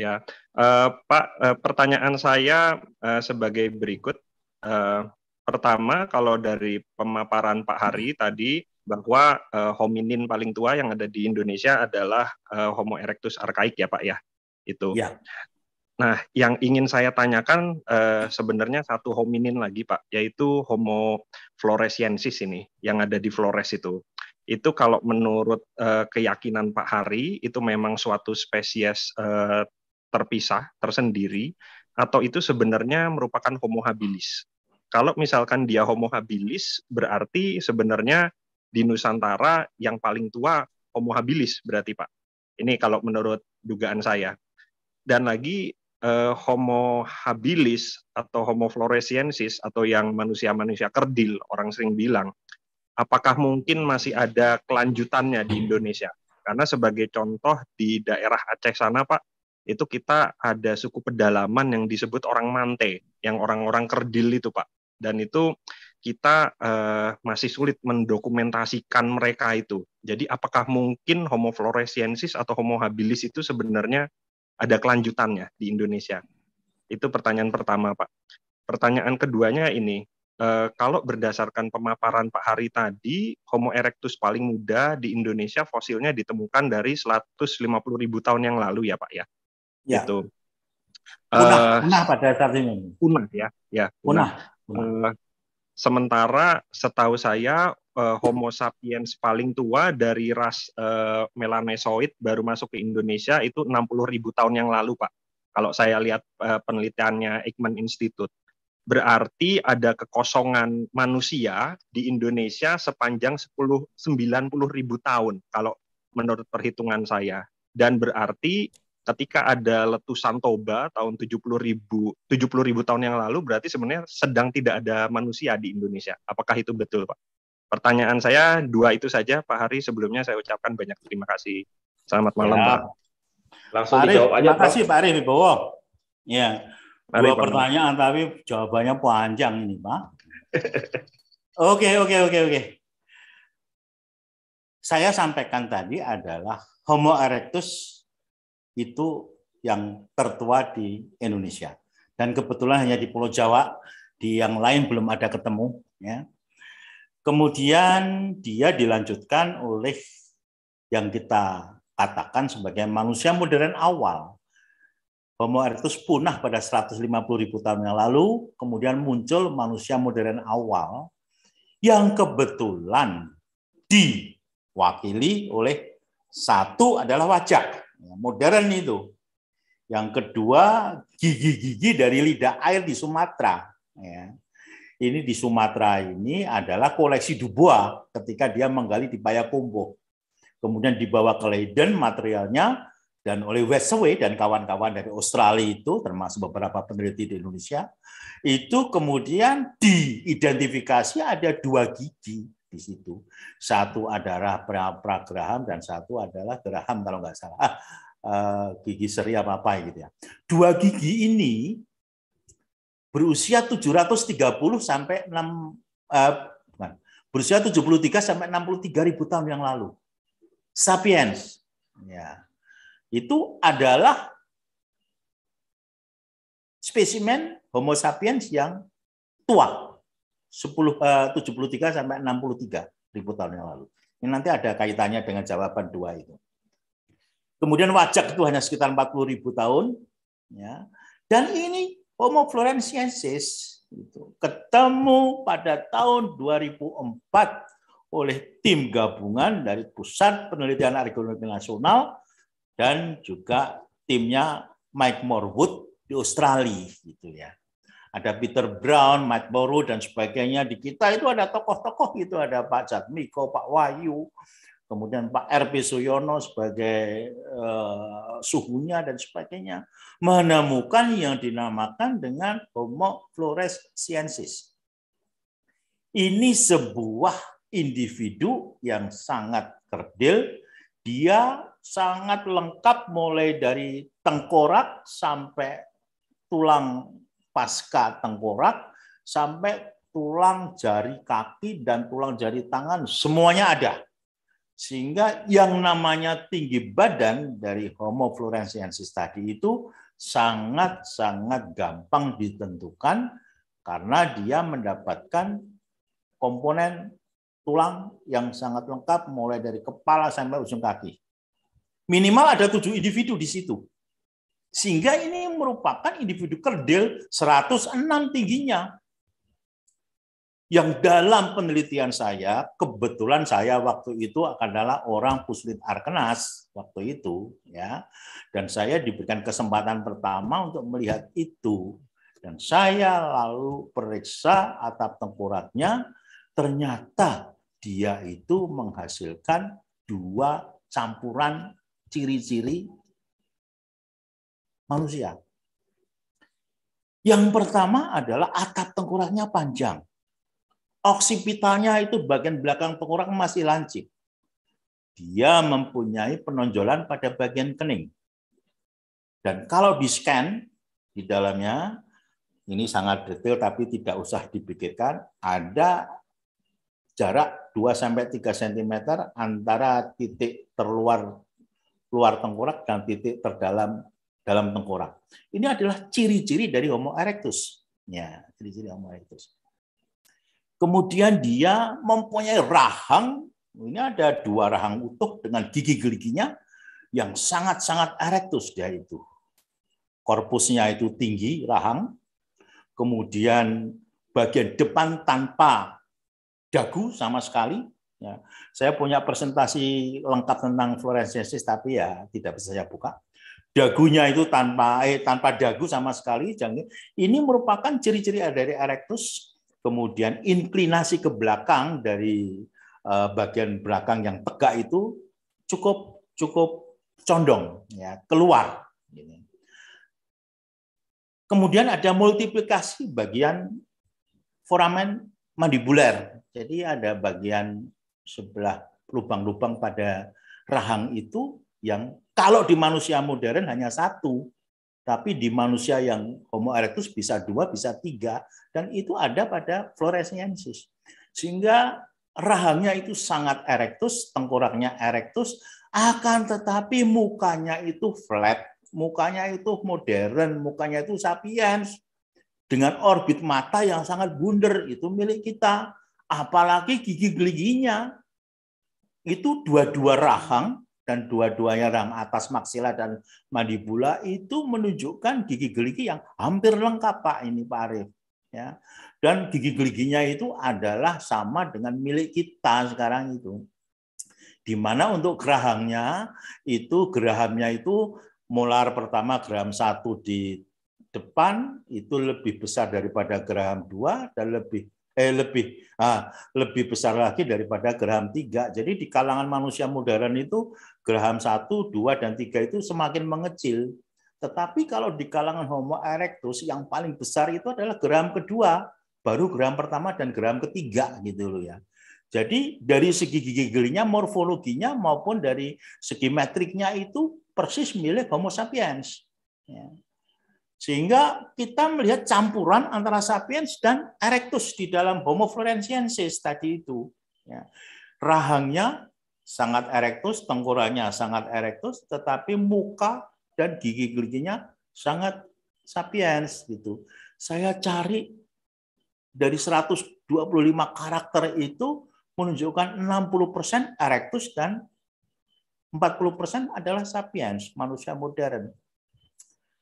Ya, uh, Pak, uh, pertanyaan saya uh, sebagai berikut. Uh, pertama, kalau dari pemaparan Pak Hari tadi bahwa uh, hominin paling tua yang ada di Indonesia adalah uh, Homo erectus archaic, ya, Pak ya. Itu. Ya. Nah, yang ingin saya tanyakan eh, sebenarnya satu hominin lagi, Pak, yaitu Homo floresiensis ini yang ada di Flores itu. Itu kalau menurut eh, keyakinan Pak Hari itu memang suatu spesies eh, terpisah, tersendiri atau itu sebenarnya merupakan Homo habilis. Kalau misalkan dia Homo habilis berarti sebenarnya di Nusantara yang paling tua Homo habilis berarti, Pak. Ini kalau menurut dugaan saya. Dan lagi eh, Homo habilis atau Homo floresiensis atau yang manusia-manusia kerdil orang sering bilang, apakah mungkin masih ada kelanjutannya di hmm. Indonesia? Karena sebagai contoh di daerah Aceh sana Pak, itu kita ada suku pedalaman yang disebut orang Mante, yang orang-orang kerdil itu Pak. Dan itu kita eh, masih sulit mendokumentasikan mereka itu. Jadi apakah mungkin Homo floresiensis atau Homo habilis itu sebenarnya ada kelanjutannya di Indonesia? Itu pertanyaan pertama, Pak. Pertanyaan keduanya ini, eh, kalau berdasarkan pemaparan Pak Hari tadi, Homo erectus paling muda di Indonesia fosilnya ditemukan dari 150 ribu tahun yang lalu ya, Pak ya? Ya. Itu. Punah, uh, punah pada saat ini. Punah ya, ya. Punah. Eh, sementara setahu saya uh, Homo sapiens paling tua dari ras uh, eh, Melanesoid baru masuk ke Indonesia itu 60 ribu tahun yang lalu, Pak. Kalau saya lihat uh, penelitiannya Eijkman Institute. Berarti ada kekosongan manusia di Indonesia sepanjang 10 90 ribu tahun kalau menurut perhitungan saya. Dan berarti ketika ada letusan Toba tahun 70 ribu 70 ribu tahun yang lalu berarti sebenarnya sedang tidak ada manusia di Indonesia. Apakah itu betul, Pak? pertanyaan saya dua itu saja Pak Hari. Sebelumnya saya ucapkan banyak terima kasih. Selamat malam ya. Pak. Langsung Pak dijawab aja. Terima kasih Pak Hari Wibowo. Ya. Dua pertanyaan Pak. tapi jawabannya panjang ini Pak. oke oke oke oke. Saya sampaikan tadi adalah Homo erectus itu yang tertua di Indonesia dan kebetulan hanya di Pulau Jawa di yang lain belum ada ketemu ya Kemudian dia dilanjutkan oleh yang kita katakan sebagai manusia modern awal. Homo erectus punah pada 150 ribu tahun yang lalu, kemudian muncul manusia modern awal yang kebetulan diwakili oleh satu adalah wajah, ya, modern itu. Yang kedua gigi-gigi dari lidah air di Sumatera. Ya ini di Sumatera ini adalah koleksi Dubois ketika dia menggali di Payakumbuh. Kemudian dibawa ke Leiden materialnya dan oleh Westaway dan kawan-kawan dari Australia itu termasuk beberapa peneliti di Indonesia itu kemudian diidentifikasi ada dua gigi di situ. Satu adalah pra, dan satu adalah geraham kalau nggak salah. Ah, gigi seri apa apa gitu ya. Dua gigi ini berusia 730 sampai 6 uh, eh, bukan, berusia 73 sampai 63 ribu tahun yang lalu. Sapiens. Ya. Itu adalah spesimen Homo sapiens yang tua. 10 uh, 73 sampai 63 ribu tahun yang lalu. Ini nanti ada kaitannya dengan jawaban dua itu. Kemudian wajak itu hanya sekitar 40 ribu tahun. Ya. Dan ini Homo floresiensis itu ketemu pada tahun 2004 oleh tim gabungan dari Pusat Penelitian Arkeologi Nasional dan juga timnya Mike Morwood di Australia gitu ya. Ada Peter Brown, Mike Morwood dan sebagainya di kita itu ada tokoh-tokoh gitu ada Pak Jatmiko, Pak Wahyu, kemudian Pak RP Suyono sebagai eh, suhunya dan sebagainya, menemukan yang dinamakan dengan Homo floresiensis. Ini sebuah individu yang sangat kerdil, dia sangat lengkap mulai dari tengkorak sampai tulang pasca tengkorak sampai tulang jari kaki dan tulang jari tangan semuanya ada sehingga yang namanya tinggi badan dari Homo floresiensis tadi itu sangat-sangat gampang ditentukan karena dia mendapatkan komponen tulang yang sangat lengkap mulai dari kepala sampai ujung kaki. Minimal ada tujuh individu di situ. Sehingga ini merupakan individu kerdil 106 tingginya yang dalam penelitian saya kebetulan saya waktu itu adalah orang Puslit Arkenas waktu itu ya dan saya diberikan kesempatan pertama untuk melihat itu dan saya lalu periksa atap tengkuratnya ternyata dia itu menghasilkan dua campuran ciri-ciri manusia. Yang pertama adalah atap tengkuraknya panjang oksipitalnya itu bagian belakang tengkorak masih lancip. Dia mempunyai penonjolan pada bagian kening. Dan kalau di-scan di dalamnya, ini sangat detail tapi tidak usah dipikirkan, ada jarak 2-3 cm antara titik terluar luar tengkorak dan titik terdalam dalam tengkorak. Ini adalah ciri-ciri dari Homo erectus. Ya, ciri-ciri Homo erectus. Kemudian dia mempunyai rahang, oh, ini ada dua rahang utuh dengan gigi geliginya yang sangat-sangat erectus dia itu. Korpusnya itu tinggi, rahang. Kemudian bagian depan tanpa dagu sama sekali. Ya, saya punya presentasi lengkap tentang fluoresensis tapi ya tidak bisa saya buka dagunya itu tanpa eh tanpa dagu sama sekali ini merupakan ciri-ciri dari erectus kemudian inklinasi ke belakang dari eh, bagian belakang yang tegak itu cukup cukup condong ya keluar gitu. kemudian ada multiplikasi bagian foramen mandibuler jadi ada bagian sebelah lubang-lubang pada rahang itu yang kalau di manusia modern hanya satu tapi di manusia yang Homo erectus bisa dua, bisa tiga, dan itu ada pada floresiensis. Sehingga rahangnya itu sangat erectus, tengkoraknya erectus, akan tetapi mukanya itu flat, mukanya itu modern, mukanya itu sapiens. Dengan orbit mata yang sangat bundar, itu milik kita. Apalagi gigi-giginya. Itu dua-dua rahang dan dua-duanya rahang atas maksila dan mandibula itu menunjukkan gigi geligi yang hampir lengkap Pak ini Pak Arif ya. Dan gigi geliginya itu adalah sama dengan milik kita sekarang itu. Di mana untuk gerahangnya itu gerahamnya itu molar pertama geraham satu di depan itu lebih besar daripada geraham dua dan lebih eh lebih ah, lebih besar lagi daripada geraham tiga. Jadi di kalangan manusia modern itu Graham 1, 2, dan 3 itu semakin mengecil. Tetapi kalau di kalangan Homo erectus yang paling besar itu adalah Graham kedua, baru Graham pertama dan Graham ketiga gitu loh ya. Jadi dari segi gigi gerinya, morfologinya maupun dari segi metriknya itu persis milik Homo sapiens. Ya. Sehingga kita melihat campuran antara sapiens dan erectus di dalam Homo floresiensis tadi itu. Ya. Rahangnya sangat erectus, tengkurannya sangat erectus, tetapi muka dan gigi giginya sangat sapiens gitu. Saya cari dari 125 karakter itu menunjukkan 60% erectus dan 40% adalah sapiens, manusia modern.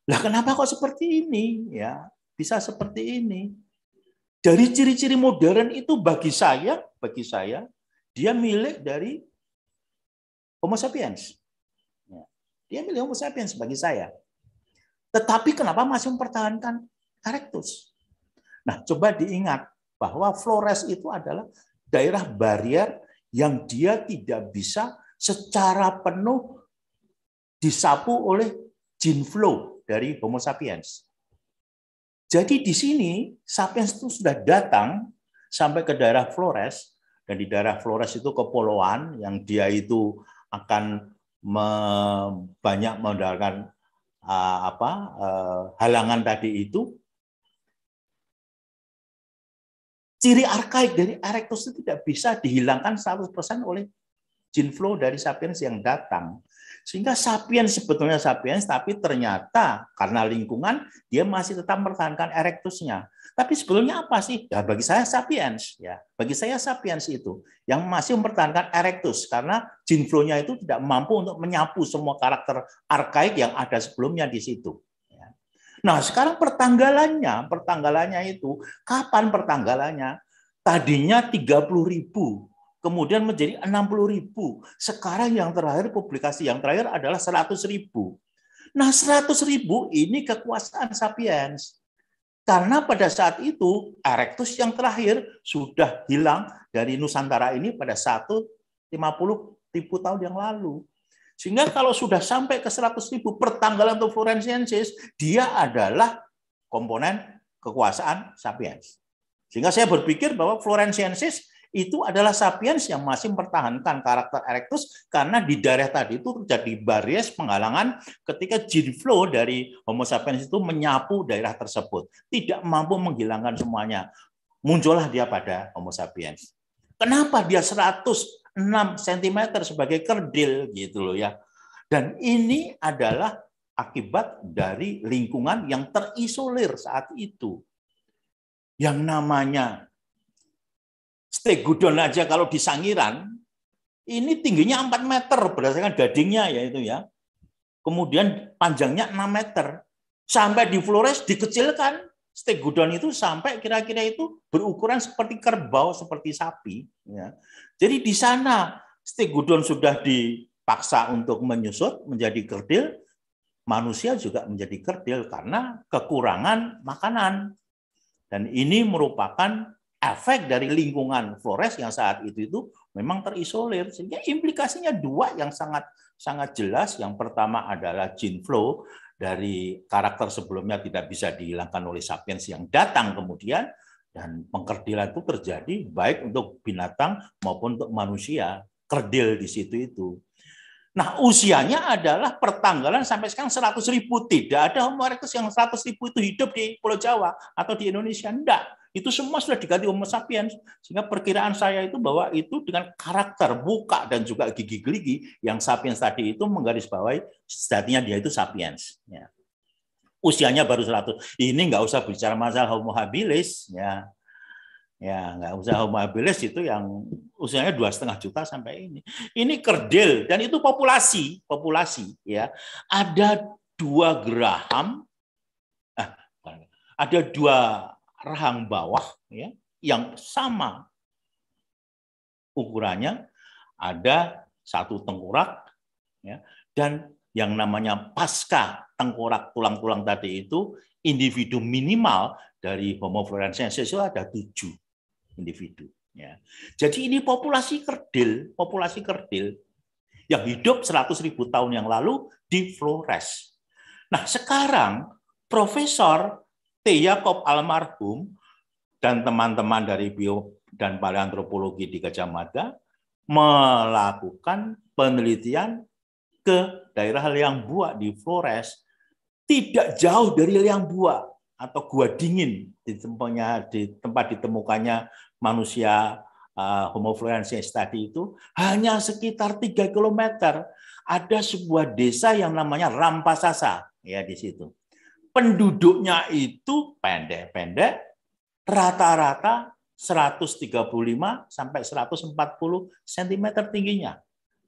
Lah kenapa kok seperti ini ya? Bisa seperti ini. Dari ciri-ciri modern itu bagi saya, bagi saya dia milik dari Homo sapiens. Ya. Dia milih Homo sapiens bagi saya. Tetapi kenapa masih mempertahankan erectus? Nah, coba diingat bahwa Flores itu adalah daerah barrier yang dia tidak bisa secara penuh disapu oleh gene flow dari Homo sapiens. Jadi di sini sapiens itu sudah datang sampai ke daerah Flores dan di daerah Flores itu kepulauan yang dia itu akan me, banyak mengandalkan uh, apa uh, halangan tadi itu ciri arkaik dari erectus itu tidak bisa dihilangkan 100% oleh gene flow dari sapiens yang datang sehingga sapiens sebetulnya sapiens, tapi ternyata karena lingkungan dia masih tetap mempertahankan erectusnya. Tapi sebelumnya apa sih? Ya bagi saya sapiens ya. Bagi saya sapiens itu yang masih mempertahankan erectus karena gene flow-nya itu tidak mampu untuk menyapu semua karakter arkaik yang ada sebelumnya di situ. Ya. Nah, sekarang pertanggalannya, pertanggalannya itu kapan pertanggalannya? Tadinya 30 ribu kemudian menjadi 60.000. Sekarang yang terakhir publikasi yang terakhir adalah 100.000. Nah, 100.000 ini kekuasaan sapiens. Karena pada saat itu Erectus yang terakhir sudah hilang dari Nusantara ini pada 150 ribu tahun yang lalu. Sehingga kalau sudah sampai ke 100 ribu pertanggalan atau forensiensis, dia adalah komponen kekuasaan sapiens. Sehingga saya berpikir bahwa Florentiensis itu adalah sapiens yang masih mempertahankan karakter erectus karena di daerah tadi itu terjadi baris penghalangan ketika gene flow dari Homo sapiens itu menyapu daerah tersebut, tidak mampu menghilangkan semuanya. Muncullah dia pada Homo sapiens. Kenapa dia 106 cm sebagai kerdil gitu loh ya. Dan ini adalah akibat dari lingkungan yang terisolir saat itu. Yang namanya gudon aja kalau di Sangiran, ini tingginya 4 meter berdasarkan gadingnya ya itu ya. Kemudian panjangnya 6 meter. Sampai di Flores dikecilkan. gudon itu sampai kira-kira itu berukuran seperti kerbau, seperti sapi. Ya. Jadi di sana gudon sudah dipaksa untuk menyusut menjadi kerdil, manusia juga menjadi kerdil karena kekurangan makanan. Dan ini merupakan efek dari lingkungan flores yang saat itu itu memang terisolir. Sehingga implikasinya dua yang sangat sangat jelas. Yang pertama adalah gene flow dari karakter sebelumnya tidak bisa dihilangkan oleh sapiens yang datang kemudian dan pengkerdilan itu terjadi baik untuk binatang maupun untuk manusia. Kerdil di situ itu. Nah, usianya adalah pertanggalan sampai sekarang 100 ribu. Tidak ada Homo erectus yang 100 ribu itu hidup di Pulau Jawa atau di Indonesia. Tidak. Itu semua sudah diganti Homo sapiens. Sehingga perkiraan saya itu bahwa itu dengan karakter buka dan juga gigi gigi yang sapiens tadi itu menggarisbawahi sejatinya dia itu sapiens. Ya. Usianya baru 100. Ini nggak usah bicara masalah Homo habilis. Ya ya nggak usah usaha habilis itu yang usianya dua setengah juta sampai ini ini kerdil dan itu populasi populasi ya ada dua geraham eh, ada dua rahang bawah ya yang sama ukurannya ada satu tengkorak ya dan yang namanya pasca tengkorak tulang-tulang tadi itu individu minimal dari Homo floresiensis itu ada tujuh individu. Ya. Jadi ini populasi kerdil, populasi kerdil yang hidup 100 ribu tahun yang lalu di Flores. Nah sekarang Profesor T. Yaakob almarhum dan teman-teman dari bio dan paleantropologi di Gajah Mada melakukan penelitian ke daerah liang buah di Flores tidak jauh dari liang buah atau gua dingin di tempatnya di tempat ditemukannya manusia uh, Homo floresiensis tadi itu hanya sekitar 3 km ada sebuah desa yang namanya Rampasasa ya di situ. Penduduknya itu pendek-pendek rata-rata 135 sampai 140 cm tingginya.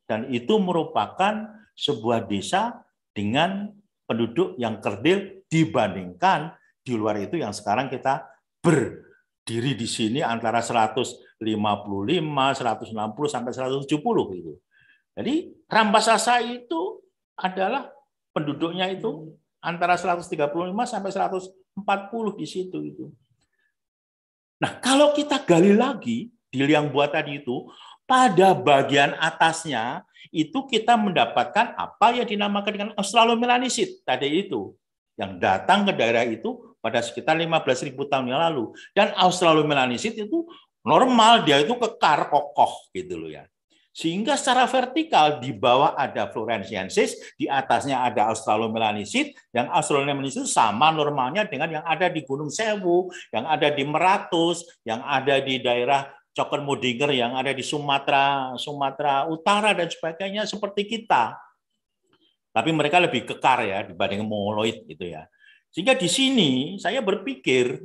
Dan itu merupakan sebuah desa dengan penduduk yang kerdil dibandingkan di luar itu yang sekarang kita berdiri di sini antara 155, 160 sampai 170 itu. Jadi Rampasasa itu adalah penduduknya itu antara 135 sampai 140 di situ itu. Nah, kalau kita gali lagi di liang buat tadi itu, pada bagian atasnya itu kita mendapatkan apa yang dinamakan dengan Australomelanisit tadi itu yang datang ke daerah itu pada sekitar ribu tahun yang lalu. Dan Australomelanisit itu normal, dia itu kekar, kokoh gitu loh ya. Sehingga secara vertikal di bawah ada Florentiensis, di atasnya ada Australomelanisit yang Australomelanisit sama normalnya dengan yang ada di Gunung Sewu, yang ada di Meratus, yang ada di daerah Cokern Mudinger, yang ada di Sumatera, Sumatera Utara dan sebagainya seperti kita. Tapi mereka lebih kekar ya dibanding mongoloid gitu ya. Sehingga di sini saya berpikir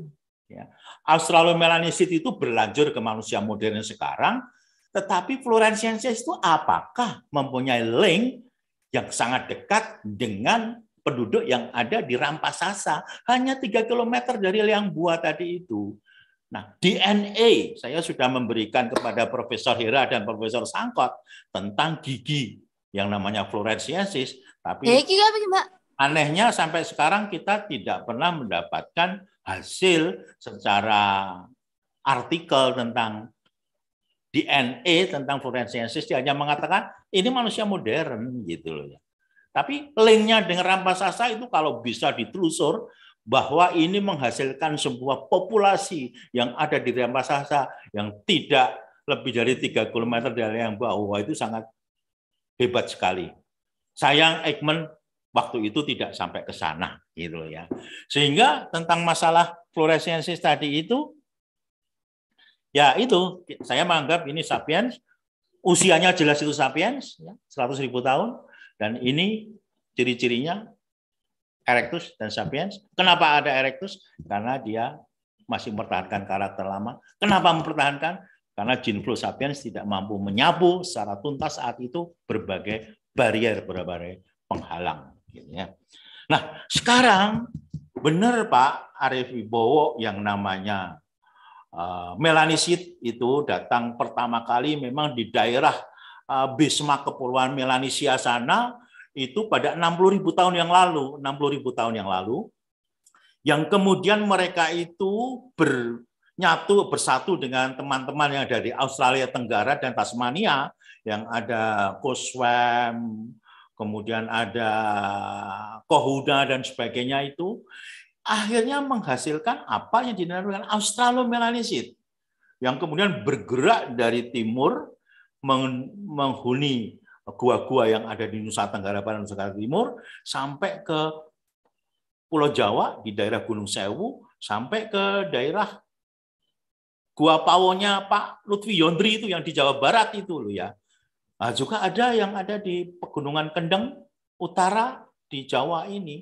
ya, Australomelanesid itu berlanjut ke manusia modern sekarang, tetapi Florensiensis itu apakah mempunyai link yang sangat dekat dengan penduduk yang ada di Rampasasa, hanya 3 km dari liang buah tadi itu. Nah, DNA saya sudah memberikan kepada Profesor Hira dan Profesor Sangkot tentang gigi yang namanya florensiensis, tapi anehnya sampai sekarang kita tidak pernah mendapatkan hasil secara artikel tentang DNA tentang forensik dia hanya mengatakan ini manusia modern gitu loh ya. Tapi linknya dengan rampasasa itu kalau bisa ditelusur bahwa ini menghasilkan sebuah populasi yang ada di rampasasa yang tidak lebih dari 3 km dari yang bawah itu sangat hebat sekali. Sayang Eijkman waktu itu tidak sampai ke sana gitu ya. Sehingga tentang masalah fluoresensi tadi itu ya itu saya menganggap ini sapiens usianya jelas itu sapiens ya, 100 ribu tahun dan ini ciri-cirinya erectus dan sapiens. Kenapa ada erectus? Karena dia masih mempertahankan karakter lama. Kenapa mempertahankan? Karena jin flu sapiens tidak mampu menyapu secara tuntas saat itu berbagai barrier berbagai penghalang. Gitu ya. Nah sekarang benar Pak Arif Wibowo yang namanya uh, eh, melanisid itu datang pertama kali memang di daerah uh, eh, Bisma Kepulauan Melanesia sana itu pada puluh ribu tahun yang lalu, puluh ribu tahun yang lalu, yang kemudian mereka itu bernyatu bersatu dengan teman-teman yang dari Australia Tenggara dan Tasmania yang ada koswem, kemudian ada kohuda dan sebagainya itu akhirnya menghasilkan apa yang dinamakan Australomelanesid yang kemudian bergerak dari timur menghuni gua-gua yang ada di Nusa Tenggara Barat, dan Tenggara Timur, sampai ke Pulau Jawa di daerah Gunung Sewu, sampai ke daerah gua Pawonya Pak Lutfi Yondri itu yang di Jawa Barat itu loh ya. Nah, juga ada yang ada di Pegunungan Kendeng Utara di Jawa ini.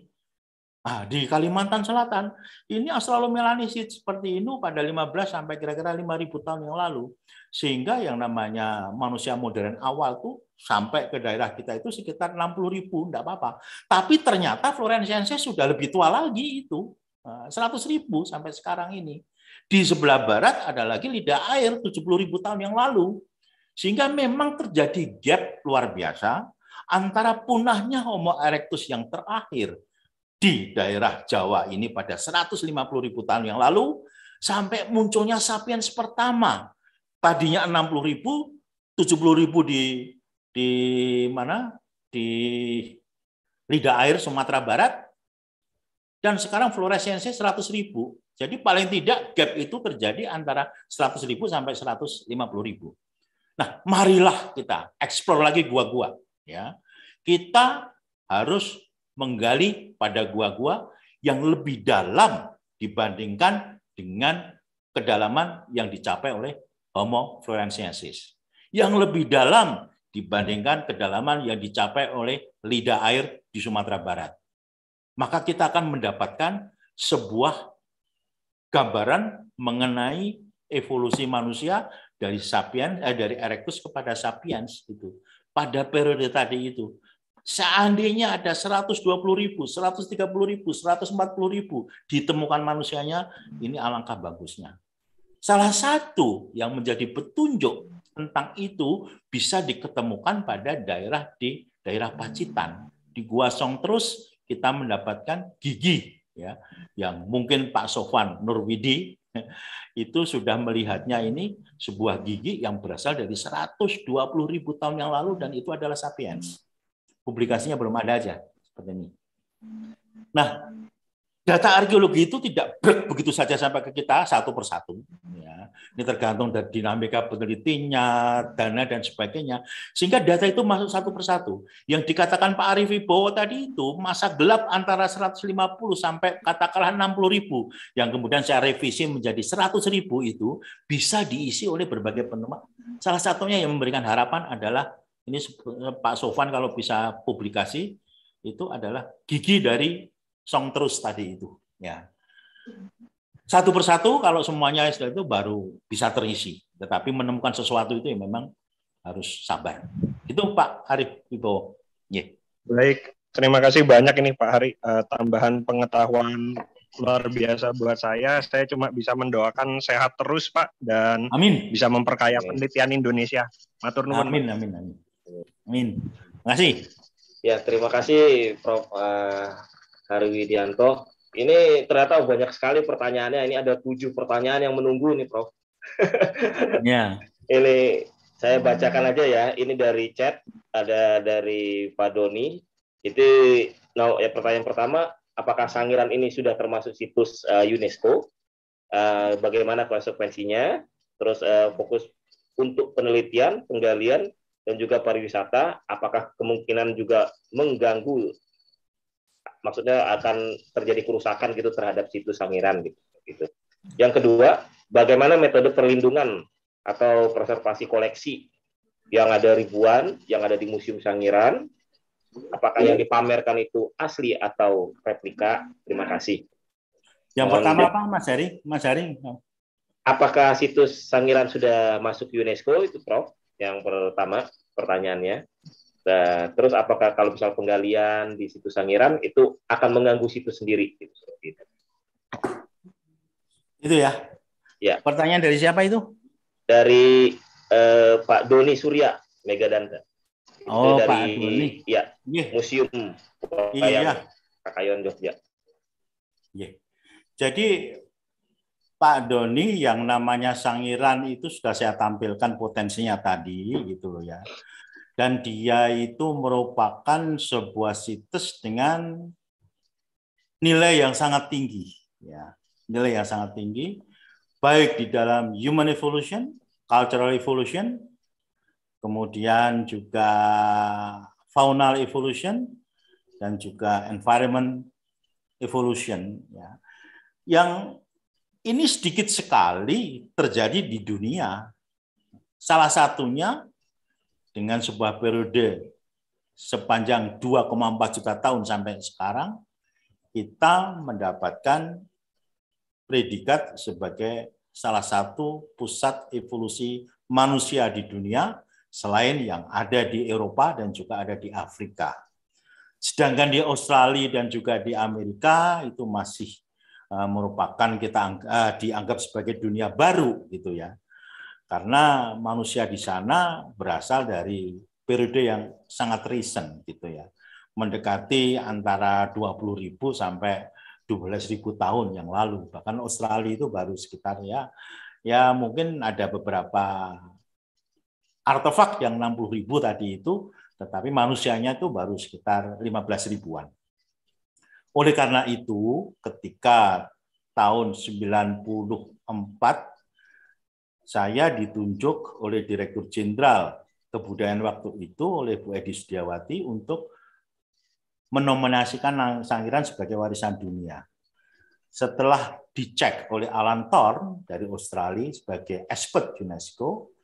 Nah, di Kalimantan Selatan, ini Australomelanesis seperti ini pada 15 sampai kira-kira 5.000 tahun yang lalu. Sehingga yang namanya manusia modern awal tuh sampai ke daerah kita itu sekitar 60.000, enggak apa-apa. Tapi ternyata Florensiensis sudah lebih tua lagi itu, 100.000 ah, sampai sekarang ini. Di sebelah barat ada lagi lidah air 70.000 tahun yang lalu. Sehingga memang terjadi gap luar biasa antara punahnya Homo erectus yang terakhir di daerah Jawa ini pada 150 ribu tahun yang lalu sampai munculnya sapiens pertama. Tadinya 60 ribu, 70 ribu di di mana? Di lidah air Sumatera Barat dan sekarang fluoresensi 100 ribu. Jadi paling tidak gap itu terjadi antara 100 ribu sampai 150 ribu. Nah, marilah kita eksplor lagi gua-gua. Ya, kita harus menggali pada gua-gua yang lebih dalam dibandingkan dengan kedalaman yang dicapai oleh Homo floresiensis. Yang lebih dalam dibandingkan kedalaman yang dicapai oleh lidah air di Sumatera Barat. Maka kita akan mendapatkan sebuah gambaran mengenai evolusi manusia dari sapiens eh, dari erectus kepada sapiens itu pada periode tadi itu seandainya ada 120 ribu, 130 ribu, 140 ribu ditemukan manusianya, ini alangkah bagusnya. Salah satu yang menjadi petunjuk tentang itu bisa diketemukan pada daerah di daerah Pacitan. Di Gua Song terus kita mendapatkan gigi ya yang mungkin Pak Sofwan Nurwidi itu sudah melihatnya ini sebuah gigi yang berasal dari 120 ribu tahun yang lalu dan itu adalah sapiens. Publikasinya belum ada aja seperti ini. Nah, data arkeologi itu tidak brek begitu saja sampai ke kita satu persatu. Ya. Ini tergantung dari dinamika penelitinya, dana dan sebagainya. Sehingga data itu masuk satu persatu. Yang dikatakan Pak Arief Wibowo tadi itu masa gelap antara 150 sampai katakanlah 60 ribu. Yang kemudian saya revisi menjadi 100 ribu itu bisa diisi oleh berbagai penemuan. Salah satunya yang memberikan harapan adalah ini Pak Sofan kalau bisa publikasi itu adalah gigi dari song terus tadi itu ya satu persatu kalau semuanya istilah itu baru bisa terisi tetapi menemukan sesuatu itu ya memang harus sabar itu Pak Arif itu yeah. baik terima kasih banyak ini Pak Hari uh, tambahan pengetahuan luar biasa buat saya saya cuma bisa mendoakan sehat terus Pak dan amin. bisa memperkaya penelitian Indonesia matur nuwun amin amin amin amin terima kasih ya terima kasih Prof uh, Hari Widianto. Ini ternyata banyak sekali pertanyaannya. Ini ada tujuh pertanyaan yang menunggu nih, Prof. Ya. ini saya bacakan aja ya. Ini dari chat ada dari Pak Doni. Itu nah, ya, pertanyaan pertama, apakah Sangiran ini sudah termasuk situs uh, UNESCO? Uh, bagaimana konsekuensinya? Terus uh, fokus untuk penelitian, penggalian, dan juga pariwisata, apakah kemungkinan juga mengganggu maksudnya akan terjadi kerusakan gitu terhadap situs sangiran gitu. gitu. Yang kedua, bagaimana metode perlindungan atau preservasi koleksi yang ada ribuan, yang ada di Museum Sangiran, apakah yang dipamerkan itu asli atau replika? Terima kasih. Yang Mohon pertama apa, Mas Hari? Mas Hari? Ya. Apakah situs Sangiran sudah masuk UNESCO itu, Prof? Yang pertama pertanyaannya. Nah, terus apakah kalau misal penggalian di situ Sangiran itu akan mengganggu situs sendiri? Itu ya. Ya. Pertanyaan dari siapa itu? Dari eh, Pak Doni Surya Mega Oh, dari, Pak Doni. Ya. Yeah. Museum Pakaian iya, iya. yeah. Jogja. Yeah. Jadi Pak Doni yang namanya Sangiran itu sudah saya tampilkan potensinya tadi gitu loh ya dan dia itu merupakan sebuah situs dengan nilai yang sangat tinggi ya nilai yang sangat tinggi baik di dalam human evolution cultural evolution kemudian juga faunal evolution dan juga environment evolution ya yang ini sedikit sekali terjadi di dunia salah satunya dengan sebuah periode sepanjang 2,4 juta tahun sampai sekarang, kita mendapatkan predikat sebagai salah satu pusat evolusi manusia di dunia selain yang ada di Eropa dan juga ada di Afrika. Sedangkan di Australia dan juga di Amerika itu masih eh, merupakan kita eh, dianggap sebagai dunia baru gitu ya. Karena manusia di sana berasal dari periode yang sangat recent gitu ya. Mendekati antara 20.000 sampai 12.000 tahun yang lalu. Bahkan Australia itu baru sekitar ya ya mungkin ada beberapa artefak yang 60.000 tadi itu tetapi manusianya itu baru sekitar 15 ribuan. Oleh karena itu, ketika tahun 94 saya ditunjuk oleh Direktur Jenderal Kebudayaan waktu itu oleh Bu Edi Sudiawati untuk menominasikan Sangiran sebagai warisan dunia. Setelah dicek oleh Alan Thorne dari Australia sebagai expert UNESCO,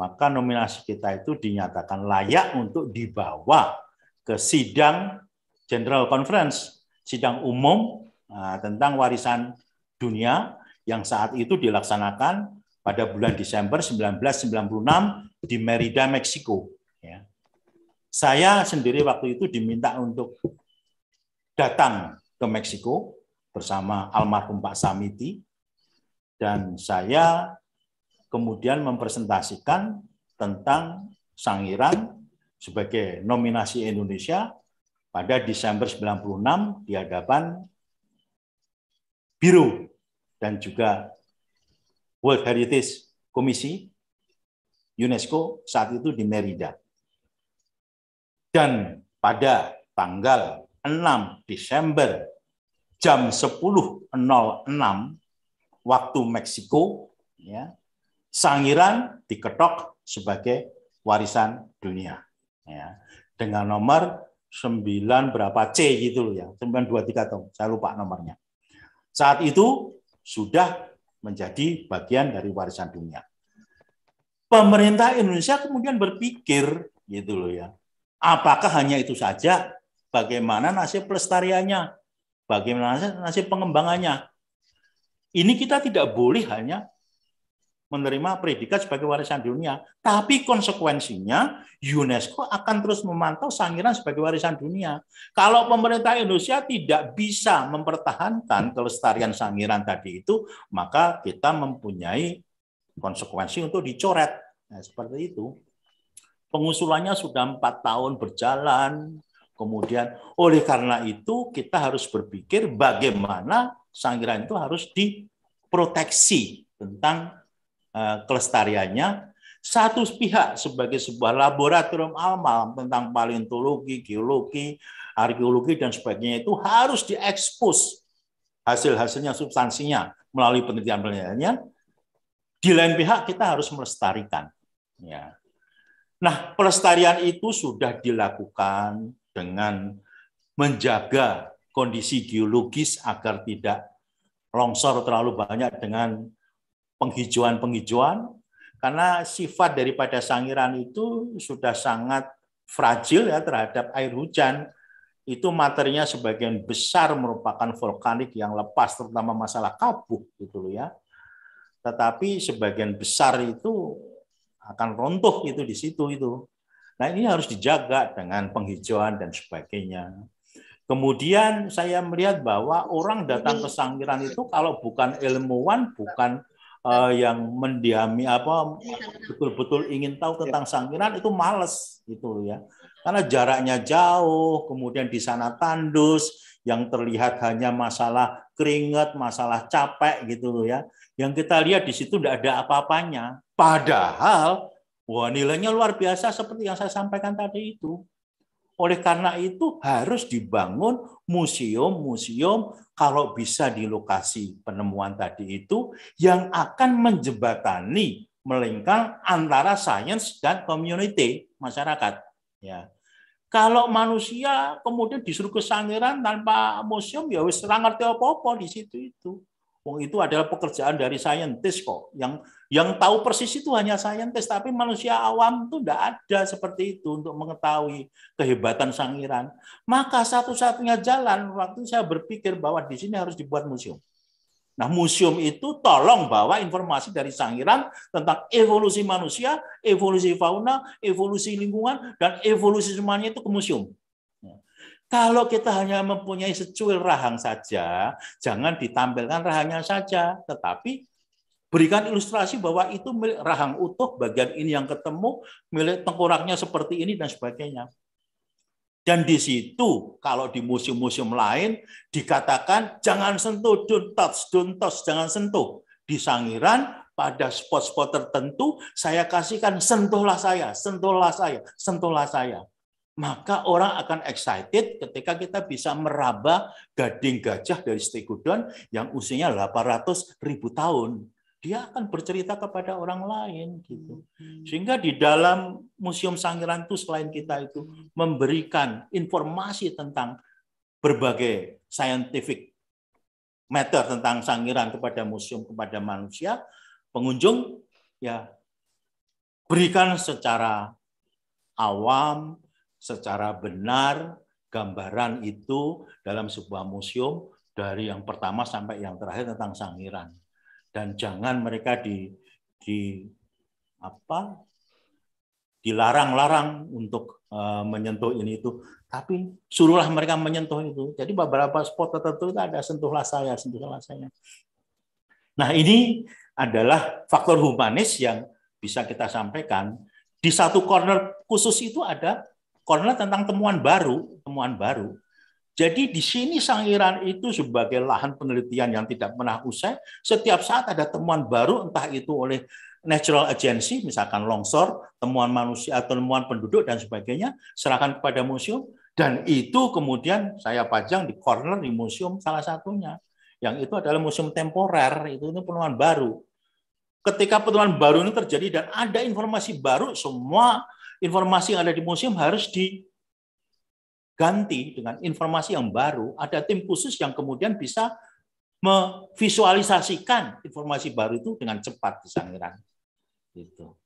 maka nominasi kita itu dinyatakan layak untuk dibawa ke sidang General Conference, sidang umum ah, tentang warisan dunia yang saat itu dilaksanakan pada bulan Desember 1996 di Merida, Meksiko. Ya. Saya sendiri waktu itu diminta untuk datang ke Meksiko bersama almarhum Pak Samiti dan saya kemudian mempresentasikan tentang Sangiran sebagai nominasi Indonesia pada Desember 96 di hadapan Biro dan juga World Heritage Komisi UNESCO saat itu di Merida. Dan pada tanggal 6 Desember jam 10.06 waktu Meksiko, ya, Sangiran diketok sebagai warisan dunia. Ya, dengan nomor 9 berapa C gitu loh ya, 923 tahun, saya lupa nomornya. Saat itu sudah menjadi bagian dari warisan dunia. Pemerintah Indonesia kemudian berpikir gitu loh ya. Apakah hanya itu saja? Bagaimana nasib pelestariannya? Bagaimana nasib pengembangannya? Ini kita tidak boleh hanya menerima predikat sebagai warisan dunia. Tapi konsekuensinya UNESCO akan terus memantau sangiran sebagai warisan dunia. Kalau pemerintah Indonesia tidak bisa mempertahankan kelestarian sangiran tadi itu, maka kita mempunyai konsekuensi untuk dicoret. Nah, seperti itu. Pengusulannya sudah empat tahun berjalan, Kemudian oleh karena itu kita harus berpikir bagaimana Sangiran itu harus diproteksi tentang Eh, kelestariannya, satu pihak sebagai sebuah laboratorium amal tentang paleontologi, geologi, arkeologi dan sebagainya itu harus diekspos hasil-hasilnya, substansinya melalui penelitian-penelitiannya. Di lain pihak kita harus melestarikan. Ya. Nah, pelestarian itu sudah dilakukan dengan menjaga kondisi geologis agar tidak longsor terlalu banyak dengan penghijauan-penghijauan karena sifat daripada sangiran itu sudah sangat fragil ya terhadap air hujan. Itu materinya sebagian besar merupakan vulkanik yang lepas terutama masalah kabuh gitu ya. Tetapi sebagian besar itu akan runtuh itu di situ itu. Nah, ini harus dijaga dengan penghijauan dan sebagainya. Kemudian saya melihat bahwa orang datang ke Sangiran itu kalau bukan ilmuwan, bukan uh, yang mendiami apa iya, betul-betul ingin tahu iya. tentang sangkiran itu males gitu ya. Karena jaraknya jauh, kemudian di sana tandus, yang terlihat hanya masalah keringat, masalah capek gitu loh ya. Yang kita lihat di situ tidak ada apa-apanya. Padahal wah nilainya luar biasa seperti yang saya sampaikan tadi itu. Oleh karena itu harus dibangun museum-museum kalau bisa di lokasi penemuan tadi itu yang akan menjebatani melengkang antara sains dan community masyarakat. Ya. Kalau manusia kemudian disuruh ke Sangiran tanpa museum ya wis ngerti apa-apa di situ itu. Wong itu adalah pekerjaan dari saintis kok. Yang yang tahu persis itu hanya saintis, tapi manusia awam itu tidak ada seperti itu untuk mengetahui kehebatan Sangiran. Maka satu-satunya jalan waktu saya berpikir bahwa di sini harus dibuat museum. Nah, museum itu tolong bawa informasi dari Sangiran tentang evolusi manusia, evolusi fauna, evolusi lingkungan, dan evolusi semuanya itu ke museum. Kalau kita hanya mempunyai secuil rahang saja, jangan ditampilkan rahangnya saja, tetapi berikan ilustrasi bahwa itu milik rahang utuh, bagian ini yang ketemu, milik tengkoraknya seperti ini dan sebagainya. Dan di situ kalau di museum-museum lain dikatakan jangan sentuh, don't touch, don't touch, jangan sentuh. Di Sangiran pada spot-spot tertentu saya kasihkan sentuhlah saya, sentuhlah saya, sentuhlah saya maka orang akan excited ketika kita bisa meraba gading gajah dari stegodon yang usianya 800 ribu tahun. Dia akan bercerita kepada orang lain gitu. Hmm. Sehingga di dalam Museum Sangiran itu selain kita itu memberikan informasi tentang berbagai scientific matter tentang Sangiran kepada museum kepada manusia, pengunjung ya berikan secara awam secara benar gambaran itu dalam sebuah museum dari yang pertama sampai yang terakhir tentang Sangiran dan jangan mereka di di apa dilarang-larang untuk uh, menyentuh ini itu tapi suruhlah mereka menyentuh itu jadi beberapa spot tertentu itu ada sentuhlah saya sentuhlah saya nah ini adalah faktor humanis yang bisa kita sampaikan di satu corner khusus itu ada karena tentang temuan baru, temuan baru. Jadi di sini Sangiran itu sebagai lahan penelitian yang tidak pernah usai, setiap saat ada temuan baru entah itu oleh natural agency misalkan longsor, temuan manusia atau temuan penduduk dan sebagainya, serahkan kepada museum dan itu kemudian saya pajang di corner di museum salah satunya. Yang itu adalah museum temporer, itu itu penemuan baru. Ketika penemuan baru ini terjadi dan ada informasi baru, semua informasi yang ada di museum harus diganti dengan informasi yang baru. Ada tim khusus yang kemudian bisa memvisualisasikan informasi baru itu dengan cepat di Sangiran. Gitu.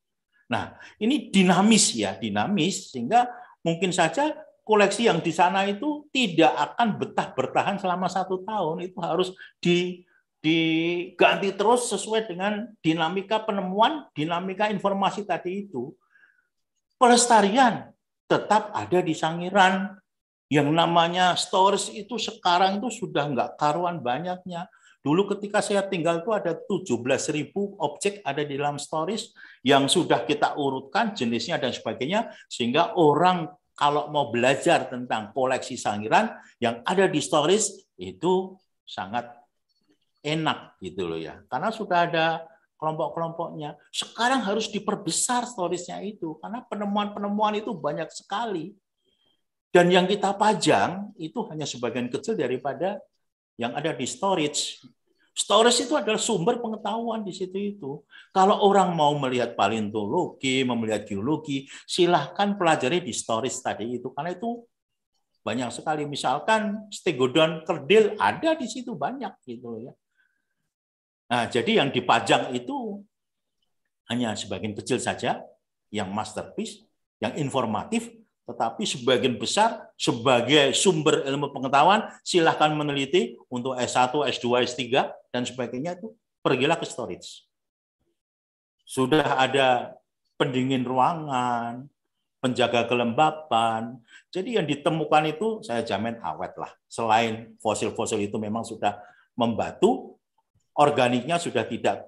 Nah, ini dinamis ya, dinamis sehingga mungkin saja koleksi yang di sana itu tidak akan betah bertahan selama satu tahun itu harus di diganti terus sesuai dengan dinamika penemuan, dinamika informasi tadi itu pelestarian tetap ada di Sangiran. Yang namanya stores itu sekarang itu sudah nggak karuan banyaknya. Dulu ketika saya tinggal itu ada 17.000 objek ada di dalam stories yang sudah kita urutkan jenisnya dan sebagainya sehingga orang kalau mau belajar tentang koleksi sangiran yang ada di stories itu sangat enak gitu loh ya. Karena sudah ada kelompok-kelompoknya. Sekarang harus diperbesar storiesnya itu karena penemuan-penemuan itu banyak sekali. Dan yang kita pajang itu hanya sebagian kecil daripada yang ada di storage. Storage itu adalah sumber pengetahuan di situ itu. Kalau orang mau melihat paleontologi, melihat geologi, silahkan pelajari di storage tadi itu. Karena itu banyak sekali. Misalkan stegodon kerdil ada di situ banyak gitu ya Nah, jadi yang dipajang itu hanya sebagian kecil saja yang masterpiece, yang informatif, tetapi sebagian besar sebagai sumber ilmu pengetahuan silahkan meneliti untuk S1, S2, S3, dan sebagainya itu pergilah ke storage. Sudah ada pendingin ruangan, penjaga kelembapan. Jadi yang ditemukan itu saya jamin awet lah. Selain fosil-fosil itu memang sudah membatu, Organiknya sudah tidak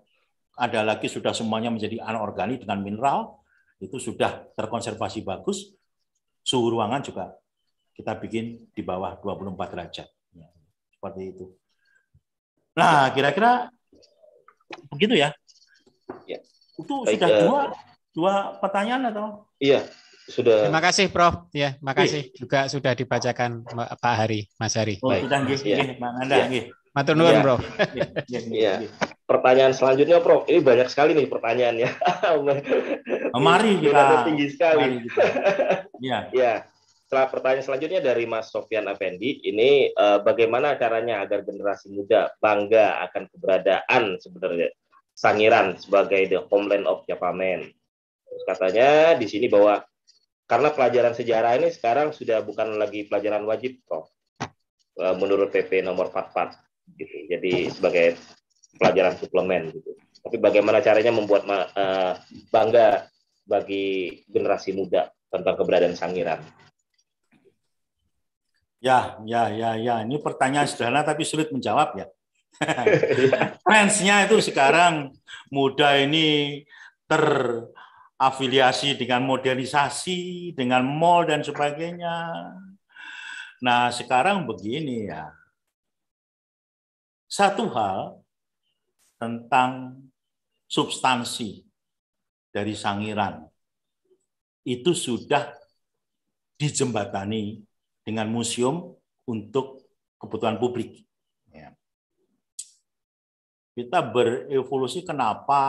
ada lagi, sudah semuanya menjadi anorganik dengan mineral, itu sudah terkonservasi bagus. Suhu ruangan juga kita bikin di bawah 24 derajat. Ya, seperti itu. Nah, kira-kira begitu ya. ya. Itu Baik, sudah eh, dua, dua pertanyaan atau? Iya, sudah. Terima kasih Prof. Ya, Terima ya. juga sudah dibacakan Pak Hari, Mas Hari. Oh, Baik. sudah ya. ya. Anda ya. Matur nuwun, ya. Bro. Iya, iya. Pertanyaan selanjutnya, Bro, Ini banyak sekali nih pertanyaannya. Oh, mari kita. tinggi sekali. Iya. Iya. Setelah pertanyaan selanjutnya dari Mas Sofian Effendi, ini eh, bagaimana caranya agar generasi muda bangga akan keberadaan sebenarnya Sangiran sebagai the homeland of Japamen. Katanya di sini bahwa karena pelajaran sejarah ini sekarang sudah bukan lagi pelajaran wajib, Prof eh, menurut PP nomor 44 gitu. Jadi sebagai pelajaran suplemen gitu. Tapi bagaimana caranya membuat uh, bangga bagi generasi muda tentang keberadaan Sangiran? Ya, ya, ya, ya. Ini pertanyaan sederhana tapi sulit menjawab ya. Fansnya itu sekarang muda ini terafiliasi dengan modernisasi, dengan mall dan sebagainya. Nah sekarang begini ya, satu hal tentang substansi dari sangiran itu sudah dijembatani dengan museum untuk kebutuhan publik. Ya. Kita berevolusi kenapa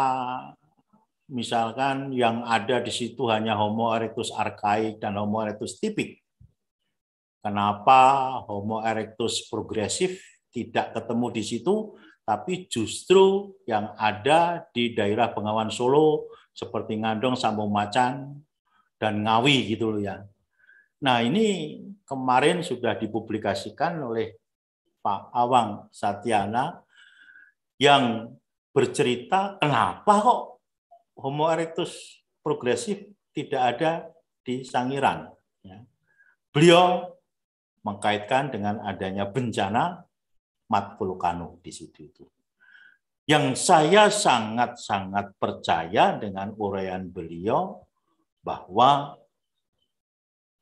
misalkan yang ada di situ hanya Homo erectus arkaik dan Homo erectus tipik. Kenapa Homo erectus progresif tidak ketemu di situ, tapi justru yang ada di daerah Bengawan Solo seperti Ngandong, Sambung Macan, dan Ngawi gitu loh ya. Nah ini kemarin sudah dipublikasikan oleh Pak Awang Satyana yang bercerita kenapa kok Homo erectus progresif tidak ada di Sangiran. Ya. Beliau mengkaitkan dengan adanya bencana Mat Pulukanu di situ itu. Yang saya sangat-sangat percaya dengan uraian beliau bahwa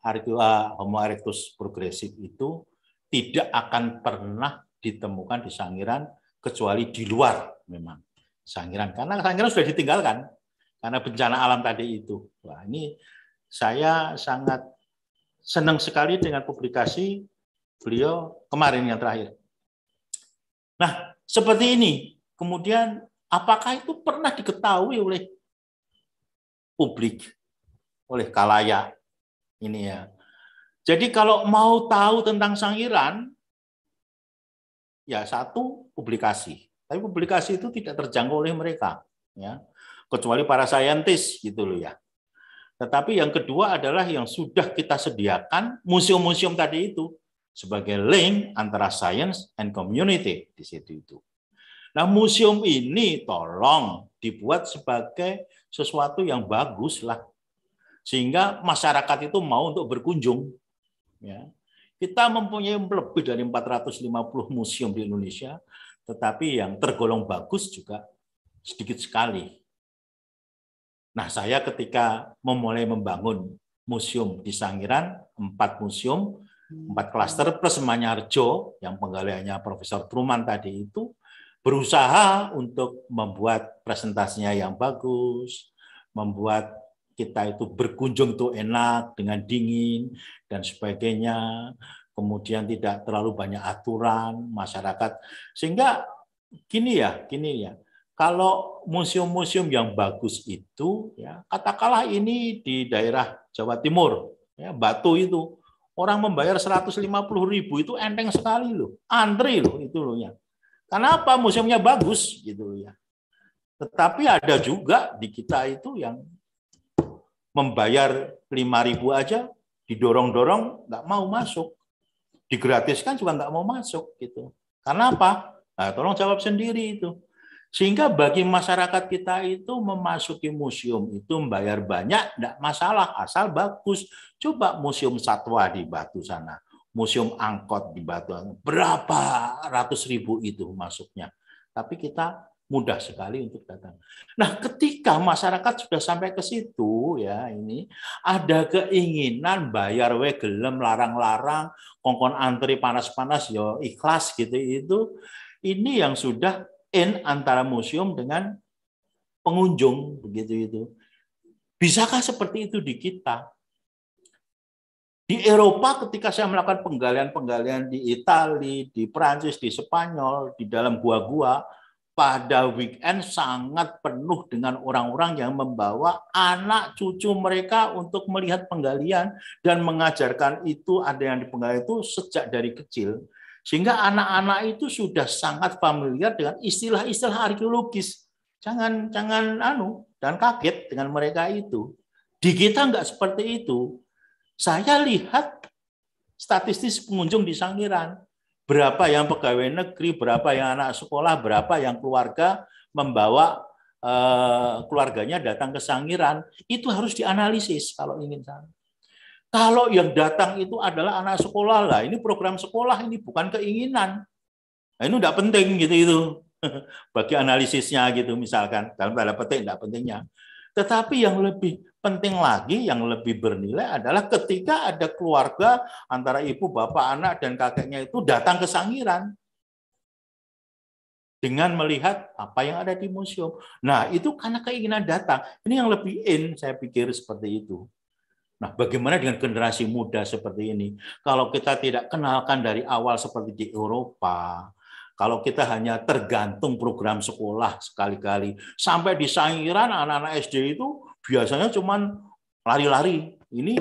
eh, Homo erectus progresif itu tidak akan pernah ditemukan di Sangiran kecuali di luar memang Sangiran karena Sangiran sudah ditinggalkan karena bencana alam tadi itu. Wah, ini saya sangat senang sekali dengan publikasi beliau kemarin yang terakhir Nah, seperti ini. Kemudian apakah itu pernah diketahui oleh publik, oleh kalaya? ini ya. Jadi kalau mau tahu tentang Sang Iran, ya satu publikasi. Tapi publikasi itu tidak terjangkau oleh mereka, ya kecuali para saintis gitu loh ya. Tetapi yang kedua adalah yang sudah kita sediakan museum-museum tadi itu sebagai link antara science and community di situ itu. Nah, museum ini tolong dibuat sebagai sesuatu yang bagus lah. Sehingga masyarakat itu mau untuk berkunjung. Ya. Kita mempunyai lebih dari 450 museum di Indonesia, tetapi yang tergolong bagus juga sedikit sekali. Nah, saya ketika memulai membangun museum di Sangiran, empat museum, Empat klaster plus Manyarjo yang penggaliannya Profesor Truman tadi itu berusaha untuk membuat presentasinya yang bagus, membuat kita itu berkunjung tuh enak dengan dingin dan sebagainya. Kemudian tidak terlalu banyak aturan masyarakat sehingga gini ya, gini ya kalau museum-museum yang bagus itu ya katakanlah ini di daerah Jawa Timur ya Batu itu Orang membayar 150 ribu itu enteng sekali loh. Antri loh itu loh ya. Karena Museumnya bagus gitu loh ya. Tetapi ada juga di kita itu yang membayar 5 ribu aja didorong-dorong nggak mau masuk. Digratiskan juga nggak mau masuk gitu. Kenapa? Nah, tolong jawab sendiri itu. Sehingga bagi masyarakat kita itu memasuki museum itu membayar banyak, tidak masalah, asal bagus. Coba museum satwa di Batu sana, museum angkot di Batu, Sana berapa ratus ribu itu masuknya. Tapi kita mudah sekali untuk datang. Nah, ketika masyarakat sudah sampai ke situ ya ini ada keinginan bayar we gelem larang-larang kongkon antri panas-panas yo ikhlas gitu itu ini yang sudah in antara museum dengan pengunjung begitu itu. Bisakah seperti itu di kita? Di Eropa ketika saya melakukan penggalian-penggalian di Italia, di Prancis, di Spanyol, di dalam gua-gua, pada weekend sangat penuh dengan orang-orang yang membawa anak cucu mereka untuk melihat penggalian dan mengajarkan itu ada yang di penggalian itu sejak dari kecil sehingga anak-anak itu sudah sangat familiar dengan istilah-istilah arkeologis. Jangan jangan anu dan kaget dengan mereka itu. Di kita nggak seperti itu. Saya lihat statistik pengunjung di Sangiran. Berapa yang pegawai negeri, berapa yang anak sekolah, berapa yang keluarga membawa eh, keluarganya datang ke Sangiran. Itu harus dianalisis kalau ingin sana. Kalau yang datang itu adalah anak sekolah lah, ini program sekolah ini bukan keinginan. Nah, ini tidak penting gitu itu bagi analisisnya gitu misalkan dalam tanda petik tidak pentingnya. Tetapi yang lebih penting lagi, yang lebih bernilai adalah ketika ada keluarga antara ibu, bapak, anak, dan kakeknya itu datang ke Sangiran dengan melihat apa yang ada di museum. Nah, itu karena keinginan datang. Ini yang lebih in, saya pikir seperti itu. Nah, bagaimana dengan generasi muda seperti ini? Kalau kita tidak kenalkan dari awal seperti di Eropa, kalau kita hanya tergantung program sekolah sekali-kali, sampai di Sangiran anak-anak SD itu biasanya cuma lari-lari. Ini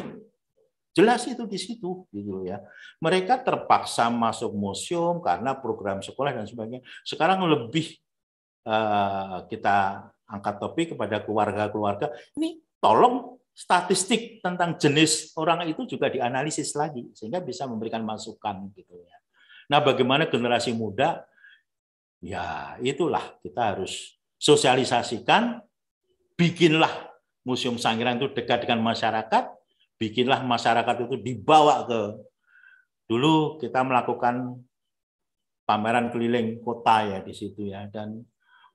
jelas itu di situ gitu ya. Mereka terpaksa masuk museum karena program sekolah dan sebagainya. Sekarang lebih eh, kita angkat topik kepada keluarga-keluarga. Ini tolong statistik tentang jenis orang itu juga dianalisis lagi sehingga bisa memberikan masukan gitu ya. Nah, bagaimana generasi muda? Ya, itulah kita harus sosialisasikan, bikinlah Museum Sangiran itu dekat dengan masyarakat, bikinlah masyarakat itu dibawa ke dulu kita melakukan pameran keliling kota ya di situ ya dan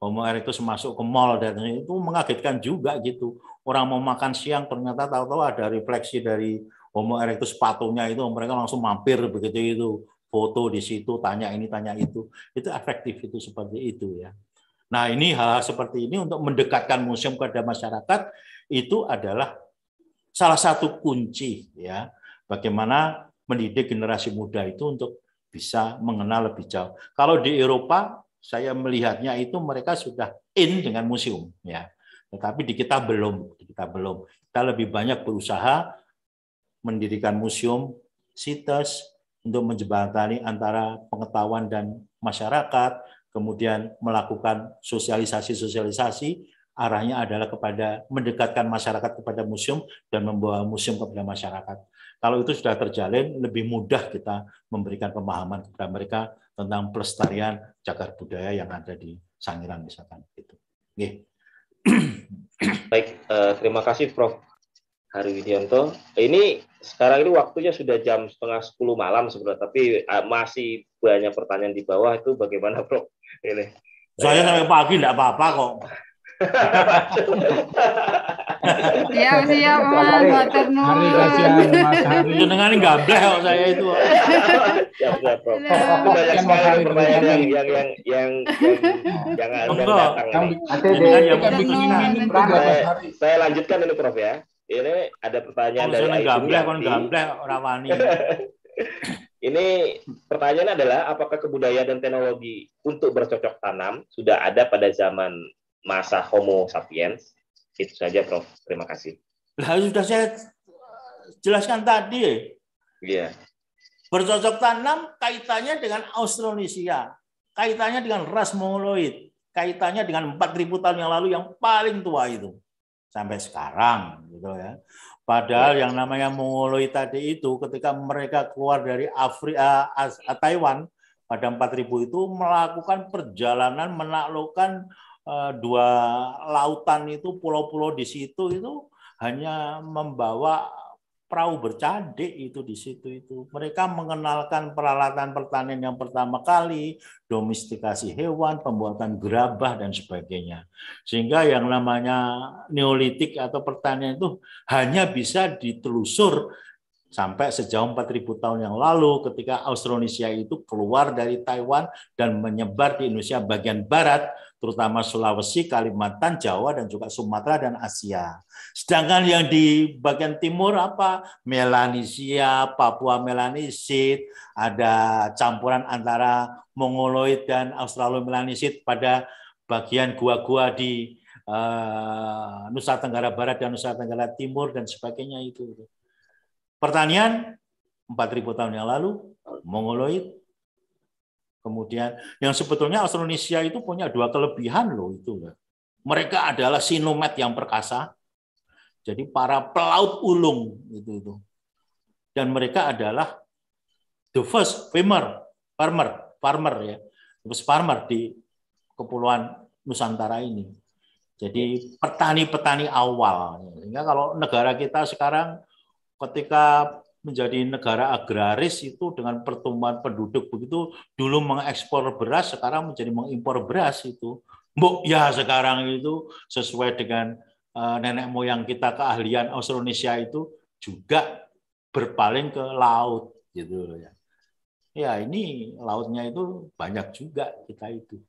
Homo erectus masuk ke mall dan itu mengagetkan juga gitu. Orang mau makan siang ternyata tahu-tahu ada refleksi dari Homo erectus patungnya itu mereka langsung mampir begitu itu foto di situ tanya ini tanya itu itu efektif itu seperti itu ya. Nah ini hal, -hal seperti ini untuk mendekatkan museum kepada masyarakat itu adalah salah satu kunci ya bagaimana mendidik generasi muda itu untuk bisa mengenal lebih jauh. Kalau di Eropa saya melihatnya itu mereka sudah in dengan museum ya. Tetapi di kita belum, di kita belum. Kita lebih banyak berusaha mendirikan museum situs untuk menjembatani antara pengetahuan dan masyarakat, kemudian melakukan sosialisasi-sosialisasi arahnya adalah kepada mendekatkan masyarakat kepada museum dan membawa museum kepada masyarakat. Kalau itu sudah terjalin, lebih mudah kita memberikan pemahaman kepada mereka tentang pelestarian cagar budaya yang ada di Sangiran misalkan itu. Yeah. Baik, eh, terima kasih Prof. Hari Widianto. Ini sekarang ini waktunya sudah jam setengah sepuluh malam sebenarnya, tapi eh, masih banyak pertanyaan di bawah itu bagaimana Prof? Ini. Saya sampai pagi tidak apa-apa kok siap siap mas matur nuwun jenengan gambleh kok saya itu siap siap prof itu banyak sekali pertanyaan yang yang yang yang yang akan datang nanti saya lanjutkan ini prof ya ini ada pertanyaan dari gambleh kon gambleh ora wani ini pertanyaannya adalah apakah kebudayaan dan teknologi untuk bercocok tanam sudah ada pada zaman masa Homo sapiens. Itu saja, Prof. Terima kasih. Nah sudah saya jelaskan tadi. Ya. Iya. Yeah. Bercocok tanam kaitannya dengan Austronesia, kaitannya dengan ras Mongoloid, kaitannya dengan 4000 tahun yang lalu yang paling tua itu sampai sekarang gitu ya. Padahal yang namanya Mongoloid tadi itu ketika mereka keluar dari Afrika eh, Taiwan pada 4000 itu melakukan perjalanan menaklukkan Eh, dua lautan itu pulau-pulau di situ itu hanya membawa perahu bercadik itu di situ itu. Mereka mengenalkan peralatan pertanian yang pertama kali, domestikasi hewan, pembuatan gerabah dan sebagainya. Sehingga yang namanya neolitik atau pertanian itu hanya bisa ditelusur sampai sejauh 4000 tahun yang lalu ketika Austronesia itu keluar dari Taiwan dan menyebar di Indonesia bagian barat terutama Sulawesi, Kalimantan, Jawa dan juga Sumatera dan Asia. Sedangkan yang di bagian timur apa? Melanesia, Papua Melanesia ada campuran antara Mongoloid dan australo pada bagian gua-gua di uh, Nusa Tenggara Barat dan Nusa Tenggara Timur dan sebagainya itu. Pertanian 4000 tahun yang lalu, Mongoloid. Kemudian yang sebetulnya Austronesia itu punya dua kelebihan loh itu. Mereka adalah sinomet yang perkasa. Jadi para pelaut ulung itu itu. Dan mereka adalah the first farmer, farmer, farmer ya. The first farmer di kepulauan Nusantara ini. Jadi petani-petani awal. Sehingga kalau negara kita sekarang ketika menjadi negara agraris itu dengan pertumbuhan penduduk begitu dulu mengekspor beras sekarang menjadi mengimpor beras itu mbok ya sekarang itu sesuai dengan uh, nenek moyang kita keahlian Austronesia itu juga berpaling ke laut gitu ya ya ini lautnya itu banyak juga kita itu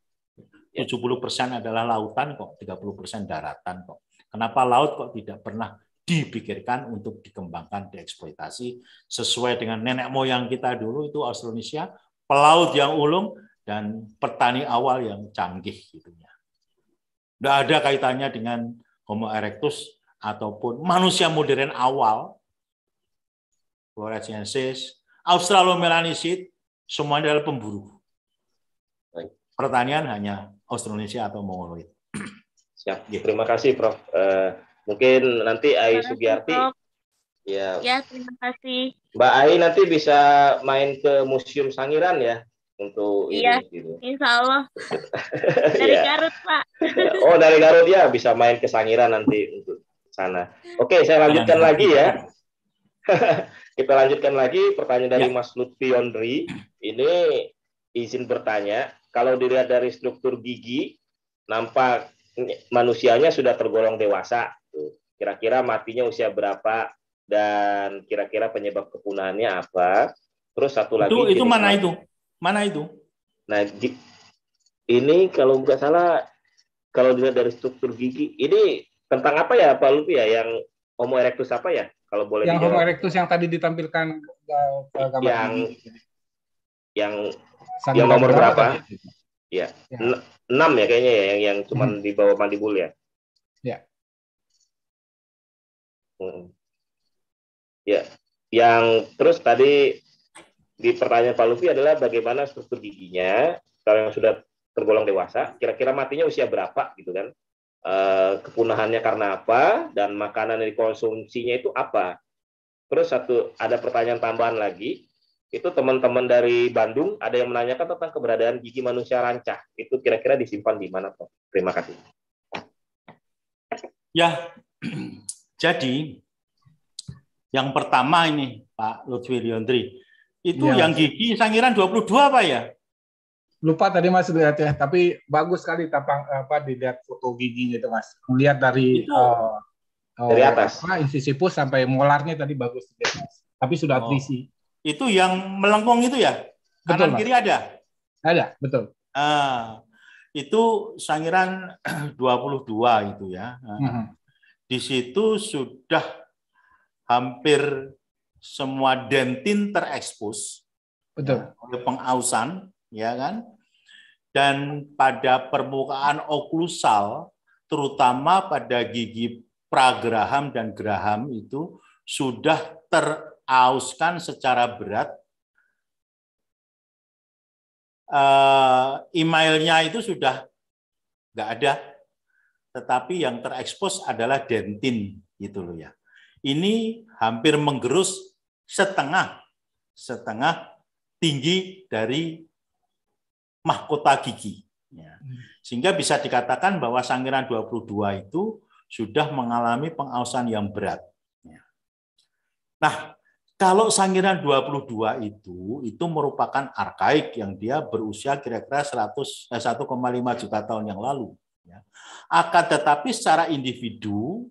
70% ya. adalah lautan kok 30% daratan kok kenapa laut kok tidak pernah dipikirkan untuk dikembangkan, dieksploitasi sesuai dengan nenek moyang kita dulu itu Austronesia, pelaut yang ulung dan petani awal yang canggih gitu ya. Tidak ada kaitannya dengan Homo erectus ataupun manusia modern awal Floresiensis, Australomelanicid, semuanya adalah pemburu. Pertanian hanya Austronesia atau Mongoloid. Siap. Terima kasih Prof. Eh, Mungkin nanti Ai Sugiyarti. Ya. ya, terima kasih. Mbak Ai nanti bisa main ke Museum Sangiran ya untuk iya, ini. Gitu. Insya Allah. dari ya. Garut Pak. oh dari Garut ya bisa main ke Sangiran nanti untuk sana. Oke saya lanjutkan ya, lagi ya. Kita lanjutkan lagi pertanyaan dari ya. Mas Lutfi Yondri. Ini izin bertanya, kalau dilihat dari struktur gigi, nampak manusianya sudah tergolong dewasa gitu. Kira-kira matinya usia berapa dan kira-kira penyebab kepunahannya apa? Terus satu lagi itu, itu mana itu? Mana itu? Nah, ini kalau nggak salah kalau dilihat dari struktur gigi ini tentang apa ya Pak Lupi ya yang Homo erectus apa ya kalau boleh yang dijawab. Homo erectus yang tadi ditampilkan uh, yang ini. yang Sangat yang nomor berapa? Iya. Ya. ya. 6 ya kayaknya ya yang yang cuman hmm. di bawah mandibul ya. Hmm. Ya, yang terus tadi di pertanyaan Pak Lufi adalah bagaimana struktur giginya kalau yang sudah tergolong dewasa, kira-kira matinya usia berapa gitu kan? E, kepunahannya karena apa dan makanan yang dikonsumsinya itu apa? Terus satu ada pertanyaan tambahan lagi, itu teman-teman dari Bandung ada yang menanyakan tentang keberadaan gigi manusia rancah. Itu kira-kira disimpan di mana, Pak? Terima kasih. Ya, jadi yang pertama ini Pak Lutfi Riondri, itu ya. yang gigi sangiran 22 Pak ya? Lupa tadi Mas lihat ya, tapi bagus sekali tapang apa dilihat foto giginya itu Mas. Melihat dari itu. Uh, dari atas. Apa, insisipus sampai molarnya tadi bagus Mas. Tapi sudah oh. Itu yang melengkung itu ya? Betul, Kanan mas. kiri ada? Ada, betul. Uh, itu sangiran 22 itu ya. Uh, mhm. -huh di situ sudah hampir semua dentin terekspos Betul. Ya, oleh pengausan, ya kan? Dan pada permukaan oklusal, terutama pada gigi pragraham dan graham itu sudah terauskan secara berat. Eh, emailnya itu sudah nggak ada tetapi yang terekspos adalah dentin gitu loh ya. Ini hampir menggerus setengah setengah tinggi dari mahkota gigi. Ya. Hmm. Sehingga bisa dikatakan bahwa sangiran 22 itu sudah mengalami pengausan yang berat. Ya. Nah, kalau sangiran 22 itu itu merupakan arkaik yang dia berusia kira-kira 100 eh, 1,5 juta tahun yang lalu. Ya. Akan tetapi secara individu,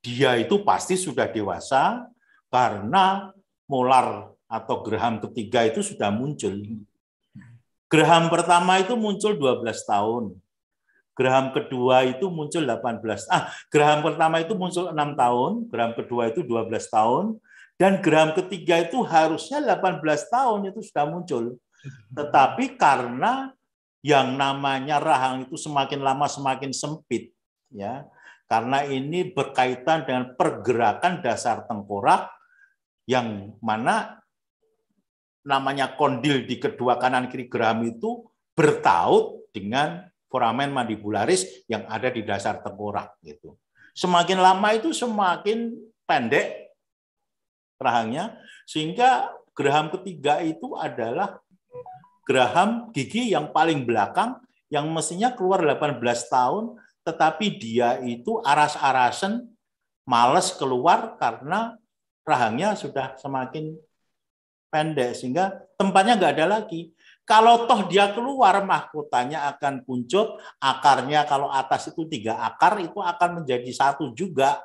dia itu pasti sudah dewasa karena molar atau geraham ketiga itu sudah muncul. Geraham pertama itu muncul 12 tahun. Geraham kedua itu muncul 18. Ah, geraham pertama itu muncul 6 tahun, geraham kedua itu 12 tahun, dan geraham ketiga itu harusnya 18 tahun itu sudah muncul. Hmm. Tetapi karena yang namanya rahang itu semakin lama semakin sempit ya karena ini berkaitan dengan pergerakan dasar tengkorak yang mana namanya kondil di kedua kanan kiri geram itu bertaut dengan foramen mandibularis yang ada di dasar tengkorak gitu. Semakin lama itu semakin pendek rahangnya sehingga geram ketiga itu adalah geraham gigi yang paling belakang yang mestinya keluar 18 tahun tetapi dia itu aras-arasan males keluar karena rahangnya sudah semakin pendek sehingga tempatnya nggak ada lagi. Kalau toh dia keluar mahkotanya akan puncut, akarnya kalau atas itu tiga akar itu akan menjadi satu juga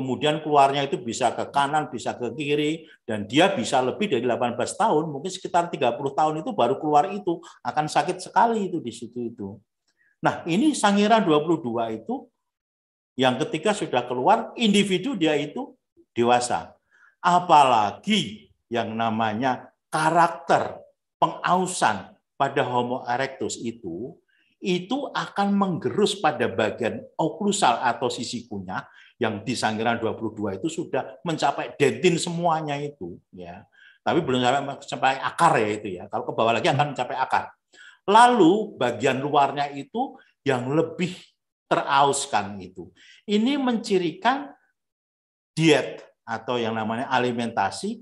kemudian keluarnya itu bisa ke kanan, bisa ke kiri, dan dia bisa lebih dari 18 tahun, mungkin sekitar 30 tahun itu baru keluar itu, akan sakit sekali itu di situ itu. Nah, ini Sangiran 22 itu yang ketika sudah keluar, individu dia itu dewasa. Apalagi yang namanya karakter pengausan pada Homo erectus itu, itu akan menggerus pada bagian oklusal atau sisi kunyah yang di Sanggaran 22 itu sudah mencapai dentin semuanya itu ya. Tapi belum sampai mencapai akar ya itu ya. Kalau ke bawah lagi akan mencapai akar. Lalu bagian luarnya itu yang lebih terauskan itu. Ini mencirikan diet atau yang namanya alimentasi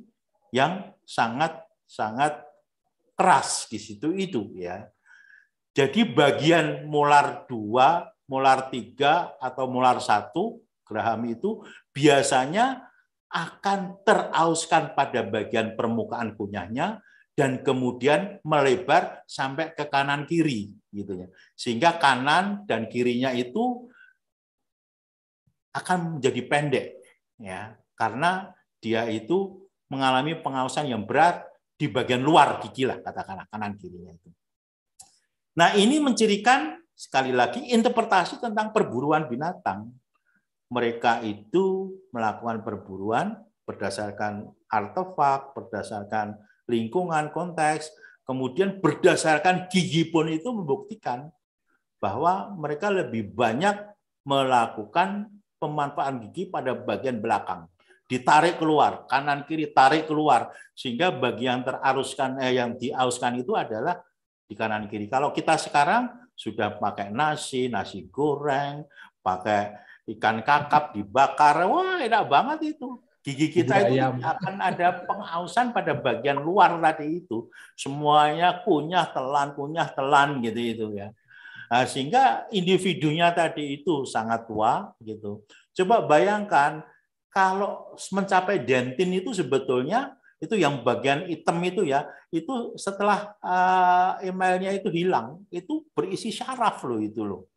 yang sangat sangat keras di situ itu ya. Jadi bagian molar 2, molar 3 atau molar 1 Graham itu biasanya akan terauskan pada bagian permukaan kunyahnya dan kemudian melebar sampai ke kanan kiri gitu ya. Sehingga kanan dan kirinya itu akan menjadi pendek ya karena dia itu mengalami pengausan yang berat di bagian luar gigi lah katakanlah kanan kirinya itu. Nah, ini mencirikan sekali lagi interpretasi tentang perburuan binatang mereka itu melakukan perburuan berdasarkan artefak, berdasarkan lingkungan, konteks, kemudian berdasarkan gigi pun itu membuktikan bahwa mereka lebih banyak melakukan pemanfaatan gigi pada bagian belakang ditarik keluar kanan kiri tarik keluar sehingga bagian teraruskan eh, yang diauskan itu adalah di kanan kiri kalau kita sekarang sudah pakai nasi nasi goreng pakai ikan kakap dibakar. Wah, enak banget itu. Gigi kita itu ayam. akan ada pengausan pada bagian luar tadi itu. Semuanya kunyah telan, kunyah telan gitu itu ya. Nah, sehingga individunya tadi itu sangat tua gitu. Coba bayangkan kalau mencapai dentin itu sebetulnya itu yang bagian hitam itu ya itu setelah uh, emailnya itu hilang itu berisi syaraf loh itu loh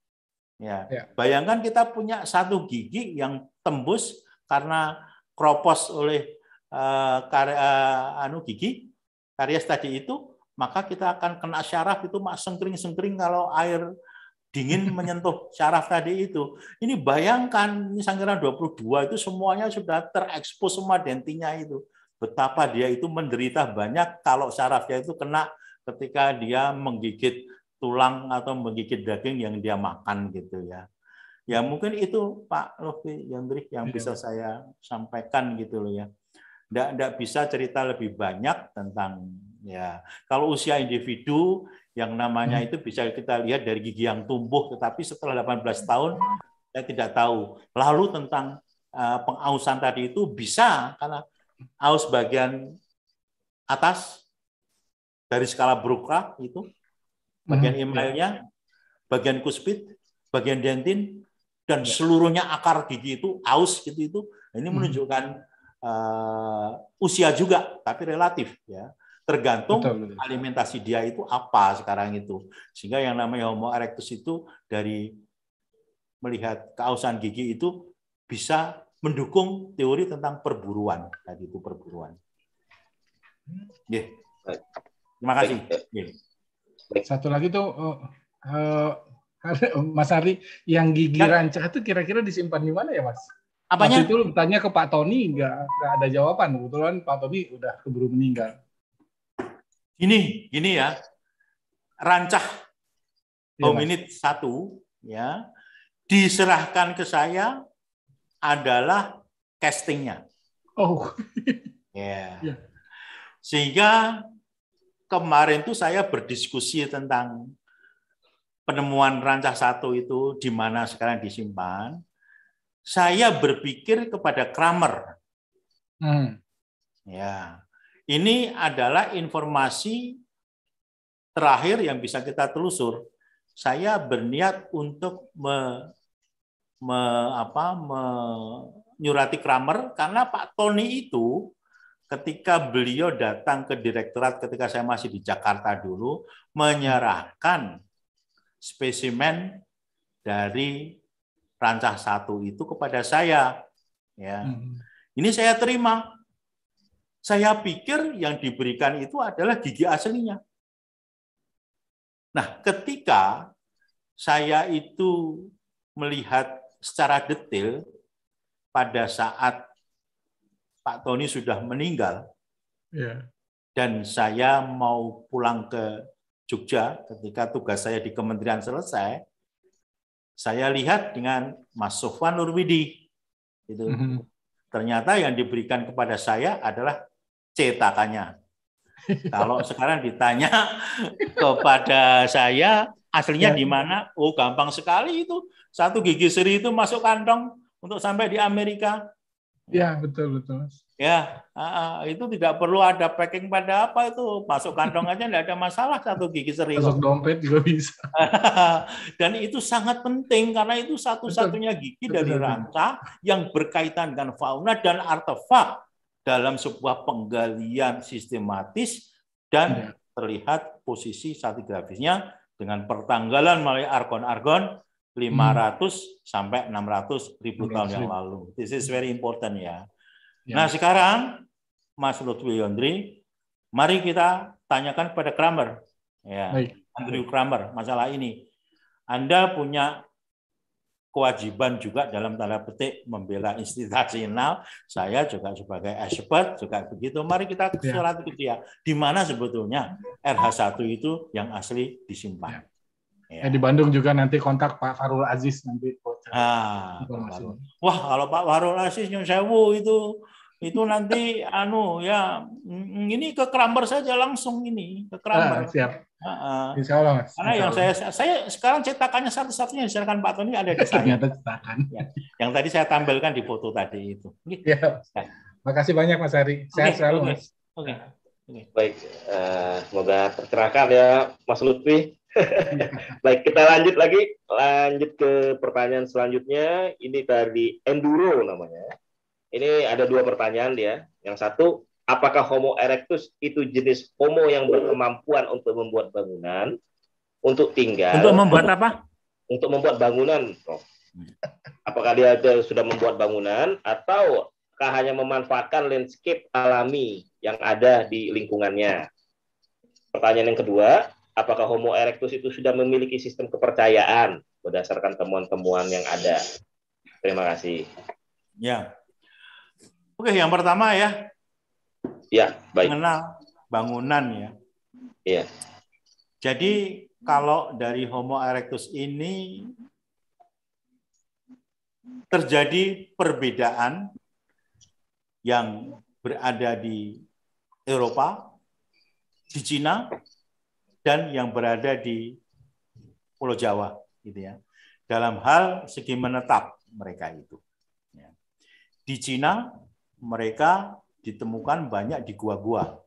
Ya. ya. Bayangkan kita punya satu gigi yang tembus karena kropos oleh uh, karya, uh, anu gigi karies tadi itu, maka kita akan kena syaraf itu mak sengkring-sengkring kalau air dingin menyentuh syaraf tadi itu. Ini bayangkan ini Sangkiran 22 itu semuanya sudah terekspos semua dentinya itu. Betapa dia itu menderita banyak kalau syarafnya itu kena ketika dia menggigit tulang atau menggigit daging yang dia makan gitu ya. Ya mungkin itu Pak Lofi Yandri ya, yang iya. bisa saya sampaikan gitu loh ya. Nggak, nggak bisa cerita lebih banyak tentang ya kalau usia individu yang namanya hmm. itu bisa kita lihat dari gigi yang tumbuh tetapi setelah 18 tahun saya tidak tahu. Lalu tentang uh, pengausan tadi itu bisa karena aus bagian atas dari skala Broca itu bagian hmm, emailnya, iya, iya. bagian kuspit, bagian dentin, dan seluruhnya akar gigi itu aus gitu itu. Nah, ini hmm. menunjukkan uh, usia juga, tapi relatif ya. Tergantung betul. alimentasi dia itu apa sekarang itu. Sehingga yang namanya Homo erectus itu dari melihat keausan gigi itu bisa mendukung teori tentang perburuan tadi itu perburuan. Yeah. Hmm. Terima kasih. Yeah. Satu lagi tuh uh, uh, Mas Ari, yang gigi Dan, rancah itu kira-kira disimpan di mana ya, Mas? Apanya? Waktu itu tanya ke Pak Tony, nggak, nggak ada jawaban. Kebetulan Pak Tony udah keburu meninggal. Ini, ini ya, rancah ya, hominid oh, satu ya diserahkan ke saya adalah castingnya. Oh. Yeah. ya. Iya. Sehingga kemarin tuh saya berdiskusi tentang penemuan rancah satu itu di mana sekarang disimpan, saya berpikir kepada Kramer. Hmm. Ya, ini adalah informasi terakhir yang bisa kita telusur. Saya berniat untuk me, me, apa, menyurati Kramer karena Pak Tony itu ketika beliau datang ke direktorat ketika saya masih di Jakarta dulu menyerahkan spesimen dari rancah satu itu kepada saya ya hmm. ini saya terima saya pikir yang diberikan itu adalah gigi aslinya nah ketika saya itu melihat secara detail pada saat Pak Tony sudah meninggal, yeah. dan saya mau pulang ke Jogja ketika tugas saya di kementerian selesai, saya lihat dengan Mas Sofwan Nurwidi, itu mm -hmm. ternyata yang diberikan kepada saya adalah cetakannya. Kalau sekarang ditanya kepada saya aslinya ya. di mana? Oh gampang sekali itu. Satu gigi seri itu masuk kantong untuk sampai di Amerika. Ya betul betul Ya ah, ah, itu tidak perlu ada packing pada apa itu masuk kantong aja tidak ada masalah satu gigi sering. Masuk dompet juga bisa. Dan itu sangat penting karena itu satu-satunya gigi betul, dari betul, rangka yang berkaitan dengan fauna dan artefak dalam sebuah penggalian sistematis dan ya. terlihat posisi satigrafisnya dengan pertanggalan melalui argon-argon 500 hmm. sampai 600 ribu tahun yang lalu. This is very important ya. ya. Nah sekarang Mas Lutfi Yondri, mari kita tanyakan kepada Kramer, ya, Baik. Andrew Kramer masalah ini. Anda punya kewajiban juga dalam tanda petik membela institusional. Saya juga sebagai expert juga begitu. Mari kita ya. surat ya. dia. Di mana sebetulnya RH1 itu yang asli disimpan. Ya. Ya. di Bandung juga nanti kontak Pak Farul Aziz nanti. Ah, informasinya. Wah, kalau Pak Farul Aziz Nyun Sewu itu itu nanti anu ya mm, ini ke Kramber saja langsung ini ke Kramber. Ah, siap. Uh, Insya Allah mas. Karena yang saya saya sekarang cetakannya satu-satunya silakan Pak Tony ada di sana Ya. Yang tadi saya tampilkan di foto tadi itu. Ya. ya. Makasih banyak Mas Ari. saya okay, selalu okay. Mas. Oke. Okay. Okay. Baik, uh, semoga tercerahkan ya Mas Lutfi. Iya. Baik, kita lanjut lagi. Lanjut ke pertanyaan selanjutnya. Ini tadi enduro namanya. Ini ada dua pertanyaan dia. Yang satu, apakah Homo erectus itu jenis Homo yang berkemampuan untuk membuat bangunan, untuk tinggal? Untuk membuat apa? Untuk membuat bangunan, Prof. Apakah dia sudah membuat bangunan atau hanya memanfaatkan landscape alami yang ada di lingkungannya? Pertanyaan yang kedua, apakah Homo erectus itu sudah memiliki sistem kepercayaan berdasarkan temuan-temuan yang ada? Terima kasih. Ya. Oke, yang pertama ya. Ya, baik. Mengenal bangunan ya. Iya. Jadi kalau dari Homo erectus ini terjadi perbedaan yang berada di Eropa, di Cina, dan yang berada di Pulau Jawa gitu ya. Dalam hal segi menetap mereka itu. Ya. Di Cina mereka ditemukan banyak di gua-gua.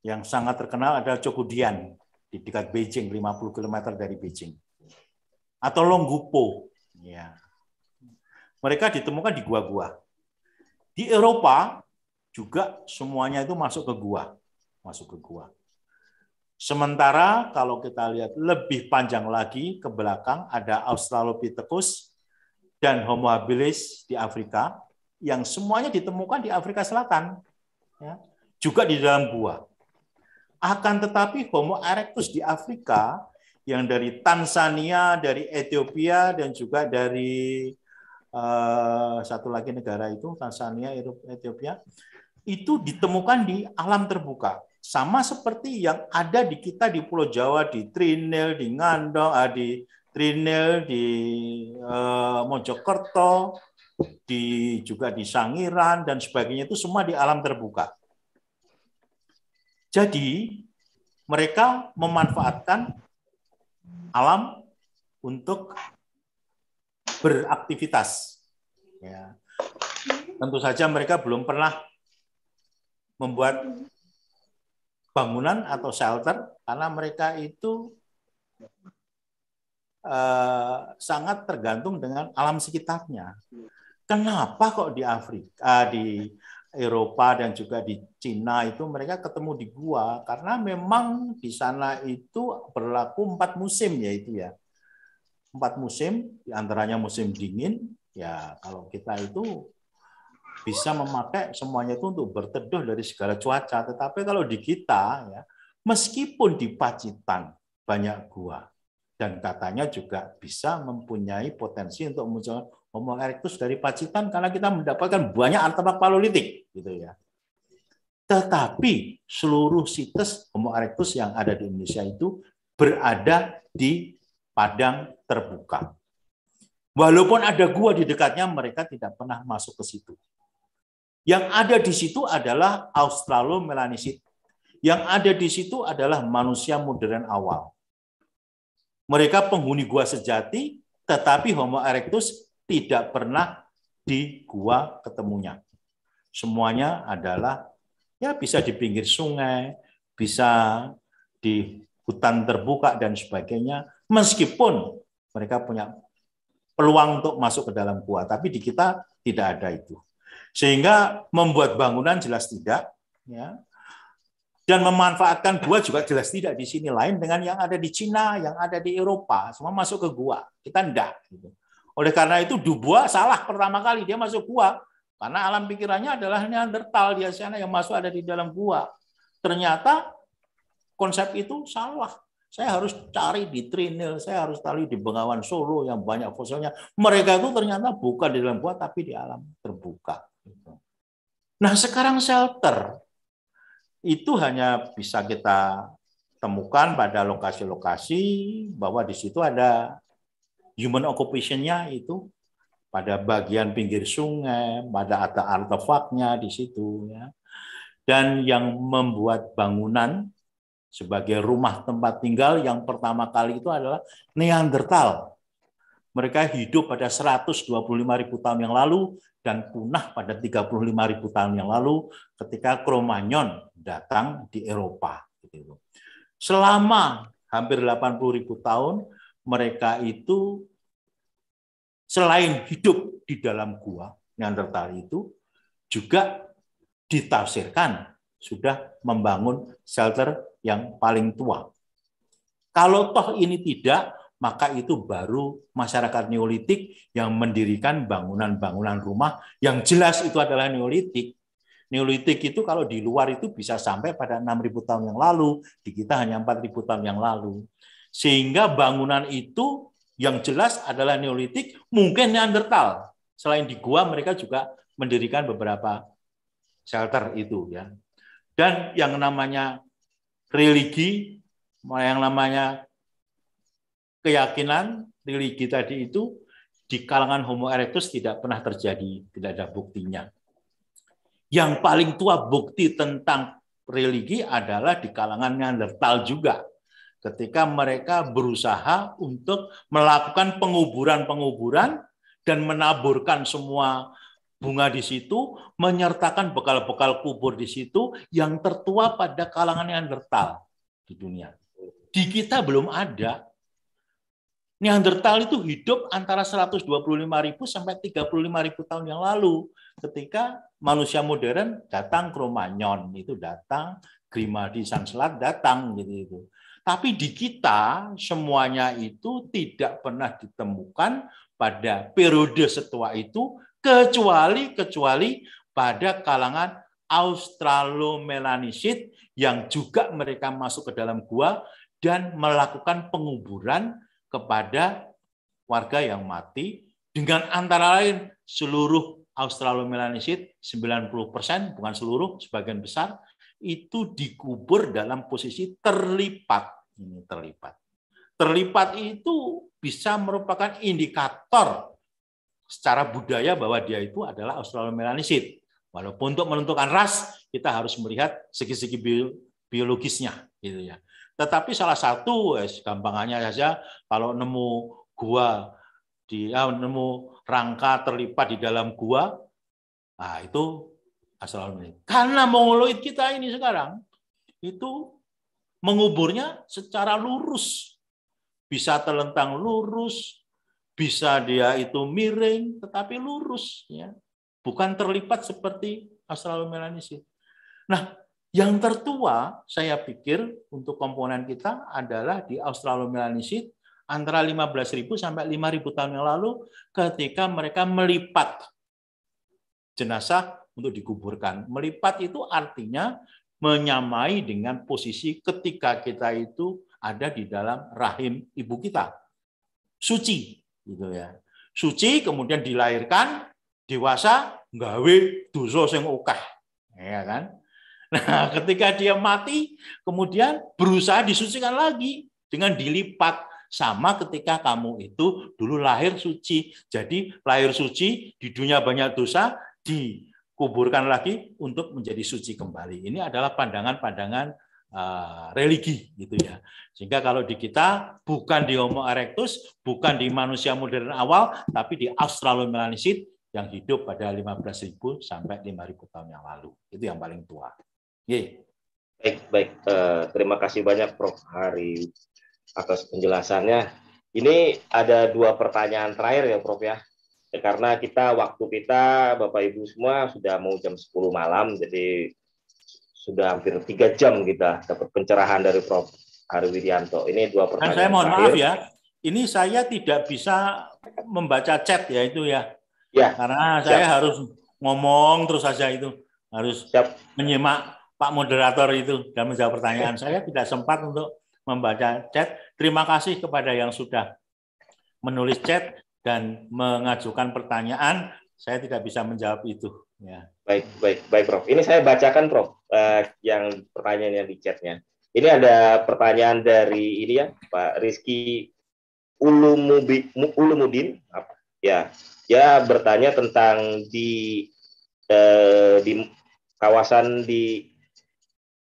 Yang sangat terkenal adalah Cokudian di dekat Beijing 50 km dari Beijing. Atau Longgupo ya. Mereka ditemukan di gua-gua. Di Eropa juga semuanya itu masuk ke gua, masuk ke gua. Sementara kalau kita lihat lebih panjang lagi ke belakang ada Australopithecus dan Homo habilis di Afrika yang semuanya ditemukan di Afrika Selatan, ya, juga di dalam gua. Akan tetapi Homo erectus di Afrika yang dari Tanzania, dari Ethiopia dan juga dari uh, satu lagi negara itu Tanzania, Ethiopia itu ditemukan di alam terbuka sama seperti yang ada di kita di Pulau Jawa, di Trinil, di Ngandong, ah, di Trinil, di eh, Mojokerto, di juga di Sangiran dan sebagainya itu semua di alam terbuka. Jadi mereka memanfaatkan alam untuk beraktivitas. Ya. Tentu saja mereka belum pernah membuat bangunan atau shelter karena mereka itu eh, sangat tergantung dengan alam sekitarnya. Kenapa kok di Afrika, eh, di Eropa dan juga di Cina itu mereka ketemu di gua karena memang di sana itu berlaku empat musim yaitu ya empat musim diantaranya musim dingin ya kalau kita itu bisa memakai semuanya itu untuk berteduh dari segala cuaca. Tetapi kalau di kita, ya, meskipun di Pacitan banyak gua, dan katanya juga bisa mempunyai potensi untuk muncul Homo erectus dari Pacitan karena kita mendapatkan banyak artefak paleolitik, gitu ya. Tetapi seluruh situs Homo erectus yang ada di Indonesia itu berada di padang terbuka. Walaupun ada gua di dekatnya, mereka tidak pernah masuk ke situ. Yang ada di situ adalah Australomelanesit. Yang ada di situ adalah manusia modern awal. Mereka penghuni gua sejati, tetapi Homo erectus tidak pernah di gua ketemunya. Semuanya adalah ya bisa di pinggir sungai, bisa di hutan terbuka dan sebagainya. Meskipun mereka punya peluang untuk masuk ke dalam gua, tapi di kita tidak ada itu. Sehingga membuat bangunan jelas tidak, ya. Dan memanfaatkan gua juga jelas tidak di sini lain dengan yang ada di Cina, yang ada di Eropa, semua masuk ke gua. Kita ndak. gitu. Oleh karena itu Dubua salah pertama kali dia masuk gua karena alam pikirannya adalah neanderthal di sana yang masuk ada di dalam gua. Ternyata konsep itu salah. Saya harus cari di Trinil, saya harus cari di Bengawan Solo yang banyak fosilnya. Mereka itu ternyata bukan di dalam gua tapi di alam terbuka. Nah, sekarang shelter itu hanya bisa kita temukan pada lokasi-lokasi bahwa di situ ada human occupation-nya itu pada bagian pinggir sungai, pada ada artefaknya di situ ya. Dan yang membuat bangunan sebagai rumah tempat tinggal yang pertama kali itu adalah Neandertal. Mereka hidup pada 125 ribu tahun yang lalu dan punah pada 35.000 tahun yang lalu ketika Kromanyon datang di Eropa. Gitu. Selama hampir 80.000 tahun mereka itu selain hidup di dalam gua Neandertal itu juga ditafsirkan sudah membangun shelter yang paling tua. Kalau toh ini tidak, maka itu baru masyarakat neolitik yang mendirikan bangunan-bangunan rumah yang jelas itu adalah neolitik. Neolitik itu kalau di luar itu bisa sampai pada 6.000 tahun yang lalu, di kita hanya 4.000 tahun yang lalu. Sehingga bangunan itu yang jelas adalah neolitik, mungkin Neandertal. Selain di gua mereka juga mendirikan beberapa shelter itu ya. Dan yang namanya religi, yang namanya keyakinan religi tadi itu di kalangan Homo erectus tidak pernah terjadi, tidak ada buktinya. Yang paling tua bukti tentang religi adalah di kalangan Neandertal juga. Ketika mereka berusaha untuk melakukan penguburan-penguburan dan menaburkan semua bunga di situ, menyertakan bekal-bekal kubur di situ yang tertua pada kalangan Neandertal di dunia. Di kita belum ada, Neanderthal itu hidup antara 125.000 sampai 35.000 tahun yang lalu ketika manusia modern datang ke Romanyon itu datang Grimaldi Sanselat datang gitu itu. Tapi di kita semuanya itu tidak pernah ditemukan pada periode setua itu kecuali kecuali pada kalangan Australomelanesid yang juga mereka masuk ke dalam gua dan melakukan penguburan kepada warga yang mati dengan antara lain seluruh Australomelanesia 90% bukan seluruh sebagian besar itu dikubur dalam posisi terlipat ini terlipat terlipat itu bisa merupakan indikator secara budaya bahwa dia itu adalah Australomelanesia walaupun untuk menentukan ras kita harus melihat segi-segi biologisnya gitu ya tetapi salah satu, es gampangannya saja, kalau nemu gua di ah, nemu rangka terlipat di dalam gua, nah itu asal ini. Karena mongoloid kita ini sekarang itu menguburnya secara lurus, bisa terlentang lurus, bisa dia itu miring, tetapi lurus, ya. bukan terlipat seperti astronomi Nah, yang tertua saya pikir untuk komponen kita adalah di Australomelanesia antara 15.000 sampai 5.000 tahun yang lalu ketika mereka melipat jenazah untuk dikuburkan. Melipat itu artinya menyamai dengan posisi ketika kita itu ada di dalam rahim ibu kita. Suci gitu ya. Suci kemudian dilahirkan, dewasa, nggawe dosa sing okah. Ya kan? Nah, ketika dia mati, kemudian berusaha disucikan lagi dengan dilipat sama ketika kamu itu dulu lahir suci. Jadi lahir suci di dunia banyak dosa dikuburkan lagi untuk menjadi suci kembali. Ini adalah pandangan-pandangan Uh, religi gitu ya. Sehingga kalau di kita bukan di Homo erectus, bukan di manusia modern awal, tapi di Australopithecus yang hidup pada 15.000 sampai 5.000 tahun yang lalu. Itu yang paling tua. Ye. Baik, baik. Eh, terima kasih banyak Prof. Hari atas penjelasannya. Ini ada dua pertanyaan terakhir ya Prof ya. karena kita waktu kita Bapak Ibu semua sudah mau jam 10 malam, jadi sudah hampir tiga jam kita dapat pencerahan dari Prof. Hari Widianto. Ini dua pertanyaan. Dan saya mohon terakhir. maaf ya, ini saya tidak bisa membaca chat ya itu ya. Ya. Karena saya saya harus ngomong terus saja itu harus siap. menyimak Pak moderator itu dan menjawab pertanyaan saya tidak sempat untuk membaca chat. Terima kasih kepada yang sudah menulis chat dan mengajukan pertanyaan. Saya tidak bisa menjawab itu. Ya. Baik, baik, baik, Prof. Ini saya bacakan, Prof. Uh, yang pertanyaan yang di chatnya. Ini ada pertanyaan dari ini ya, Pak Rizky Ulumubi, Ulumudin. Ya, ya bertanya tentang di uh, di kawasan di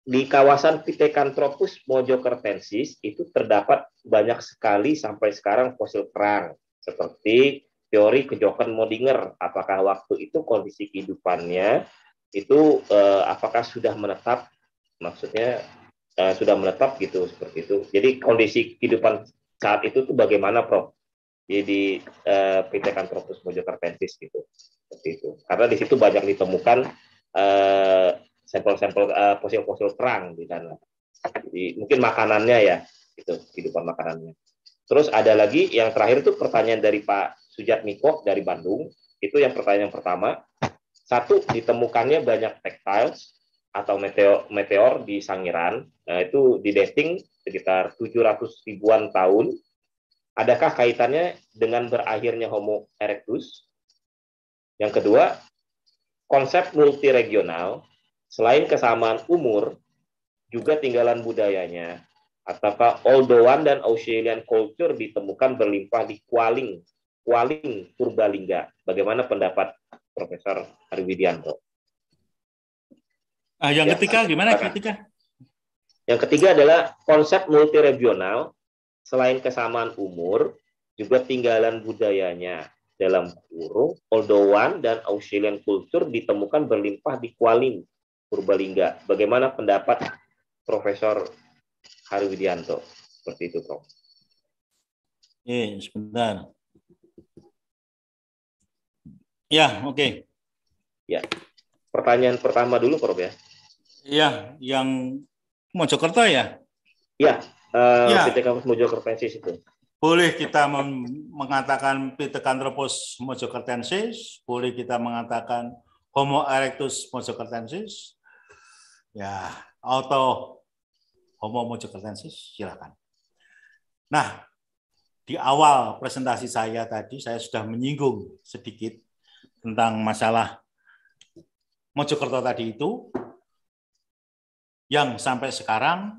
di kawasan Pithecanthropus mojokertensis itu terdapat banyak sekali sampai sekarang fosil kerang seperti teori kejokan Modinger apakah waktu itu kondisi kehidupannya itu eh, apakah sudah menetap maksudnya eh, sudah menetap gitu seperti itu jadi kondisi kehidupan saat itu tuh bagaimana Prof jadi eh, Pithecanthropus mojokertensis gitu seperti itu karena di situ banyak ditemukan eh, sampel-sampel uh, fosil-fosil terang di sana. Jadi mungkin makanannya ya, itu kehidupan makanannya. Terus ada lagi yang terakhir itu pertanyaan dari Pak Sujat Miko dari Bandung. Itu yang pertanyaan yang pertama. Satu, ditemukannya banyak tekstiles atau meteor, meteor di Sangiran. Nah, itu di dating sekitar 700 ribuan tahun. Adakah kaitannya dengan berakhirnya Homo erectus? Yang kedua, konsep multiregional Selain kesamaan umur, juga tinggalan budayanya. Ataukah Oldowan dan Australian culture ditemukan berlimpah di Kualing, Kualing, Purbalingga. Bagaimana pendapat Profesor Arwidianto? Ah, yang ya, ketiga gimana? Yang ketiga? Yang ketiga adalah konsep multi regional. selain kesamaan umur juga tinggalan budayanya dalam kurung Oldowan dan Australian culture ditemukan berlimpah di Kualing, Purbalingga. Bagaimana pendapat Profesor Hari Widianto? Seperti itu, Prof. Oke, sebentar. Ya, oke. Okay. Ya. Pertanyaan pertama dulu, Prof ya. Iya, yang Mojokerto ya? Iya, uh, ya. Eh, ya. Mojokertensis itu. Boleh kita mengatakan PT Kanthropus Mojokertensis, boleh kita mengatakan Homo erectus Mojokertensis, ya auto homo mojokertensis silakan. Nah, di awal presentasi saya tadi saya sudah menyinggung sedikit tentang masalah Mojokerto tadi itu yang sampai sekarang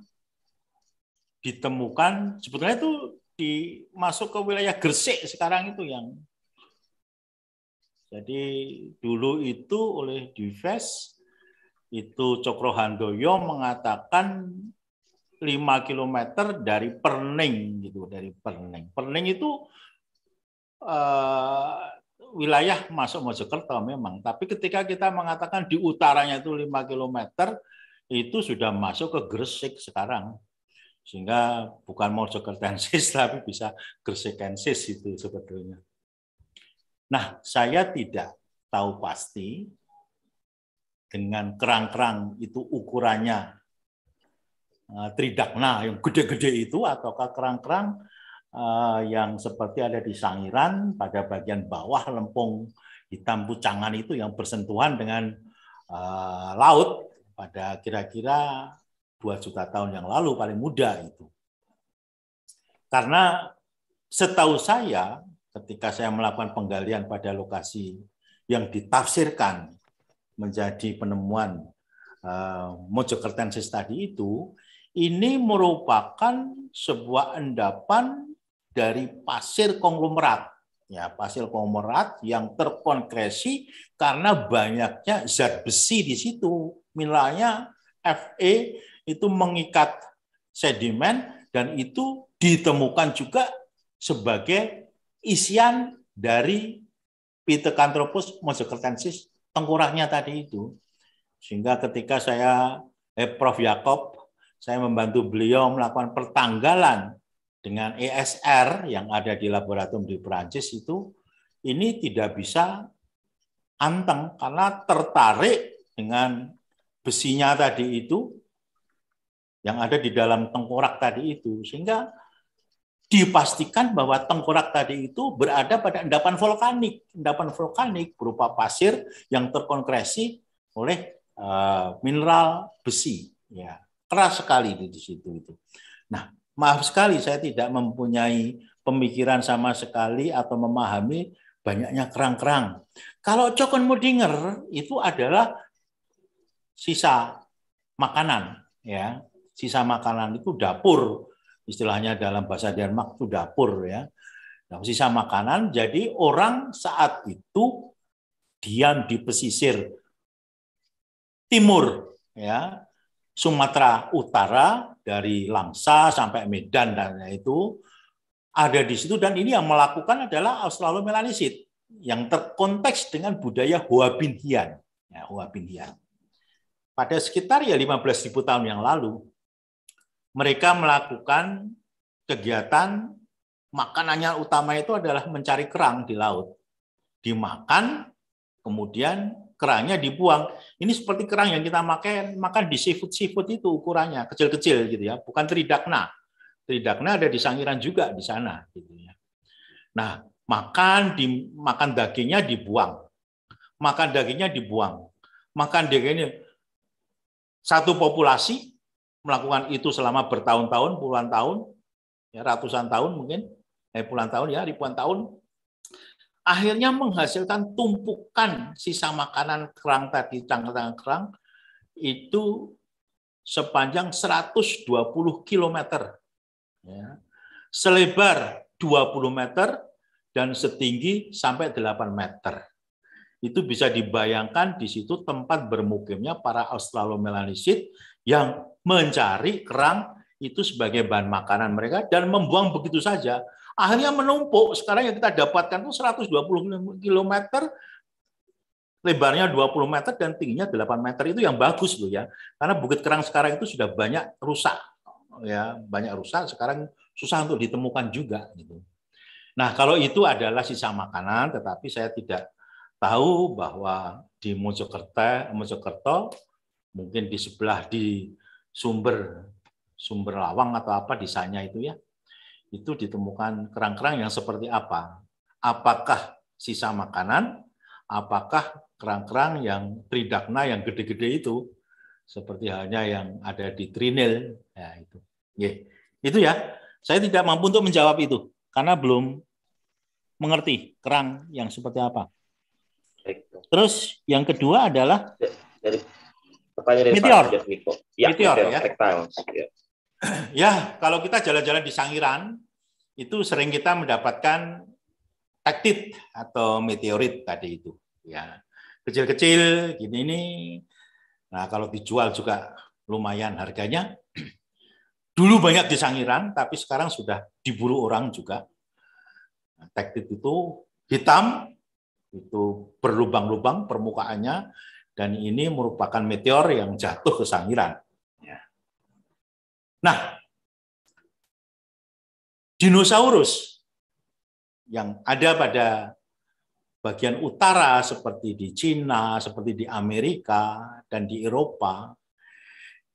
ditemukan sebetulnya itu dimasuk ke wilayah Gresik sekarang itu yang jadi dulu itu oleh Dives itu Cokro Handoyo mengatakan 5 km dari Perning gitu dari Perning. Perning itu uh, wilayah masuk Mojokerto memang, tapi ketika kita mengatakan di utaranya itu 5 km itu sudah masuk ke Gresik sekarang. Sehingga bukan Mojokertensis tapi bisa Gresikensis itu sebetulnya. Nah, saya tidak tahu pasti dengan kerang-kerang itu ukurannya eh, tridakna yang gede-gede itu ataukah kerang-kerang eh, yang seperti ada di sangiran pada bagian bawah lempung hitam pucangan itu yang bersentuhan dengan eh, laut pada kira-kira 2 juta tahun yang lalu paling muda itu. Karena setahu saya ketika saya melakukan penggalian pada lokasi yang ditafsirkan menjadi penemuan uh, eh, mojokertensis tadi itu, ini merupakan sebuah endapan dari pasir konglomerat. Ya, pasir konglomerat yang terkonkresi karena banyaknya zat besi di situ. milanya Fe itu mengikat sedimen dan itu ditemukan juga sebagai isian dari Pithecanthropus mojokertensis tengkurahnya tadi itu. Sehingga ketika saya eh, Prof Yakob, saya membantu beliau melakukan pertanggalan dengan ESR yang ada di laboratorium di Perancis itu, ini tidak bisa anteng karena tertarik dengan besinya tadi itu yang ada di dalam tengkorak tadi itu sehingga dipastikan bahwa tengkorak tadi itu berada pada endapan vulkanik. Endapan vulkanik berupa pasir yang terkonkresi oleh uh, mineral besi. Ya, keras sekali itu di situ itu. Nah, maaf sekali saya tidak mempunyai pemikiran sama sekali atau memahami banyaknya kerang-kerang. Kalau cokon mudinger itu adalah sisa makanan, ya, sisa makanan itu dapur istilahnya dalam bahasa Denmark itu dapur ya. Nah, sisa makanan, jadi orang saat itu diam di pesisir timur ya Sumatera Utara dari Langsa sampai Medan dan itu ada di situ dan ini yang melakukan adalah Australomelanesid yang terkonteks dengan budaya Hian. Ya, Hian. Pada sekitar ya 15.000 tahun yang lalu mereka melakukan kegiatan makanannya utama itu adalah mencari kerang di laut. Dimakan, kemudian kerangnya dibuang. Ini seperti kerang yang kita makan makan di seafood-seafood itu ukurannya kecil-kecil gitu ya, bukan tridakna. Tridakna ada di Sangiran juga di sana gitu ya. Nah, makan di makan dagingnya dibuang. Makan dagingnya dibuang. Makan dagingnya satu populasi melakukan itu selama bertahun-tahun, puluhan tahun, ya ratusan tahun mungkin, eh puluhan tahun ya, ribuan tahun, akhirnya menghasilkan tumpukan sisa makanan kerang tadi, cangkang kerang, itu sepanjang 120 km. Ya. Selebar 20 meter dan setinggi sampai 8 meter. Itu bisa dibayangkan di situ tempat bermukimnya para Australomelanisid yang mencari kerang itu sebagai bahan makanan mereka dan membuang begitu saja. Akhirnya menumpuk. Sekarang yang kita dapatkan itu 120 km, lebarnya 20 meter dan tingginya 8 meter itu yang bagus loh ya. Karena bukit kerang sekarang itu sudah banyak rusak. Ya, banyak rusak sekarang susah untuk ditemukan juga gitu. Nah, kalau itu adalah sisa makanan tetapi saya tidak tahu bahwa di Mojokerto, Mojokerto mungkin di sebelah di sumber sumber lawang atau apa desanya itu ya itu ditemukan kerang-kerang yang seperti apa apakah sisa makanan apakah kerang-kerang yang tridakna yang gede-gede itu seperti halnya yang ada di Trinil ya itu yeah. itu ya saya tidak mampu untuk menjawab itu karena belum mengerti kerang yang seperti apa terus yang kedua adalah ya, Pertanyaan dari Meteor. Ya, Meteor, ya. Ya. ya, kalau kita jalan-jalan di Sangiran, itu sering kita mendapatkan tektit atau meteorit tadi itu. Ya, kecil-kecil gini ini. Nah, kalau dijual juga lumayan harganya. Dulu banyak di Sangiran, tapi sekarang sudah diburu orang juga. Nah, tektit itu hitam, itu berlubang-lubang permukaannya, dan ini merupakan meteor yang jatuh ke sangiran. Ya. Nah, dinosaurus yang ada pada bagian utara seperti di Cina, seperti di Amerika dan di Eropa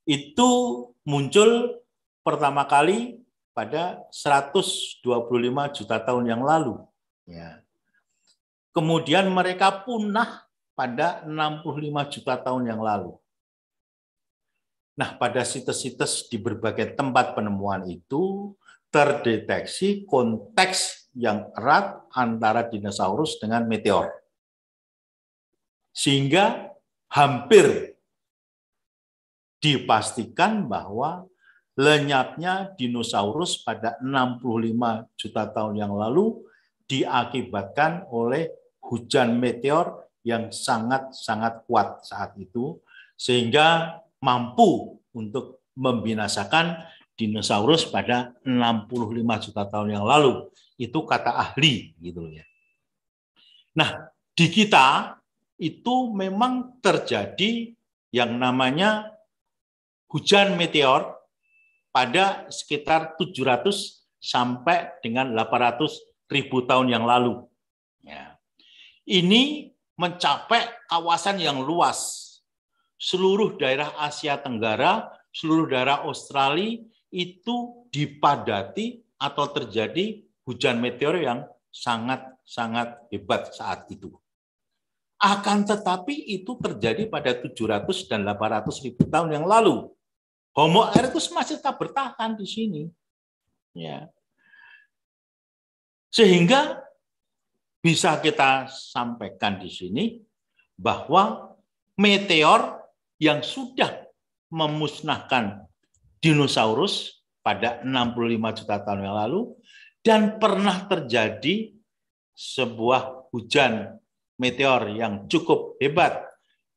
itu muncul pertama kali pada 125 juta tahun yang lalu. Ya. Kemudian mereka punah pada 65 juta tahun yang lalu. Nah, pada situs-situs di berbagai tempat penemuan itu terdeteksi konteks yang erat antara dinosaurus dengan meteor. Sehingga hampir dipastikan bahwa lenyapnya dinosaurus pada 65 juta tahun yang lalu diakibatkan oleh hujan meteor yang sangat-sangat kuat saat itu, sehingga mampu untuk membinasakan dinosaurus pada 65 juta tahun yang lalu. Itu kata ahli gitu ya. Nah, di kita itu memang terjadi yang namanya hujan meteor pada sekitar 700 sampai dengan 800 ribu tahun yang lalu. Ya. Ini mencapai kawasan yang luas. Seluruh daerah Asia Tenggara, seluruh daerah Australia itu dipadati atau terjadi hujan meteor yang sangat-sangat hebat saat itu. Akan tetapi itu terjadi pada 700 dan 800 ribu tahun yang lalu. Homo erectus masih tetap bertahan di sini. Ya. Sehingga bisa kita sampaikan di sini bahwa meteor yang sudah memusnahkan dinosaurus pada 65 juta tahun yang lalu dan pernah terjadi sebuah hujan meteor yang cukup hebat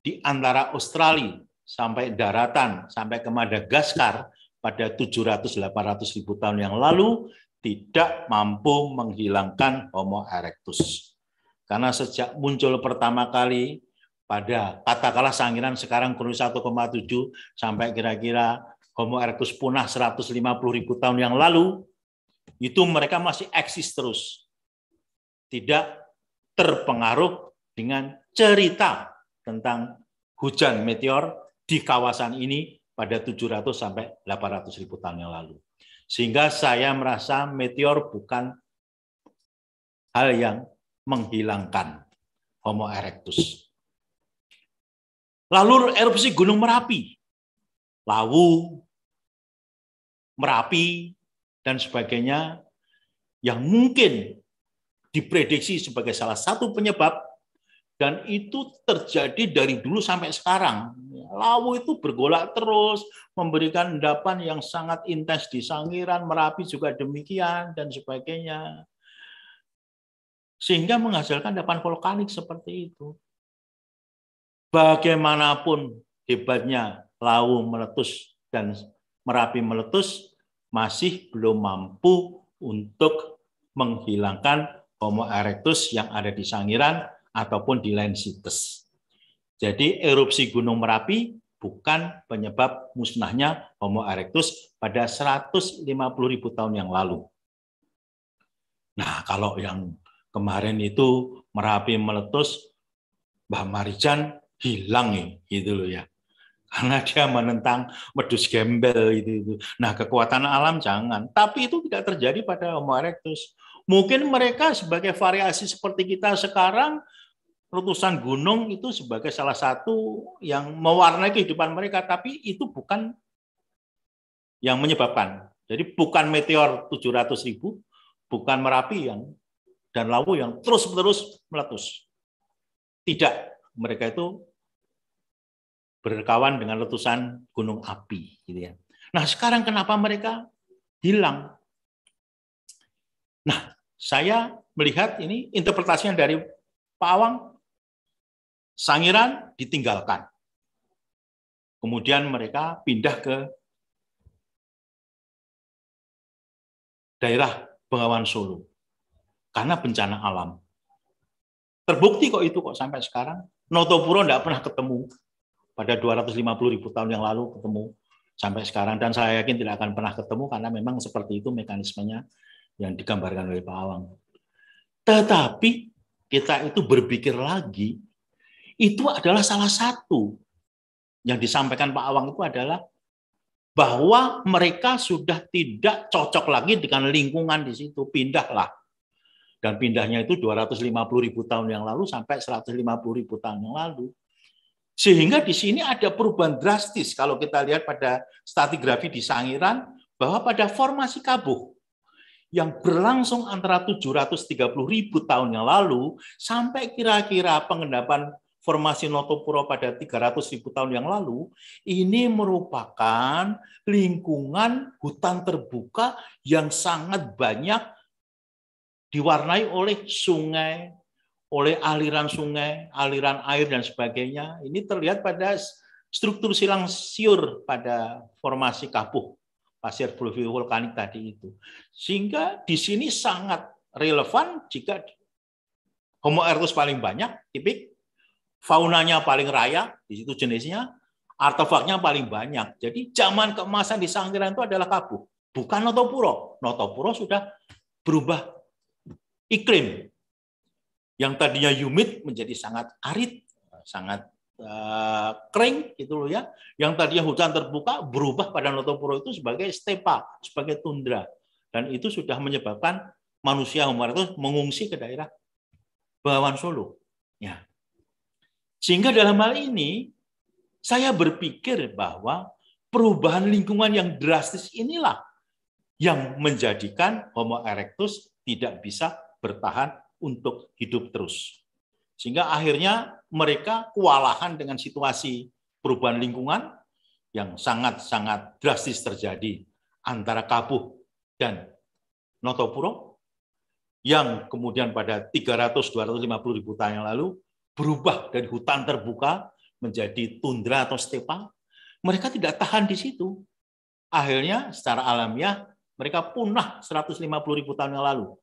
di antara Australia sampai daratan sampai ke Madagaskar pada 700-800 ribu tahun yang lalu tidak mampu menghilangkan Homo erectus. Karena sejak muncul pertama kali pada katakanlah sangiran sekarang kurus 1,7 sampai kira-kira Homo erectus punah 150 ribu tahun yang lalu, itu mereka masih eksis terus. Tidak terpengaruh dengan cerita tentang hujan meteor di kawasan ini pada 700 sampai 800 ribu tahun yang lalu. Sehingga saya merasa meteor bukan hal yang menghilangkan Homo erectus. Lalu erupsi Gunung Merapi, Lawu, Merapi, dan sebagainya yang mungkin diprediksi sebagai salah satu penyebab dan itu terjadi dari dulu sampai sekarang Lawu itu bergolak terus, memberikan endapan yang sangat intens di Sangiran, Merapi juga demikian, dan sebagainya. Sehingga menghasilkan endapan vulkanik seperti itu. Bagaimanapun hebatnya Lawu meletus dan Merapi meletus, masih belum mampu untuk menghilangkan Homo erectus yang ada di Sangiran ataupun di situs. Jadi erupsi Gunung Merapi bukan penyebab musnahnya Homo erectus pada 150 ribu tahun yang lalu. Nah, kalau yang kemarin itu Merapi meletus, Mbah Marijan hilang gitu loh ya. Karena dia menentang medus gembel itu, itu. Nah, kekuatan alam jangan. Tapi itu tidak terjadi pada Homo erectus. Mungkin mereka sebagai variasi seperti kita sekarang letusan gunung itu sebagai salah satu yang mewarnai kehidupan mereka, tapi itu bukan yang menyebabkan. Jadi bukan meteor 700 ribu, bukan Merapi yang dan Lawu yang terus-menerus meletus. Tidak, mereka itu berkawan dengan letusan gunung api. Gitu ya. Nah sekarang kenapa mereka hilang? Nah saya melihat ini interpretasinya dari Pak Awang Sangiran ditinggalkan. Kemudian mereka pindah ke daerah Bengawan Solo karena bencana alam. Terbukti kok itu kok sampai sekarang. Notopuro tidak pernah ketemu pada 250 ribu tahun yang lalu ketemu sampai sekarang dan saya yakin tidak akan pernah ketemu karena memang seperti itu mekanismenya yang digambarkan oleh Pak Awang. Tetapi kita itu berpikir lagi itu adalah salah satu yang disampaikan Pak Awang itu adalah bahwa mereka sudah tidak cocok lagi dengan lingkungan di situ, pindahlah. Dan pindahnya itu 250 ribu tahun yang lalu sampai 150 ribu tahun yang lalu. Sehingga di sini ada perubahan drastis kalau kita lihat pada stratigrafi di Sangiran bahwa pada formasi kabuh yang berlangsung antara 730 ribu tahun yang lalu sampai kira-kira pengendapan formasi Notopuro pada 300 ribu tahun yang lalu, ini merupakan lingkungan hutan terbuka yang sangat banyak diwarnai oleh sungai, oleh aliran sungai, aliran air, dan sebagainya. Ini terlihat pada struktur silang siur pada formasi kapuh pasir fluvial vulkanik tadi itu. Sehingga di sini sangat relevan jika Homo erectus paling banyak, tipik faunanya paling raya, di situ jenisnya, artefaknya paling banyak. Jadi zaman keemasan di Sanggeran itu adalah Kabuh, bukan Notopuro. Notopuro sudah berubah iklim. Yang tadinya humid menjadi sangat arid, sangat uh, kering gitu loh ya. Yang tadinya hutan terbuka berubah pada Notopuro itu sebagai stepa, sebagai tundra. Dan itu sudah menyebabkan manusia Umar itu mengungsi ke daerah Bawan Solo. Ya, sehingga dalam hal ini, saya berpikir bahwa perubahan lingkungan yang drastis inilah yang menjadikan Homo erectus tidak bisa bertahan untuk hidup terus. Sehingga akhirnya mereka kewalahan dengan situasi perubahan lingkungan yang sangat-sangat drastis terjadi antara Kapuh dan Notopuro yang kemudian pada 300-250 ribu tahun yang lalu berubah dari hutan terbuka menjadi tundra atau stepa, mereka tidak tahan di situ. Akhirnya secara alamiah mereka punah 150 ribu tahun yang lalu.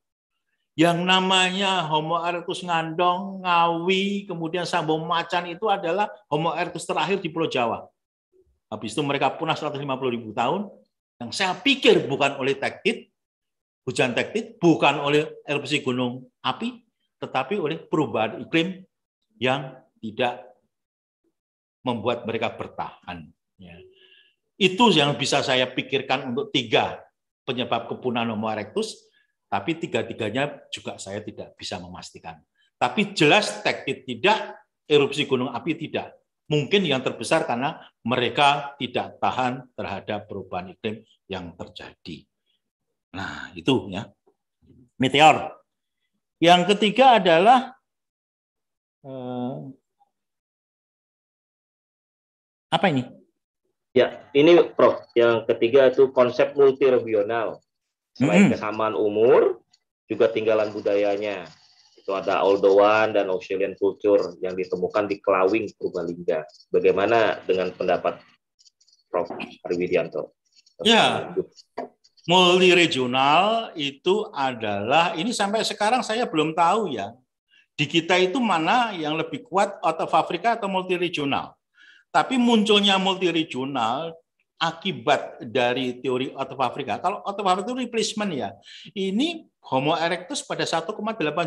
Yang namanya Homo erectus ngandong, ngawi, kemudian sambo macan itu adalah Homo erectus terakhir di Pulau Jawa. Habis itu mereka punah 150 ribu tahun. Yang saya pikir bukan oleh tektit, hujan tektit, bukan oleh erupsi gunung api, tetapi oleh perubahan iklim yang tidak membuat mereka bertahan. Ya. Itu yang bisa saya pikirkan untuk tiga penyebab kepunahan Homo erectus, tapi tiga-tiganya juga saya tidak bisa memastikan. Tapi jelas tektit tidak, erupsi gunung api tidak. Mungkin yang terbesar karena mereka tidak tahan terhadap perubahan iklim yang terjadi. Nah, itu ya. Meteor. Yang ketiga adalah Eh, apa ini? Ya, ini Prof. Yang ketiga itu konsep multiregional. Selain mm -hmm. kesamaan umur, juga tinggalan budayanya. Itu ada Oldowan dan Australian culture yang ditemukan di Kelawing, Purbalingga. Bagaimana dengan pendapat Prof. Arwidianto? Ya, multiregional itu adalah, ini sampai sekarang saya belum tahu ya, di kita itu mana yang lebih kuat out Afrika atau multi Tapi munculnya multi akibat dari teori out of Kalau out of itu replacement ya. Ini Homo erectus pada 1,8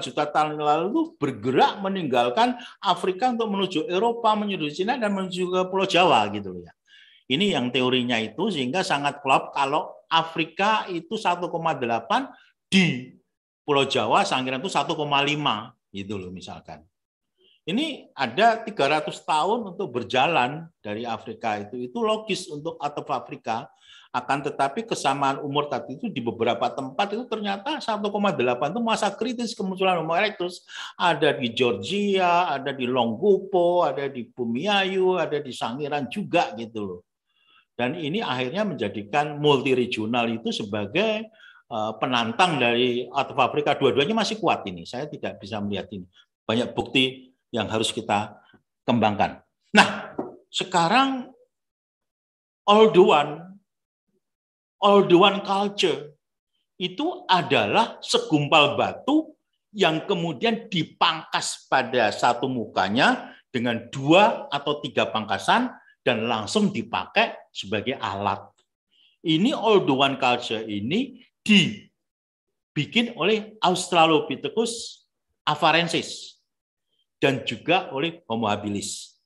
juta tahun lalu bergerak meninggalkan Afrika untuk menuju Eropa, menuju Cina dan menuju ke Pulau Jawa gitu ya. Ini yang teorinya itu sehingga sangat klop kalau Afrika itu 1,8 di Pulau Jawa Sangkiran itu 1,5 Gitu loh misalkan. Ini ada 300 tahun untuk berjalan dari Afrika itu. Itu logis untuk atap Afrika. Akan tetapi kesamaan umur tadi itu di beberapa tempat itu ternyata 1,8 itu masa kritis kemunculan Homo erectus. Ada di Georgia, ada di Longgopo, ada di Bumiayu, ada di Sangiran juga gitu loh. Dan ini akhirnya menjadikan multi regional itu sebagai Eh, penantang dari atau Afrika dua-duanya masih kuat ini. Saya tidak bisa melihat ini. Banyak bukti yang harus kita kembangkan. Nah, sekarang all the one, all the one culture itu adalah segumpal batu yang kemudian dipangkas pada satu mukanya dengan dua atau tiga pangkasan dan langsung dipakai sebagai alat. Ini all the one culture ini dibikin oleh Australopithecus afarensis dan juga oleh Homo habilis.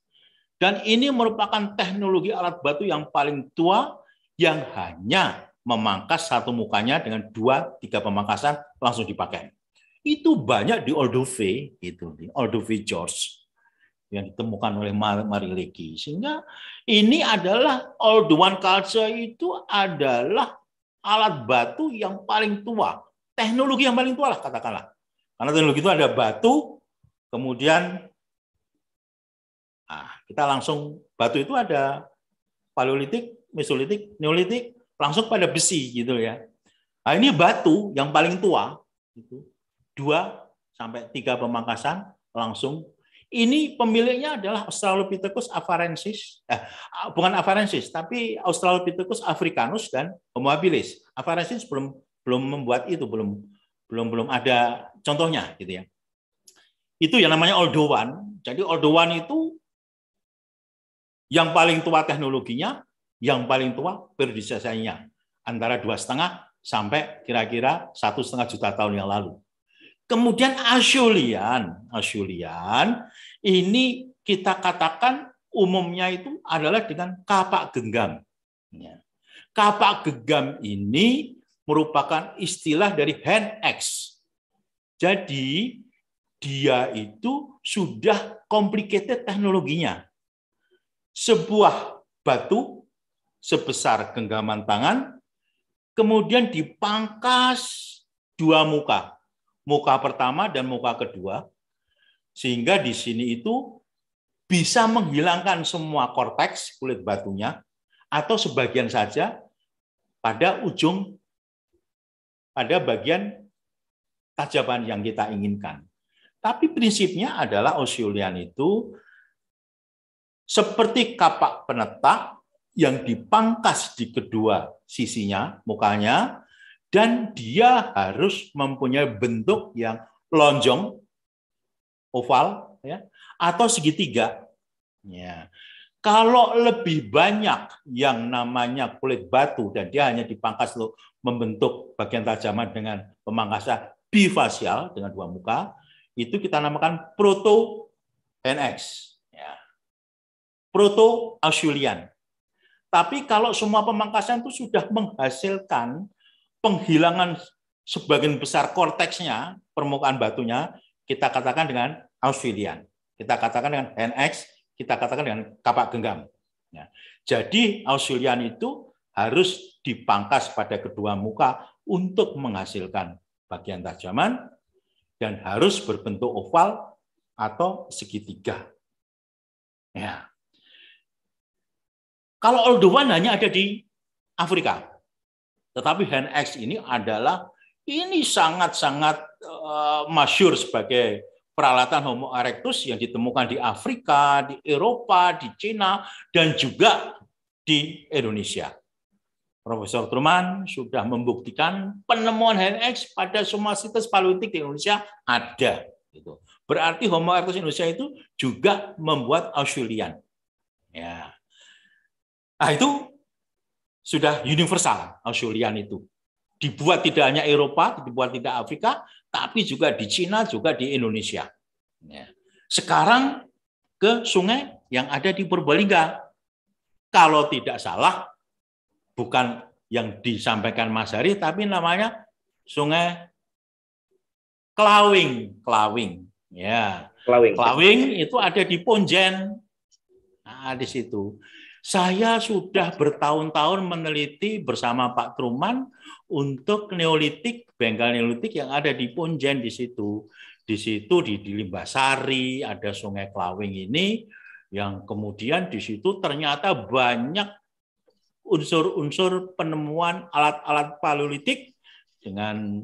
Dan ini merupakan teknologi alat batu yang paling tua yang hanya memangkas satu mukanya dengan dua tiga pemangkasan langsung dipakai. Itu banyak di Olduvai itu di Olduvai George yang ditemukan oleh Marileki. Sehingga ini adalah Old One Culture itu adalah alat batu yang paling tua, teknologi yang paling tua lah katakanlah. Karena teknologi itu ada batu, kemudian nah, kita langsung batu itu ada paleolitik, mesolitik, neolitik, langsung pada besi gitu ya. Nah, ini batu yang paling tua itu dua sampai tiga pemangkasan langsung ini pemiliknya adalah Australopithecus afarensis, eh, bukan afarensis, tapi Australopithecus africanus dan Homo habilis. Afarensis belum belum membuat itu, belum belum belum ada contohnya gitu ya. Itu yang namanya Oldowan. Jadi Oldowan itu yang paling tua teknologinya, yang paling tua predecessornya antara dua setengah sampai kira-kira satu setengah juta tahun yang lalu. Kemudian asyulian. Asyulian ini kita katakan umumnya itu adalah dengan kapak genggam. Ya. Kapak genggam ini merupakan istilah dari hand axe. Jadi dia itu sudah complicated teknologinya. Sebuah batu sebesar genggaman tangan, kemudian dipangkas dua muka muka pertama dan muka kedua, sehingga di sini itu bisa menghilangkan semua korteks kulit batunya atau sebagian saja pada ujung pada bagian tajaman yang kita inginkan. Tapi prinsipnya adalah osiolian itu seperti kapak penetak yang dipangkas di kedua sisinya, mukanya, dan dia harus mempunyai bentuk yang lonjong, oval, ya, atau segitiga. Ya. Kalau lebih banyak yang namanya kulit batu dan dia hanya dipangkas untuk membentuk bagian tajaman dengan pemangkasan bifasial dengan dua muka, itu kita namakan proto NX, ya. proto Auschulian. Tapi kalau semua pemangkasan itu sudah menghasilkan penghilangan sebagian besar korteksnya, permukaan batunya, kita katakan dengan Australian, kita katakan dengan NX, kita katakan dengan kapak genggam. Ya. Jadi Australian itu harus dipangkas pada kedua muka untuk menghasilkan bagian tajaman dan harus berbentuk oval atau segitiga. Ya. Kalau Old One hanya ada di Afrika. Tetapi hand axe ini adalah ini sangat-sangat uh, masyur sebagai peralatan Homo erectus yang ditemukan di Afrika, di Eropa, di Cina, dan juga di Indonesia. Profesor Truman sudah membuktikan penemuan hand axe pada semua situs paleolitik di Indonesia ada. Gitu. Berarti Homo erectus Indonesia itu juga membuat Australian. Ya. Nah, itu sudah universal Ausulian itu. Dibuat tidak hanya Eropa, dibuat tidak Afrika, tapi juga di Cina, juga di Indonesia. Ya. Sekarang ke sungai yang ada di Purbalingga. Kalau tidak salah, bukan yang disampaikan Mas Hari, tapi namanya Sungai Klawing, Klawing, Ya. Klawing, Klawing itu ada di Ponjen. Nah, di situ. Saya sudah bertahun-tahun meneliti bersama Pak Truman untuk neolitik, Bengkel neolitik yang ada di Ponjen di situ. Di situ di, di Limbasari ada Sungai Klawing ini yang kemudian di situ ternyata banyak unsur-unsur penemuan alat-alat paleolitik dengan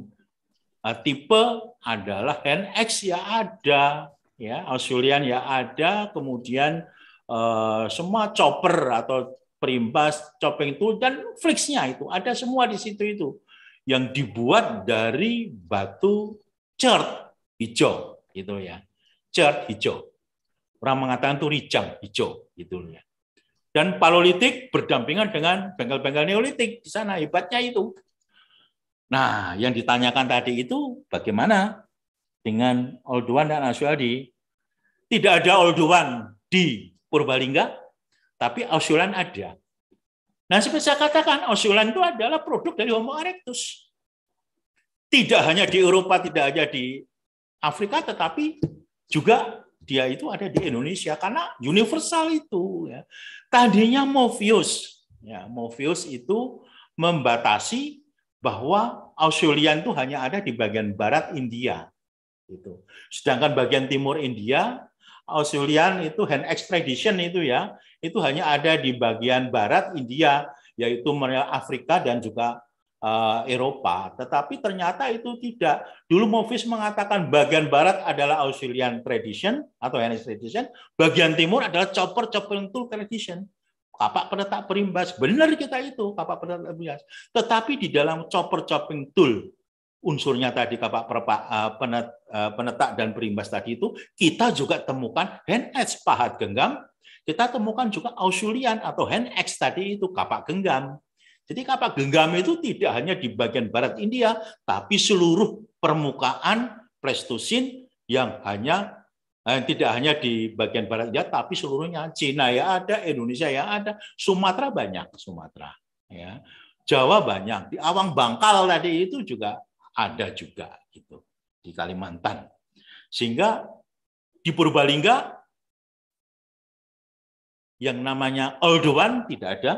eh, tipe adalah NX ya ada ya Australian ya ada kemudian Eh, semua chopper atau perimbas, chopping tool dan flixnya itu ada semua di situ itu yang dibuat dari batu cat hijau gitu ya. Cat hijau. Orang mengatakan itu rijam hijau gitu ya. Dan paleolitik berdampingan dengan bengkel-bengkel neolitik di sana hebatnya itu. Nah, yang ditanyakan tadi itu bagaimana dengan Oldowan dan Aswadi Tidak ada Oldowan di Purbalingga, tapi ausulan ada. Nah, seperti saya katakan, ausulan itu adalah produk dari Homo erectus. Tidak hanya di Eropa, tidak hanya di Afrika, tetapi juga dia itu ada di Indonesia karena universal itu. Ya. Tadinya Movius, ya, Movius itu membatasi bahwa Ausulian itu hanya ada di bagian barat India. Itu. Sedangkan bagian timur India Australian itu hand expedition itu ya, itu hanya ada di bagian barat India, yaitu Afrika dan juga eh, Eropa. Tetapi ternyata itu tidak. Dulu Movis mengatakan bagian barat adalah Australian tradition atau hand tradition, bagian timur adalah chopper chopper tool tradition. Kapak tak perimbas, benar kita itu, kapak penetak perimbas. Tetapi di dalam chopper chopping tool unsurnya tadi Bapak Perpak, eh, eh, penetak dan berimbas tadi itu, kita juga temukan hand edge pahat genggam, kita temukan juga ausulian atau hand edge tadi itu kapak genggam. Jadi kapak genggam itu tidak hanya di bagian barat India, tapi seluruh permukaan Pleistocene yang hanya yang eh, tidak hanya di bagian barat India, tapi seluruhnya Cina ya ada, Indonesia ya ada, Sumatera banyak, Sumatera ya. Jawa banyak, di Awang Bangkal tadi itu juga ada juga gitu di Kalimantan. Sehingga di Purbalingga yang namanya Oldowan tidak ada,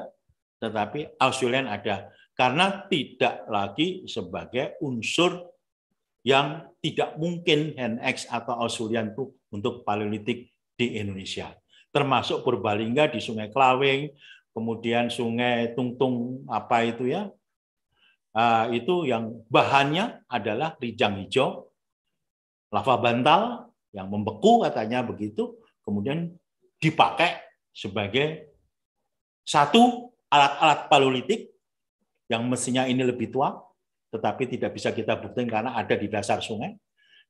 tetapi Australian ada karena tidak lagi sebagai unsur yang tidak mungkin NX atau Australian itu untuk paleolitik di Indonesia. Termasuk Purbalingga di Sungai Klaweng, kemudian Sungai Tungtung apa itu ya, uh, itu yang bahannya adalah rijang hijau, lava bantal yang membeku katanya begitu, kemudian dipakai sebagai satu alat-alat paleolitik yang mesinnya ini lebih tua, tetapi tidak bisa kita buktikan karena ada di dasar sungai.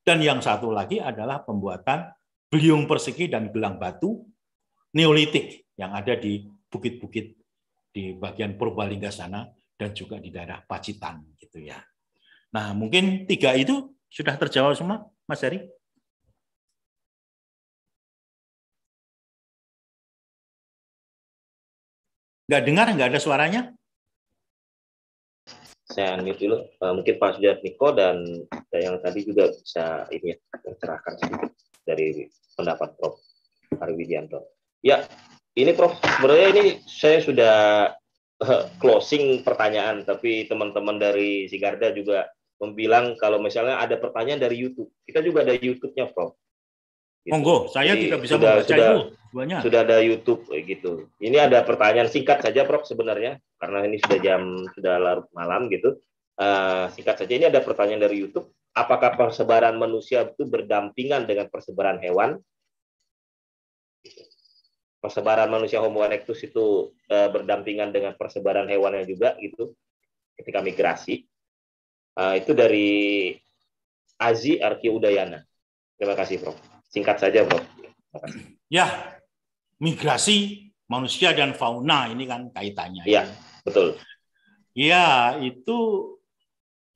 Dan yang satu lagi adalah pembuatan beliung persegi dan gelang batu neolitik yang ada di bukit-bukit di bagian Purbalingga sana dan juga di daerah Pacitan gitu ya. Nah, mungkin tiga itu sudah terjawab semua, Mas Heri? Enggak dengar, nggak ada suaranya? Saya ambil dulu. Eh, mungkin Pak Sudar Niko dan yang tadi juga bisa ini ya, tercerahkan sedikit dari pendapat Prof. Arwidianto. Ya, ini Prof, sebenarnya ini saya sudah closing pertanyaan, tapi teman-teman dari Sigarda juga membilang kalau misalnya ada pertanyaan dari YouTube. Kita juga ada YouTube-nya, Prof. Gitu. Monggo, saya Jadi tidak bisa sudah, membaca sudah, itu. Banyak. Sudah ada YouTube gitu. Ini ada pertanyaan singkat saja, Prof. Sebenarnya karena ini sudah jam sudah larut malam gitu. Uh, singkat saja ini ada pertanyaan dari YouTube. Apakah persebaran manusia itu berdampingan dengan persebaran hewan? persebaran manusia Homo erectus itu uh, berdampingan dengan persebaran hewannya juga gitu ketika migrasi uh, itu dari Azi Arki Udayana terima kasih Prof singkat saja Prof ya migrasi manusia dan fauna ini kan kaitannya ya, ya. betul ya itu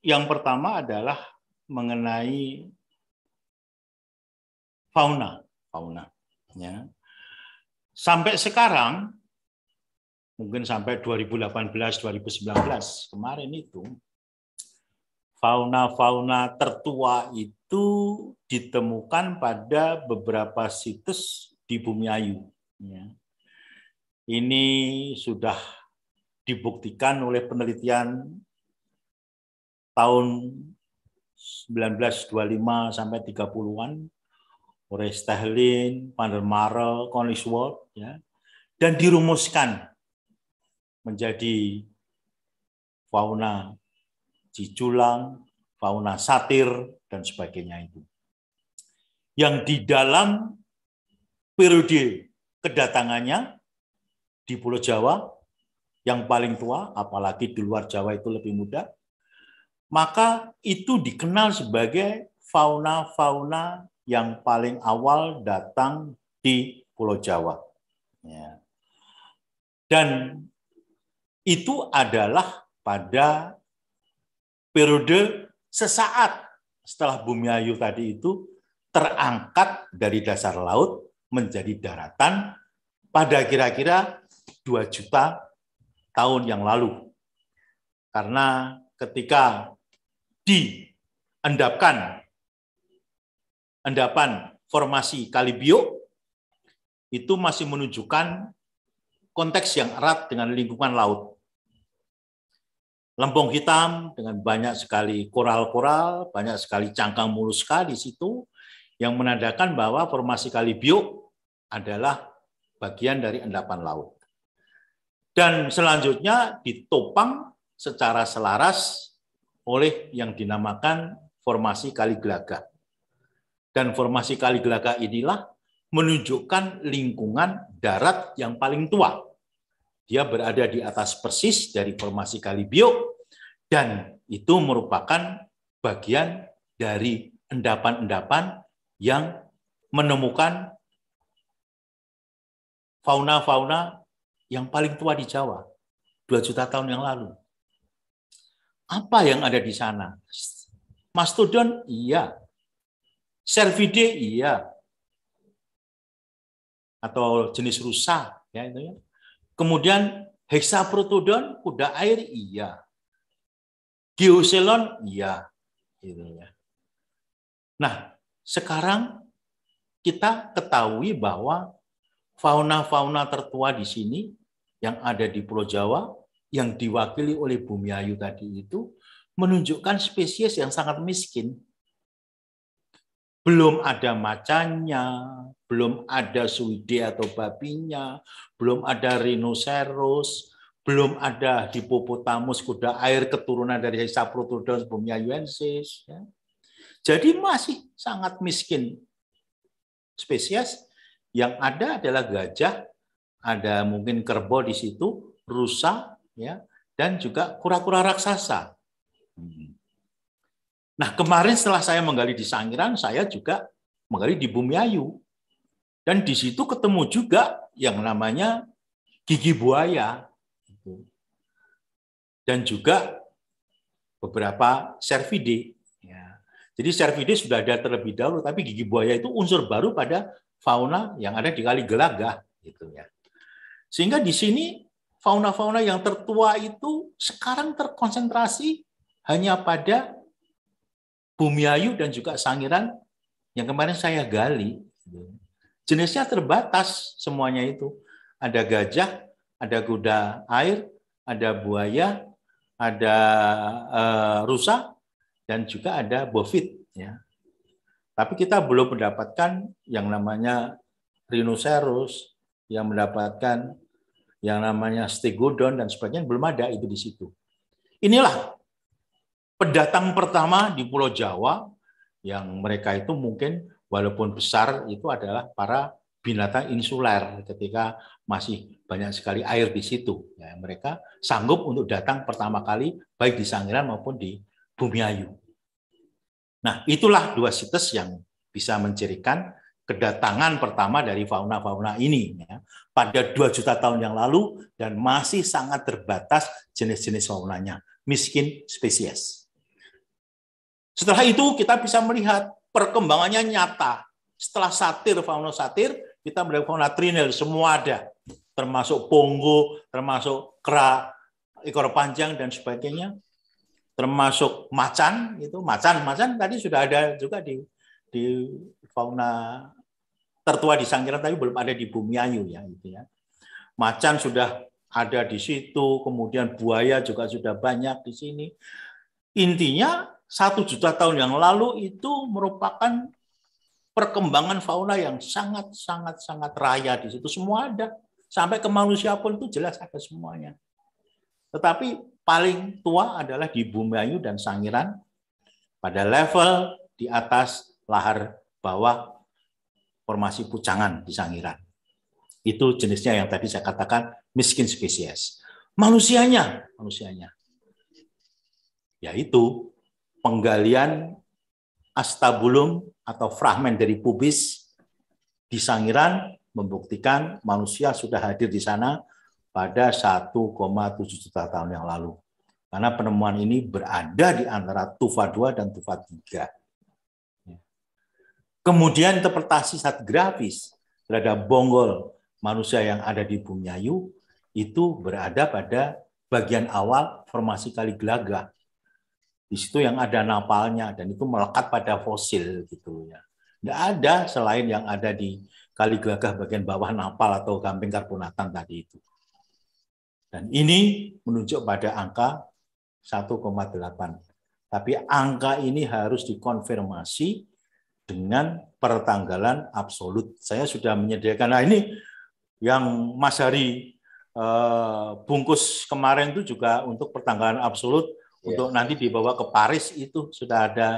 yang pertama adalah mengenai fauna fauna ya Sampai sekarang, mungkin sampai 2018-2019 kemarin itu, fauna-fauna tertua itu ditemukan pada beberapa situs di Bumi Ayu. Ya. Ini sudah dibuktikan oleh penelitian tahun 1925 sampai 30-an oleh Stehlin, Van ya, dan dirumuskan menjadi fauna ciculang, fauna satir, dan sebagainya itu. Yang di dalam periode kedatangannya di Pulau Jawa, yang paling tua, apalagi di luar Jawa itu lebih muda, maka itu dikenal sebagai fauna-fauna yang paling awal datang di Pulau Jawa. Ya. Dan itu adalah pada periode sesaat setelah Bumi Ayu tadi itu terangkat dari dasar laut menjadi daratan pada kira-kira 2 juta tahun yang lalu. Karena ketika diendapkan endapan formasi Kalibio itu masih menunjukkan konteks yang erat dengan lingkungan laut. Lempung hitam dengan banyak sekali koral-koral, banyak sekali cangkang muluska di situ yang menandakan bahwa formasi Kalibio adalah bagian dari endapan laut. Dan selanjutnya ditopang secara selaras oleh yang dinamakan formasi Kaligelagah dan formasi Kali Gelaga inilah menunjukkan lingkungan darat yang paling tua. Dia berada di atas persis dari formasi Kali Biok dan itu merupakan bagian dari endapan-endapan yang menemukan fauna-fauna yang paling tua di Jawa, 2 juta tahun yang lalu. Apa yang ada di sana? Mastodon? Iya. Servide, iya. Atau jenis rusa ya itu ya. Kemudian hexaprotodon kuda air iya. Geocelon iya gitu ya. Nah, sekarang kita ketahui bahwa fauna-fauna tertua di sini yang ada di Pulau Jawa yang diwakili oleh bumi ayu tadi itu menunjukkan spesies yang sangat miskin belum ada macannya, belum ada suide atau babinya, belum ada rhinoceros, belum ada hipopotamus kuda air keturunan dari Saprotodon sebelumnya Yuensis. Ya. Jadi masih sangat miskin spesies. Yang ada adalah gajah, ada mungkin kerbau di situ, rusa, ya, dan juga kura-kura raksasa. Hmm. Nah, kemarin setelah saya menggali di Sangiran, saya juga menggali di Bumiayu Dan di situ ketemu juga yang namanya gigi buaya. Dan juga beberapa servide. Ya. Jadi servide sudah ada terlebih dahulu, tapi gigi buaya itu unsur baru pada fauna yang ada di Kali gelaga Gitu ya. Sehingga di sini fauna-fauna yang tertua itu sekarang terkonsentrasi hanya pada Bumiayu dan juga Sangiran yang kemarin saya gali. Jenisnya terbatas semuanya itu. Ada gajah, ada kuda air, ada buaya, ada uh, rusa, dan juga ada bovit. Ya. Tapi kita belum mendapatkan yang namanya rhinoceros, yang mendapatkan yang namanya stegodon dan sebagainya belum ada itu di situ. Inilah pendatang pertama di Pulau Jawa yang mereka itu mungkin walaupun besar itu adalah para binatang insuler ketika masih banyak sekali air di situ. Ya, mereka sanggup untuk datang pertama kali baik di Sangiran maupun di Bumiayu. Nah, itulah dua situs yang bisa mencirikan kedatangan pertama dari fauna-fauna ini ya, pada 2 juta tahun yang lalu dan masih sangat terbatas jenis-jenis faunanya, miskin spesies. Setelah itu kita bisa melihat perkembangannya nyata. Setelah satir, fauna satir, kita melihat fauna trinil, semua ada. Termasuk pongo, termasuk kera, ekor panjang, dan sebagainya. Termasuk macan, itu macan. Macan tadi sudah ada juga di, di fauna tertua di Sangkiran, tapi belum ada di Bumi Ayu. Ya, gitu ya. Macan sudah ada di situ, kemudian buaya juga sudah banyak di sini. Intinya satu juta tahun yang lalu itu merupakan perkembangan fauna yang sangat sangat sangat raya di situ semua ada sampai ke manusia pun itu jelas ada semuanya tetapi paling tua adalah di Bumayu dan Sangiran pada level di atas lahar bawah formasi pucangan di Sangiran itu jenisnya yang tadi saya katakan miskin spesies manusianya manusianya yaitu penggalian astabulum atau fragmen dari pubis di Sangiran membuktikan manusia sudah hadir di sana pada 1,7 juta tahun yang lalu. Karena penemuan ini berada di antara Tufa 2 dan Tufa 3. Kemudian interpretasi saat grafis terhadap bonggol manusia yang ada di Bungayu itu berada pada bagian awal formasi Kali Gelaga di situ yang ada napalnya dan itu melekat pada fosil gitu ya. Tidak ada selain yang ada di kali gelagah bagian bawah napal atau gamping karbonatan tadi itu. Dan ini menunjuk pada angka 1,8. Tapi angka ini harus dikonfirmasi dengan pertanggalan absolut. Saya sudah menyediakan, nah ini yang Mas Hari eh, bungkus kemarin itu juga untuk pertanggalan absolut Iya. untuk nanti dibawa ke Paris itu sudah ada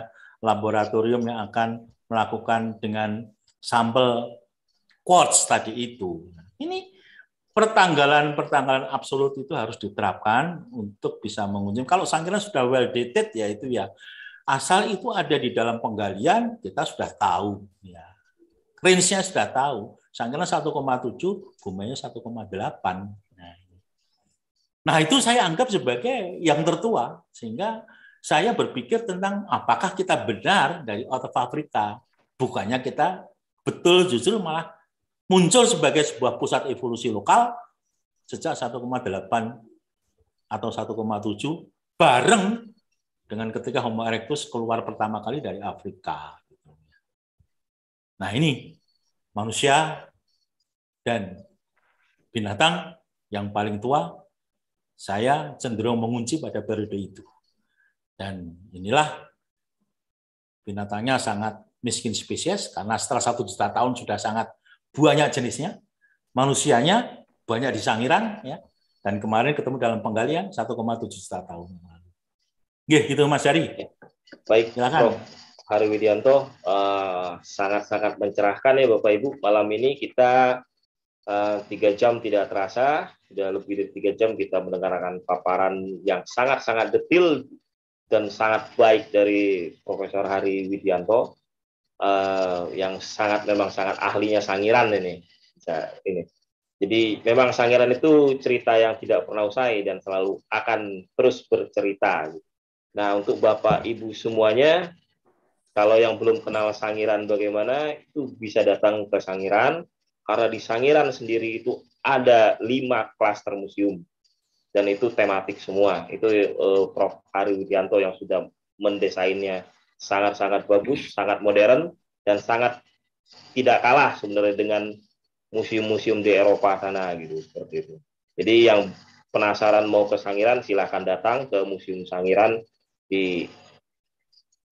laboratorium yang akan melakukan dengan sampel quartz tadi itu. Ini pertanggalan-pertanggalan absolut itu harus diterapkan untuk bisa mengunjung. Kalau sangkiran sudah well dated ya itu ya asal itu ada di dalam penggalian kita sudah tahu ya. Range-nya sudah tahu. Sangkiran 1,7, gumanya 1,8. Nah, itu saya anggap sebagai yang tertua sehingga saya berpikir tentang apakah kita benar dari out of bukannya kita betul justru malah muncul sebagai sebuah pusat evolusi lokal sejak 1,8 atau 1,7 bareng dengan ketika Homo erectus keluar pertama kali dari Afrika. Nah ini manusia dan binatang yang paling tua saya cenderung mengunci pada periode itu. Dan inilah binatangnya sangat miskin spesies karena setelah satu juta tahun sudah sangat banyak jenisnya. Manusianya banyak di Sangiran ya. Dan kemarin ketemu dalam penggalian 1,7 juta tahun Oke, Gih, gitu Mas Jari. Baik, silakan. Prof. Hari Widianto uh, eh, sangat -sangat mencerahkan ya Bapak Ibu. Malam ini kita Eh, tiga jam tidak terasa, sudah lebih dari tiga jam kita mendengarkan paparan yang sangat-sangat detail dan sangat baik dari Profesor Hari Widianto uh, yang sangat memang sangat ahlinya sangiran ini. ini. Jadi memang sangiran itu cerita yang tidak pernah usai dan selalu akan terus bercerita. Nah untuk bapak ibu semuanya, kalau yang belum kenal sangiran bagaimana itu bisa datang ke sangiran karena di Sangiran sendiri itu ada lima klaster museum dan itu tematik semua. Itu uh, Prof. Ari Widianto yang sudah mendesainnya sangat-sangat bagus, sangat modern dan sangat tidak kalah sebenarnya dengan museum-museum di Eropa sana gitu seperti itu. Jadi yang penasaran mau ke Sangiran silahkan datang ke Museum Sangiran di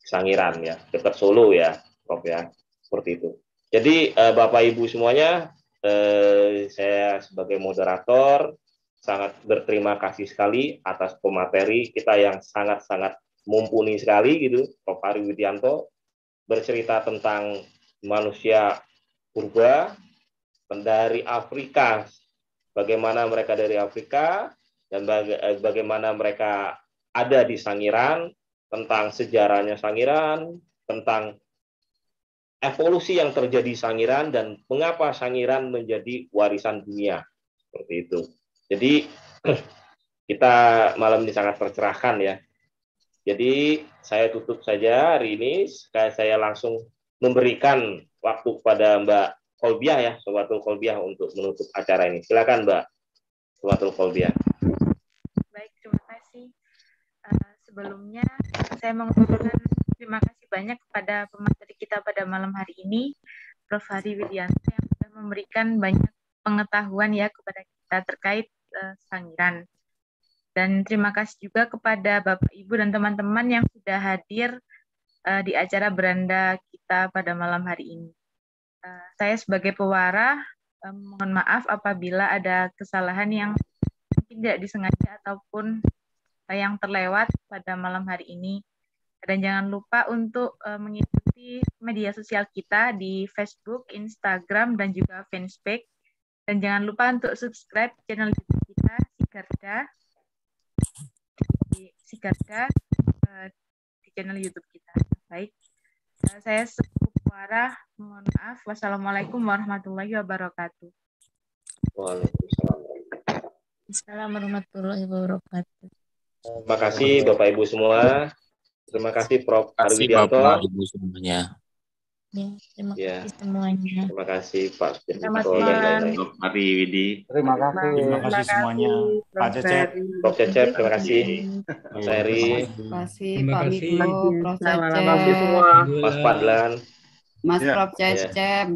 Sangiran ya, dekat Solo ya, Prof ya. Seperti itu. Jadi uh, Bapak Ibu semuanya, uh, saya sebagai moderator sangat berterima kasih sekali atas pemateri kita yang sangat-sangat mumpuni sekali gitu, Pak Ari Widianto bercerita tentang manusia purba dari Afrika, bagaimana mereka dari Afrika dan baga eh, bagaimana mereka ada di Sangiran, tentang sejarahnya Sangiran, tentang evolusi yang terjadi Sangiran dan mengapa Sangiran menjadi warisan dunia seperti itu. Jadi kita malam ini sangat tercerahkan ya. Jadi saya tutup saja hari ini. Saya langsung memberikan waktu kepada Mbak Kolbia ya, Sobatul Kolbia untuk menutup acara ini. Silakan Mbak Sobatul Kolbia. Baik, terima kasih. Eh, sebelumnya saya mengucapkan terima kasih banyak kepada pemateri kita pada malam hari ini, Prof. Hari Widianto yang sudah memberikan banyak pengetahuan ya kepada kita terkait uh, Sangiran. Dan terima kasih juga kepada Bapak Ibu dan teman-teman yang sudah hadir uh, di acara beranda kita pada malam hari ini. Uh, saya sebagai pewara uh, mohon maaf apabila ada kesalahan yang tidak disengaja ataupun yang terlewat pada malam hari ini. Dan jangan lupa untuk uh, mengikuti media sosial kita di Facebook, Instagram, dan juga Fanspage. Dan jangan lupa untuk subscribe channel YouTube kita, Sigarda. Di Sigarda, uh, eh, di channel YouTube kita. Baik, uh, saya Suara, mohon maaf. Wassalamualaikum warahmatullahi wabarakatuh. Waalaikumsalam. Assalamualaikum warahmatullahi wabarakatuh. Terima kasih Bapak Ibu semua. Terima kasih Prof. Arwidianto. Terima kasih Bapak Ibu semuanya. Ya, terima ya. kasih semuanya. Terima kasih Pak Selamat malam. Mari Widi. Terima kasih. Terima kasih semuanya. Pak Cecep. Prof Cecep, terima kasih. Mas Eri. Terima kasih Pak Wiko, ya. Prof Cecep. Mas ya. Padlan. Mas Prof Cecep.